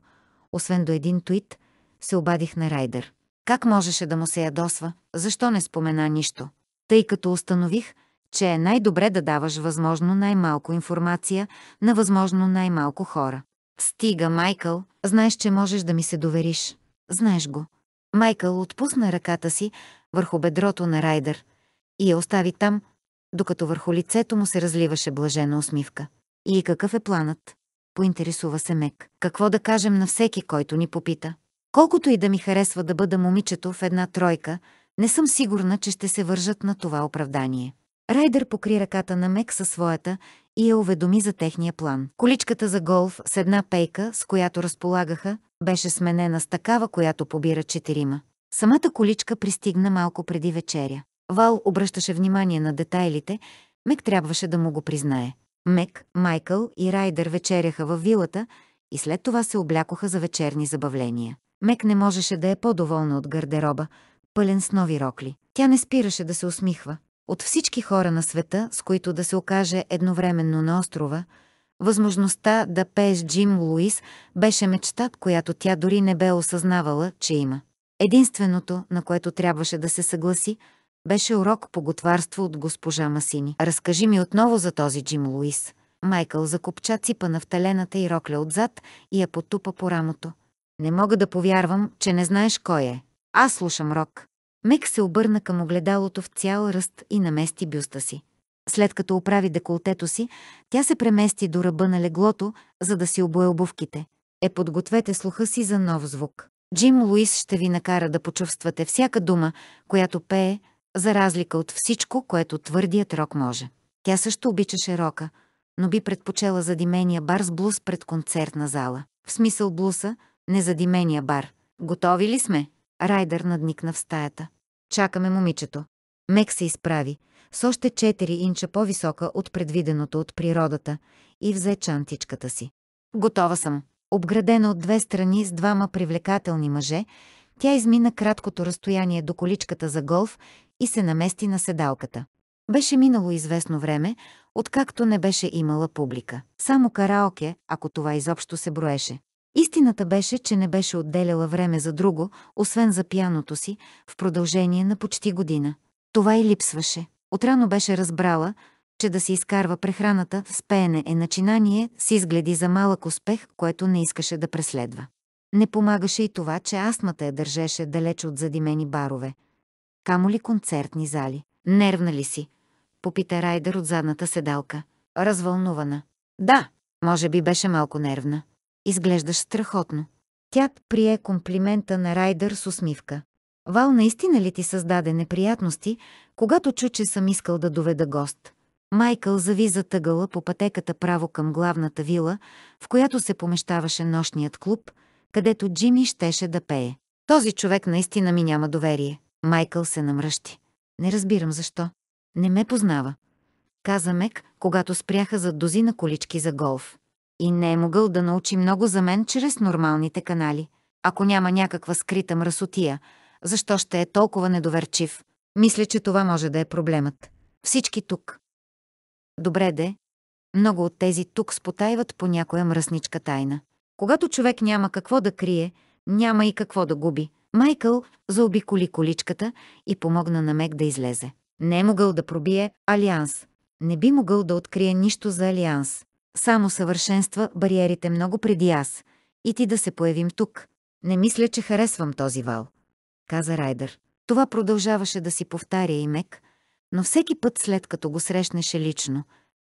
освен до един твит – се обадих на Райдер. Как можеше да му се ядосва, защо не спомена нищо? Тъй като установих, че е най-добре да даваш възможно най-малко информация на възможно най-малко хора. Стига, Майкъл, знаеш, че можеш да ми се довериш. Знаеш го. Майкъл отпусна ръката си върху бедрото на Райдер и я остави там, докато върху лицето му се разливаше блажена усмивка. И какъв е планът? Поинтересува се Мек. Какво да кажем на всеки, който ни попита? Колкото и да ми харесва да бъда момичето в една тройка, не съм сигурна, че ще се вържат на това оправдание. Райдер покри ръката на Мек със своята и я уведоми за техния план. Количката за голф с една пейка, с която разполагаха, беше сменена с такава, която побира четирима. Самата количка пристигна малко преди вечеря. Вал обръщаше внимание на детайлите, Мек трябваше да му го признае. Мек, Майкъл и Райдер вечеряха във вилата и след това се облякоха за вечерни забавления. Мек не можеше да е по-доволна от гардероба, пълен с нови рокли. Тя не спираше да се усмихва. От всички хора на света, с които да се окаже едновременно на острова, възможността да пееш Джим Луис беше мечта, която тя дори не бе осъзнавала, че има. Единственото, на което трябваше да се съгласи, беше урок по готварство от госпожа Масини. Разкажи ми отново за този Джим Луис. Майкъл закопча ципа на вталената и рокля отзад и я потупа по рамото. Не мога да повярвам, че не знаеш кой е. Аз слушам рок. Мек се обърна към огледалото в цял ръст и намести бюста си. След като оправи деколтето си, тя се премести до ръба на леглото, за да си обое обувките. Е, подгответе слуха си за нов звук. Джим Луис ще ви накара да почувствате всяка дума, която пее, за разлика от всичко, което твърдият рок може. Тя също обичаше рока, но би предпочела задимения бар с пред концертна зала. В смисъл блуса, незадимения бар. Готови ли сме? Райдър надникна в стаята. Чакаме момичето. Мек се изправи, с още 4 инча по-висока от предвиденото от природата и взе чантичката си. Готова съм. Обградена от две страни с двама привлекателни мъже, тя измина краткото разстояние до количката за голф и се намести на седалката. Беше минало известно време, откакто не беше имала публика. Само караоке, ако това изобщо се броеше. Истината беше, че не беше отделяла време за друго, освен за пияното си, в продължение на почти година. Това и липсваше. Отрано беше разбрала, че да се изкарва прехраната с пеене е начинание с изгледи за малък успех, което не искаше да преследва. Не помагаше и това, че астмата я държеше далеч от задимени барове. Камо ли концертни зали? Нервна ли си? Попита Райдер от задната седалка. Развълнувана. Да, може би беше малко нервна. Изглеждаш страхотно. Тя прие комплимента на Райдър с усмивка. Вал наистина ли ти създаде неприятности, когато чу, че съм искал да доведа гост? Майкъл зави затъгъла по пътеката право към главната вила, в която се помещаваше нощният клуб, където Джими щеше да пее. Този човек наистина ми няма доверие. Майкъл се намръщи. Не разбирам защо. Не ме познава. Каза Мек, когато спряха за на колички за голф и не е могъл да научи много за мен чрез нормалните канали. Ако няма някаква скрита мръсотия, защо ще е толкова недоверчив? Мисля, че това може да е проблемът. Всички тук. Добре де. Много от тези тук спотайват по някоя мръсничка тайна. Когато човек няма какво да крие, няма и какво да губи. Майкъл заобиколи количката и помогна на Мек да излезе. Не е могъл да пробие Алианс. Не би могъл да открие нищо за Алианс. Само съвършенства бариерите много преди аз. И ти да се появим тук. Не мисля, че харесвам този вал. Каза Райдър. Това продължаваше да си повтаря и мек, но всеки път след като го срещнеше лично,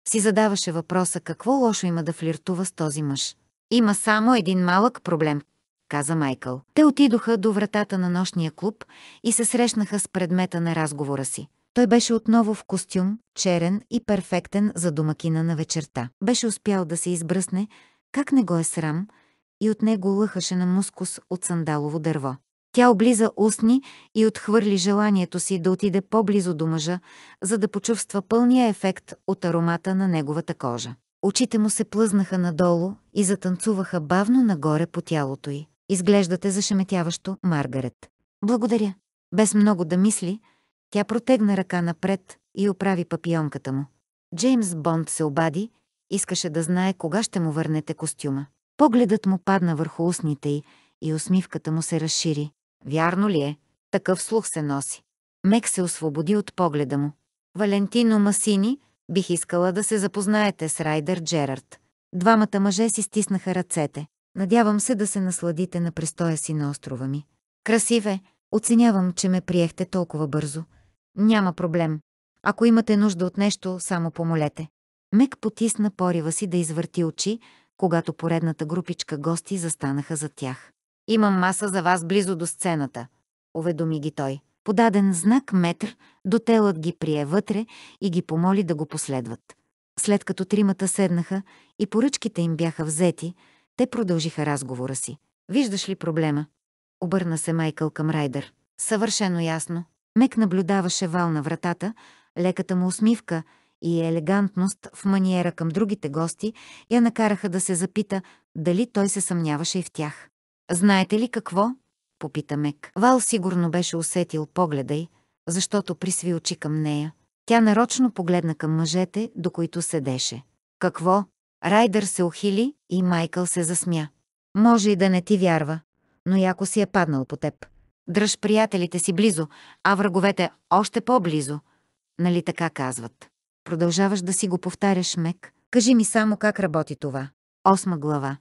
си задаваше въпроса какво лошо има да флиртува с този мъж. Има само един малък проблем, каза Майкъл. Те отидоха до вратата на нощния клуб и се срещнаха с предмета на разговора си. Той беше отново в костюм, черен и перфектен за домакина на вечерта. Беше успял да се избръсне, как не го е срам, и от него лъхаше на мускус от сандалово дърво. Тя облиза устни и отхвърли желанието си да отиде по-близо до мъжа, за да почувства пълния ефект от аромата на неговата кожа. Очите му се плъзнаха надолу и затанцуваха бавно нагоре по тялото й. Изглеждате зашеметяващо, Маргарет. Благодаря. Без много да мисли, тя протегна ръка напред и оправи папионката му. Джеймс Бонд се обади, искаше да знае кога ще му върнете костюма. Погледът му падна върху устните й и усмивката му се разшири. Вярно ли е? Такъв слух се носи. Мек се освободи от погледа му. Валентино Масини, бих искала да се запознаете с Райдер Джерард. Двамата мъже си стиснаха ръцете. Надявам се да се насладите на престоя си на острова ми. Красиве, оценявам, че ме приехте толкова бързо. Няма проблем. Ако имате нужда от нещо, само помолете. Мек потисна порива си да извърти очи, когато поредната групичка гости застанаха за тях. Имам маса за вас близо до сцената, уведоми ги той. Подаден знак метр, дотелът ги прие вътре и ги помоли да го последват. След като тримата седнаха и поръчките им бяха взети, те продължиха разговора си. Виждаш ли проблема? Обърна се Майкъл към Райдер. Съвършено ясно. Мек наблюдаваше вал на вратата, леката му усмивка и елегантност в маниера към другите гости я накараха да се запита дали той се съмняваше и в тях. «Знаете ли какво?» – попита Мек. Вал сигурно беше усетил погледа й, защото присви очи към нея. Тя нарочно погледна към мъжете, до които седеше. «Какво?» Райдър се ухили и Майкъл се засмя. «Може и да не ти вярва, но яко си е паднал по теб. Дръж приятелите си близо, а враговете още по-близо. Нали така казват? Продължаваш да си го повтаряш, Мек. Кажи ми само как работи това. Осма глава.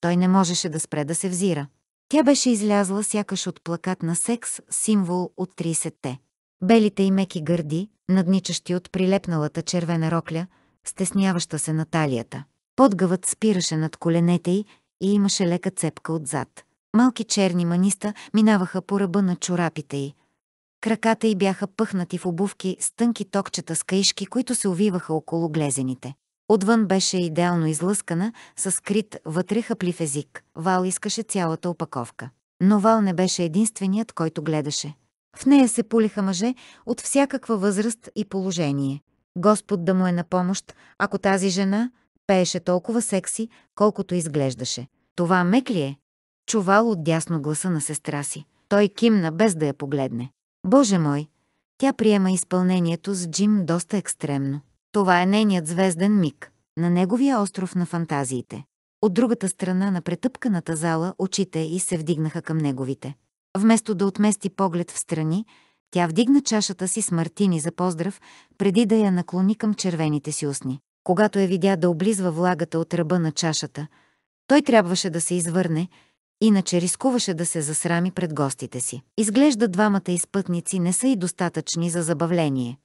Той не можеше да спре да се взира. Тя беше излязла сякаш от плакат на секс, символ от 30-те. Белите и меки гърди, надничащи от прилепналата червена рокля, стесняваща се на талията. Подгъвът спираше над коленете й и имаше лека цепка отзад. Малки черни маниста минаваха по ръба на чорапите й. Краката й бяха пъхнати в обувки с тънки токчета с каишки, които се увиваха около глезените. Отвън беше идеално излъскана, с скрит вътре хъплив език. Вал искаше цялата опаковка. Но Вал не беше единственият, който гледаше. В нея се пулиха мъже от всякаква възраст и положение. Господ да му е на помощ, ако тази жена пееше толкова секси, колкото изглеждаше. Това мек ли е? чувал от дясно гласа на сестра си. Той кимна без да я погледне. Боже мой! Тя приема изпълнението с Джим доста екстремно. Това е нейният звезден миг, на неговия остров на фантазиите. От другата страна на претъпканата зала очите й се вдигнаха към неговите. Вместо да отмести поглед в страни, тя вдигна чашата си с мартини за поздрав, преди да я наклони към червените си устни. Когато я видя да облизва влагата от ръба на чашата, той трябваше да се извърне, иначе рискуваше да се засрами пред гостите си. Изглежда двамата изпътници не са и достатъчни за забавление.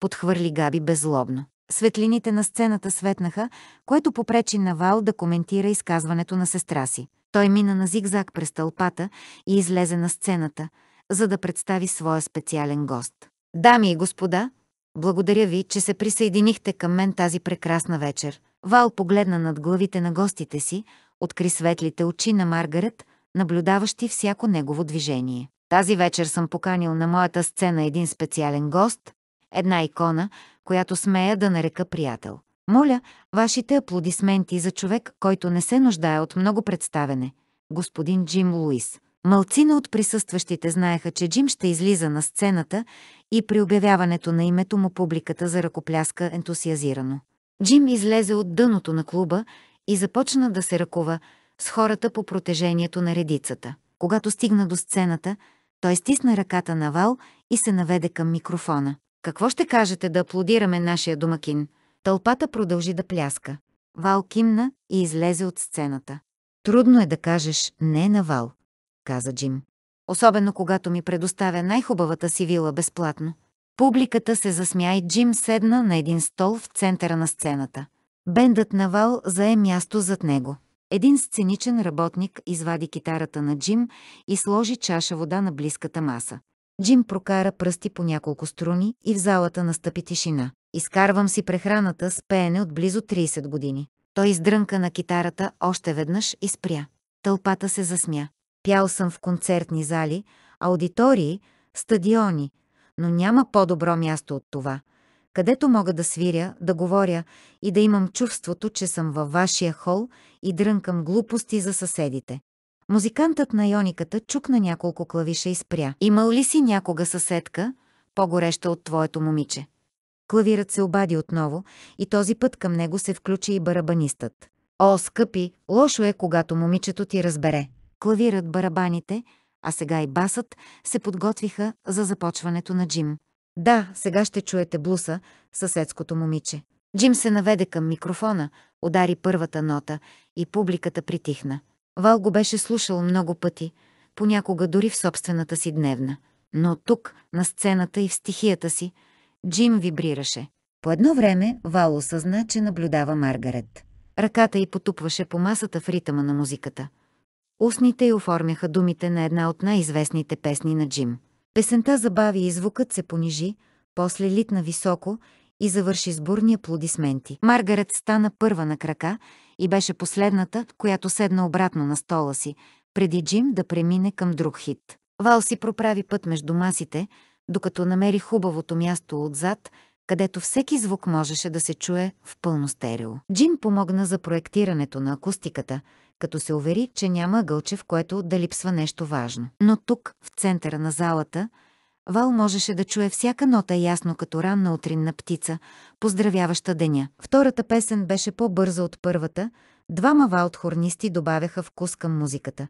Подхвърли Габи беззлобно. Светлините на сцената светнаха, което попречи на Вал да коментира изказването на сестра си. Той мина на зигзаг през тълпата и излезе на сцената, за да представи своя специален гост. Дами и господа, благодаря ви, че се присъединихте към мен тази прекрасна вечер. Вал погледна над главите на гостите си, откри светлите очи на Маргарет, наблюдаващи всяко негово движение. Тази вечер съм поканил на моята сцена един специален гост, една икона, която смея да нарека приятел. Моля, вашите аплодисменти за човек, който не се нуждае от много представене. Господин Джим Луис. Малцина от присъстващите знаеха, че Джим ще излиза на сцената и при обявяването на името му публиката за ръкопляска ентусиазирано. Джим излезе от дъното на клуба и започна да се ръкува с хората по протежението на редицата. Когато стигна до сцената, той стисна ръката на Вал и се наведе към микрофона. «Какво ще кажете да аплодираме нашия домакин?» Тълпата продължи да пляска. Вал кимна и излезе от сцената. «Трудно е да кажеш не на Вал», каза Джим. «Особено когато ми предоставя най-хубавата си вила безплатно». Публиката се засмя и Джим седна на един стол в центъра на сцената. Бендът на вал зае място зад него. Един сценичен работник извади китарата на Джим и сложи чаша вода на близката маса. Джим прокара пръсти по няколко струни и в залата настъпи тишина. Изкарвам си прехраната с пеене от близо 30 години. Той издрънка на китарата още веднъж и спря. Тълпата се засмя. Пял съм в концертни зали, аудитории, стадиони, но няма по-добро място от това – където мога да свиря, да говоря и да имам чувството, че съм във вашия хол и дрънкам глупости за съседите. Музикантът на Йониката чукна няколко клавиша и спря. Имал ли си някога съседка, по-гореща от твоето момиче? Клавирът се обади отново и този път към него се включи и барабанистът. О, скъпи, лошо е, когато момичето ти разбере. Клавират барабаните, а сега и басът, се подготвиха за започването на джим. Да, сега ще чуете блуса, съседското момиче. Джим се наведе към микрофона, удари първата нота и публиката притихна. Вал го беше слушал много пъти, понякога дори в собствената си дневна. Но тук, на сцената и в стихията си, Джим вибрираше. По едно време Вал осъзна, че наблюдава Маргарет. Ръката й потупваше по масата в ритъма на музиката. Устните й оформяха думите на една от най-известните песни на Джим – Песента забави и звукът се понижи, после литна високо и завърши с бурни аплодисменти. Маргарет стана първа на крака и беше последната, която седна обратно на стола си, преди Джим да премине към друг хит. Вал си проправи път между масите, докато намери хубавото място отзад, където всеки звук можеше да се чуе в пълно стерео. Джим помогна за проектирането на акустиката – като се увери, че няма гълче, в което да липсва нещо важно. Но тук, в центъра на залата, Вал можеше да чуе всяка нота ясно като ранна утринна птица, поздравяваща деня. Втората песен беше по-бърза от първата, двама валт хорнисти добавяха вкус към музиката.